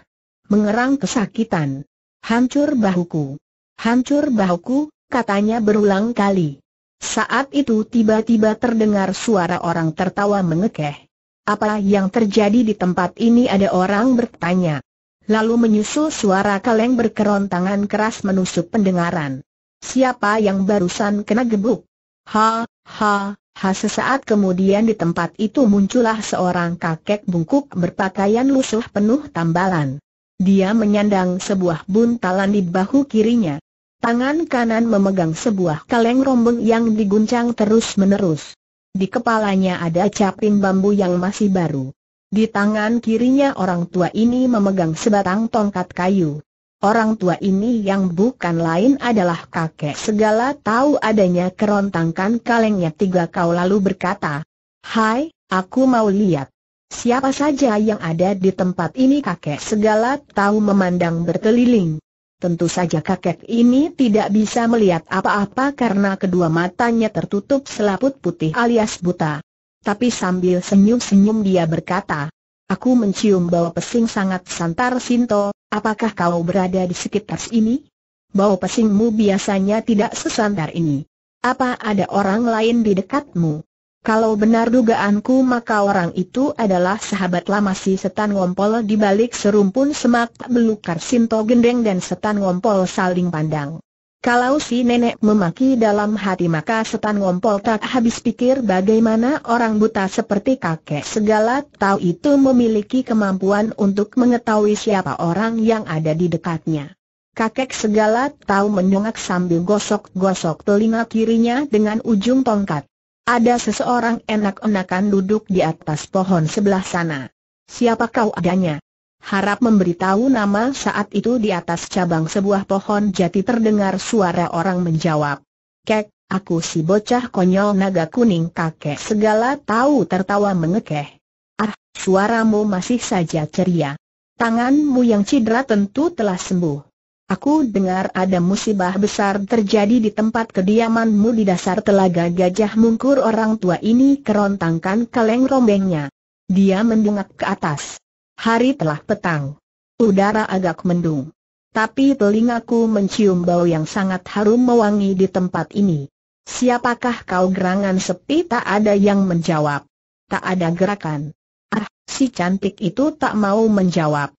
Mengerang kesakitan. Hancur bahuku. Hancur bahuku, katanya berulang kali. Saat itu tiba-tiba terdengar suara orang tertawa mengekeh. Apa yang terjadi di tempat ini ada orang bertanya. Lalu menyusul suara kaleng berkerontangan keras menusuk pendengaran. Siapa yang barusan kena gebuk? Ha, ha, ha sesaat kemudian di tempat itu muncullah seorang kakek bungkuk berpakaian lusuh penuh tambalan. Dia menyandang sebuah buntalan di bahu kirinya. Tangan kanan memegang sebuah kaleng rombeng yang diguncang terus-menerus. Di kepalanya ada caping bambu yang masih baru. Di tangan kirinya orang tua ini memegang sebatang tongkat kayu. Orang tua ini yang bukan lain adalah kakek segala tahu adanya kerontangkan kalengnya tiga kau lalu berkata, Hai, aku mau lihat. Siapa saja yang ada di tempat ini kakek segala tahu memandang berkeliling. Tentu saja kakek ini tidak bisa melihat apa-apa karena kedua matanya tertutup selaput putih alias buta. Tapi sambil senyum-senyum dia berkata, Aku mencium bau pesing sangat santar Sinto, apakah kau berada di sekitar sini? Bau pesingmu biasanya tidak sesantar ini. Apa ada orang lain di dekatmu? Kalau benar dugaanku maka orang itu adalah sahabat lama si Setan Ngompol di balik serumpun semak belukar Sinto Gendeng dan Setan Ngompol saling pandang. Kalau si nenek memaki dalam hati maka Setan Ngompol tak habis pikir bagaimana orang buta seperti kakek segala tahu itu memiliki kemampuan untuk mengetahui siapa orang yang ada di dekatnya. Kakek segala tahu menyongak sambil gosok-gosok telinga kirinya dengan ujung tongkat. Ada seseorang enak-enakan duduk di atas pohon sebelah sana. Siapa kau adanya? Harap memberitahu nama saat itu di atas cabang sebuah pohon jati terdengar suara orang menjawab. Kek, aku si bocah konyol naga kuning kakek segala tahu tertawa mengekeh. Ah, suaramu masih saja ceria. Tanganmu yang cedera tentu telah sembuh. Aku dengar ada musibah besar terjadi di tempat kediamanmu di dasar telaga gajah mungkur orang tua ini kerontangkan kaleng rombengnya. Dia mendongak ke atas. Hari telah petang. Udara agak mendung. Tapi telingaku mencium bau yang sangat harum mewangi di tempat ini. Siapakah kau gerangan sepi tak ada yang menjawab. Tak ada gerakan. Ah, si cantik itu tak mau menjawab.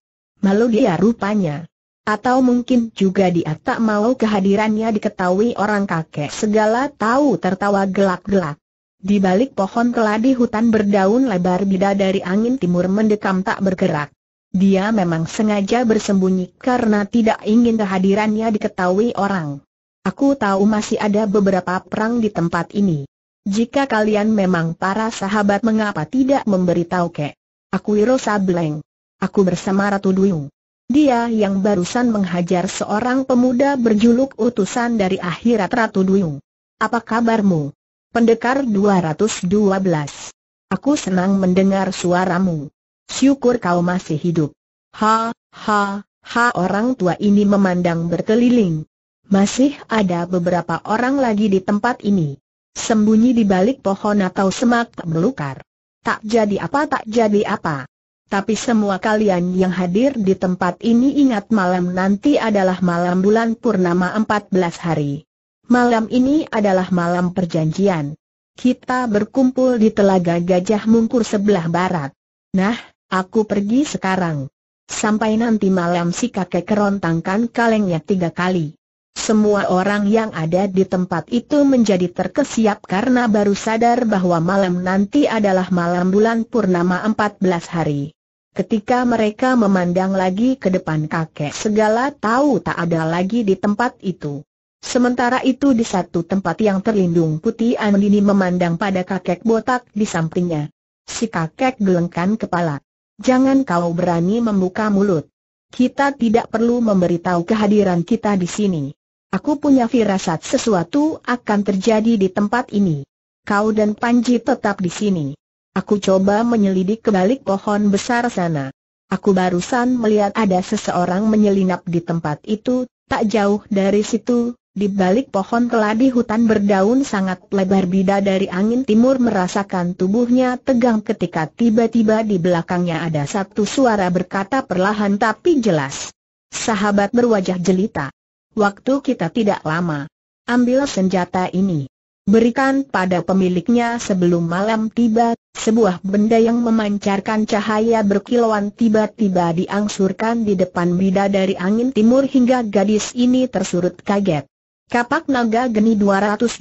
Malu dia rupanya. Atau mungkin juga dia tak mau kehadirannya diketahui orang kakek segala tahu tertawa gelak-gelak. Di balik pohon keladi hutan berdaun lebar bida dari angin timur mendekam tak bergerak. Dia memang sengaja bersembunyi karena tidak ingin kehadirannya diketahui orang. Aku tahu masih ada beberapa perang di tempat ini. Jika kalian memang para sahabat mengapa tidak memberitahu kek? Aku Iro Sableng. Aku bersama Ratu Duyung dia yang barusan menghajar seorang pemuda berjuluk utusan dari akhirat Ratu Duyung. Apa kabarmu? Pendekar 212. Aku senang mendengar suaramu. Syukur kau masih hidup. Ha, ha, ha orang tua ini memandang berkeliling. Masih ada beberapa orang lagi di tempat ini. Sembunyi di balik pohon atau semak melukar. Tak jadi apa tak jadi apa. Tapi semua kalian yang hadir di tempat ini ingat malam nanti adalah malam bulan purnama 14 hari. Malam ini adalah malam perjanjian. Kita berkumpul di telaga gajah mungkur sebelah barat. Nah, aku pergi sekarang. Sampai nanti malam si kakek kerontangkan kalengnya tiga kali. Semua orang yang ada di tempat itu menjadi terkesiap karena baru sadar bahwa malam nanti adalah malam bulan purnama 14 hari. Ketika mereka memandang lagi ke depan kakek segala tahu tak ada lagi di tempat itu. Sementara itu di satu tempat yang terlindung putih Andini memandang pada kakek botak di sampingnya. Si kakek gelengkan kepala. Jangan kau berani membuka mulut. Kita tidak perlu memberitahu kehadiran kita di sini. Aku punya firasat sesuatu akan terjadi di tempat ini. Kau dan Panji tetap di sini. Aku coba menyelidik ke balik pohon besar sana. Aku barusan melihat ada seseorang menyelinap di tempat itu, tak jauh dari situ, di balik pohon keladi hutan berdaun sangat lebar bida dari angin timur merasakan tubuhnya tegang ketika tiba-tiba di belakangnya ada satu suara berkata perlahan tapi jelas. Sahabat berwajah jelita. Waktu kita tidak lama. Ambil senjata ini berikan pada pemiliknya sebelum malam tiba, sebuah benda yang memancarkan cahaya berkilauan tiba-tiba diangsurkan di depan bida dari angin timur hingga gadis ini tersurut kaget. Kapak naga geni 212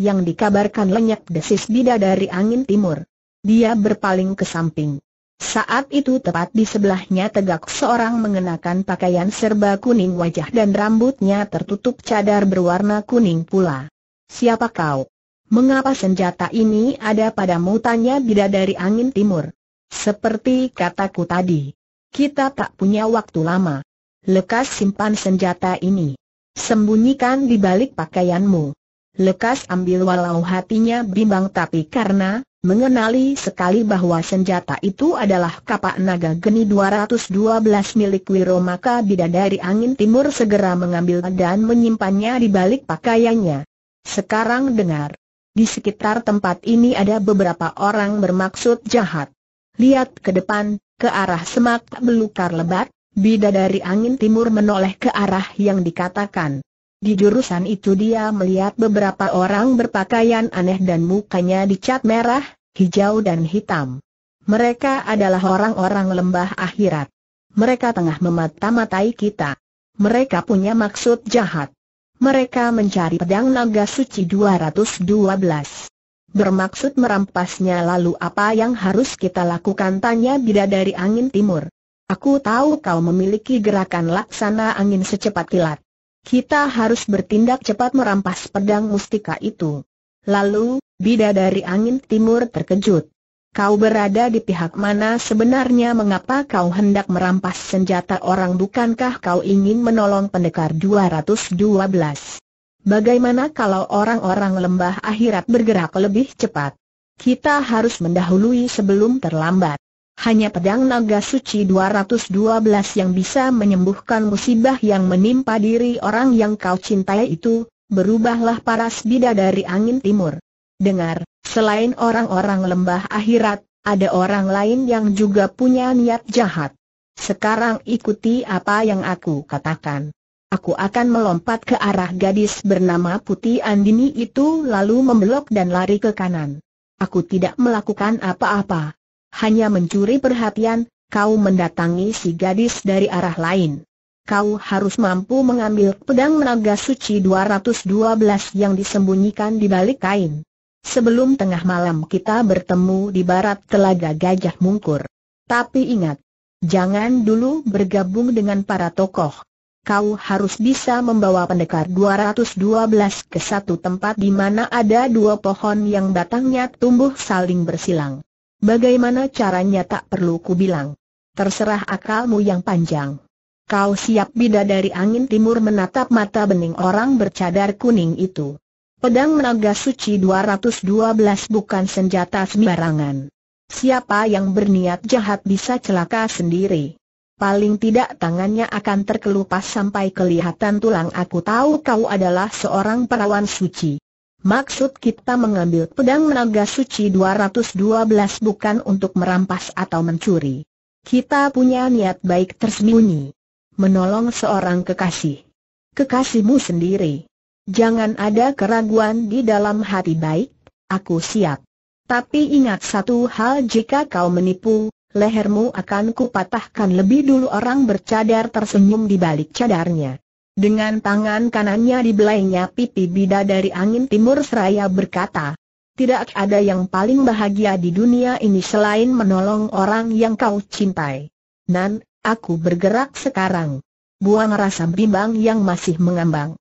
yang dikabarkan lenyap desis bida dari angin timur. Dia berpaling ke samping. Saat itu tepat di sebelahnya tegak seorang mengenakan pakaian serba kuning wajah dan rambutnya tertutup cadar berwarna kuning pula. Siapa kau? Mengapa senjata ini ada padamu? Tanya bidadari angin timur. Seperti kataku tadi, kita tak punya waktu lama. Lekas simpan senjata ini. Sembunyikan di balik pakaianmu. Lekas ambil walau hatinya bimbang tapi karena mengenali sekali bahwa senjata itu adalah kapak naga geni 212 milik Wiro maka bidadari angin timur segera mengambil dan menyimpannya di balik pakaiannya. Sekarang dengar. Di sekitar tempat ini ada beberapa orang bermaksud jahat. Lihat ke depan, ke arah semak belukar lebat, bidadari angin timur menoleh ke arah yang dikatakan. Di jurusan itu dia melihat beberapa orang berpakaian aneh dan mukanya dicat merah, hijau dan hitam. Mereka adalah orang-orang lembah akhirat. Mereka tengah memata-matai kita. Mereka punya maksud jahat. Mereka mencari pedang naga suci 212. Bermaksud merampasnya, lalu apa yang harus kita lakukan tanya bidadari angin timur. Aku tahu kau memiliki gerakan laksana angin secepat kilat. Kita harus bertindak cepat merampas pedang mustika itu. Lalu, bidadari angin timur terkejut. Kau berada di pihak mana sebenarnya mengapa kau hendak merampas senjata orang bukankah kau ingin menolong pendekar 212? Bagaimana kalau orang-orang lembah akhirat bergerak lebih cepat? Kita harus mendahului sebelum terlambat. Hanya pedang naga suci 212 yang bisa menyembuhkan musibah yang menimpa diri orang yang kau cintai itu, berubahlah paras bidadari angin timur. Dengar, selain orang-orang lembah akhirat, ada orang lain yang juga punya niat jahat. Sekarang ikuti apa yang aku katakan. Aku akan melompat ke arah gadis bernama Putih Andini itu lalu membelok dan lari ke kanan. Aku tidak melakukan apa-apa. Hanya mencuri perhatian, kau mendatangi si gadis dari arah lain. Kau harus mampu mengambil pedang naga suci 212 yang disembunyikan di balik kain. Sebelum tengah malam kita bertemu di barat telaga Gajah Mungkur. Tapi ingat, jangan dulu bergabung dengan para tokoh. Kau harus bisa membawa pendekar 212 ke satu tempat di mana ada dua pohon yang batangnya tumbuh saling bersilang. Bagaimana caranya tak perlu ku bilang. Terserah akalmu yang panjang. Kau siap bida dari angin timur menatap mata bening orang bercadar kuning itu. Pedang Naga Suci 212 bukan senjata sembarangan. Siapa yang berniat jahat bisa celaka sendiri. Paling tidak tangannya akan terkelupas sampai kelihatan tulang aku tahu kau adalah seorang perawan suci. Maksud kita mengambil pedang naga suci 212 bukan untuk merampas atau mencuri. Kita punya niat baik tersembunyi. Menolong seorang kekasih. Kekasihmu sendiri. Jangan ada keraguan di dalam hati baik, aku siap. Tapi ingat satu hal jika kau menipu, lehermu akan kupatahkan lebih dulu orang bercadar tersenyum di balik cadarnya. Dengan tangan kanannya dibelainya pipi bida dari angin timur seraya berkata, tidak ada yang paling bahagia di dunia ini selain menolong orang yang kau cintai. Nan, aku bergerak sekarang. Buang rasa bimbang yang masih mengambang.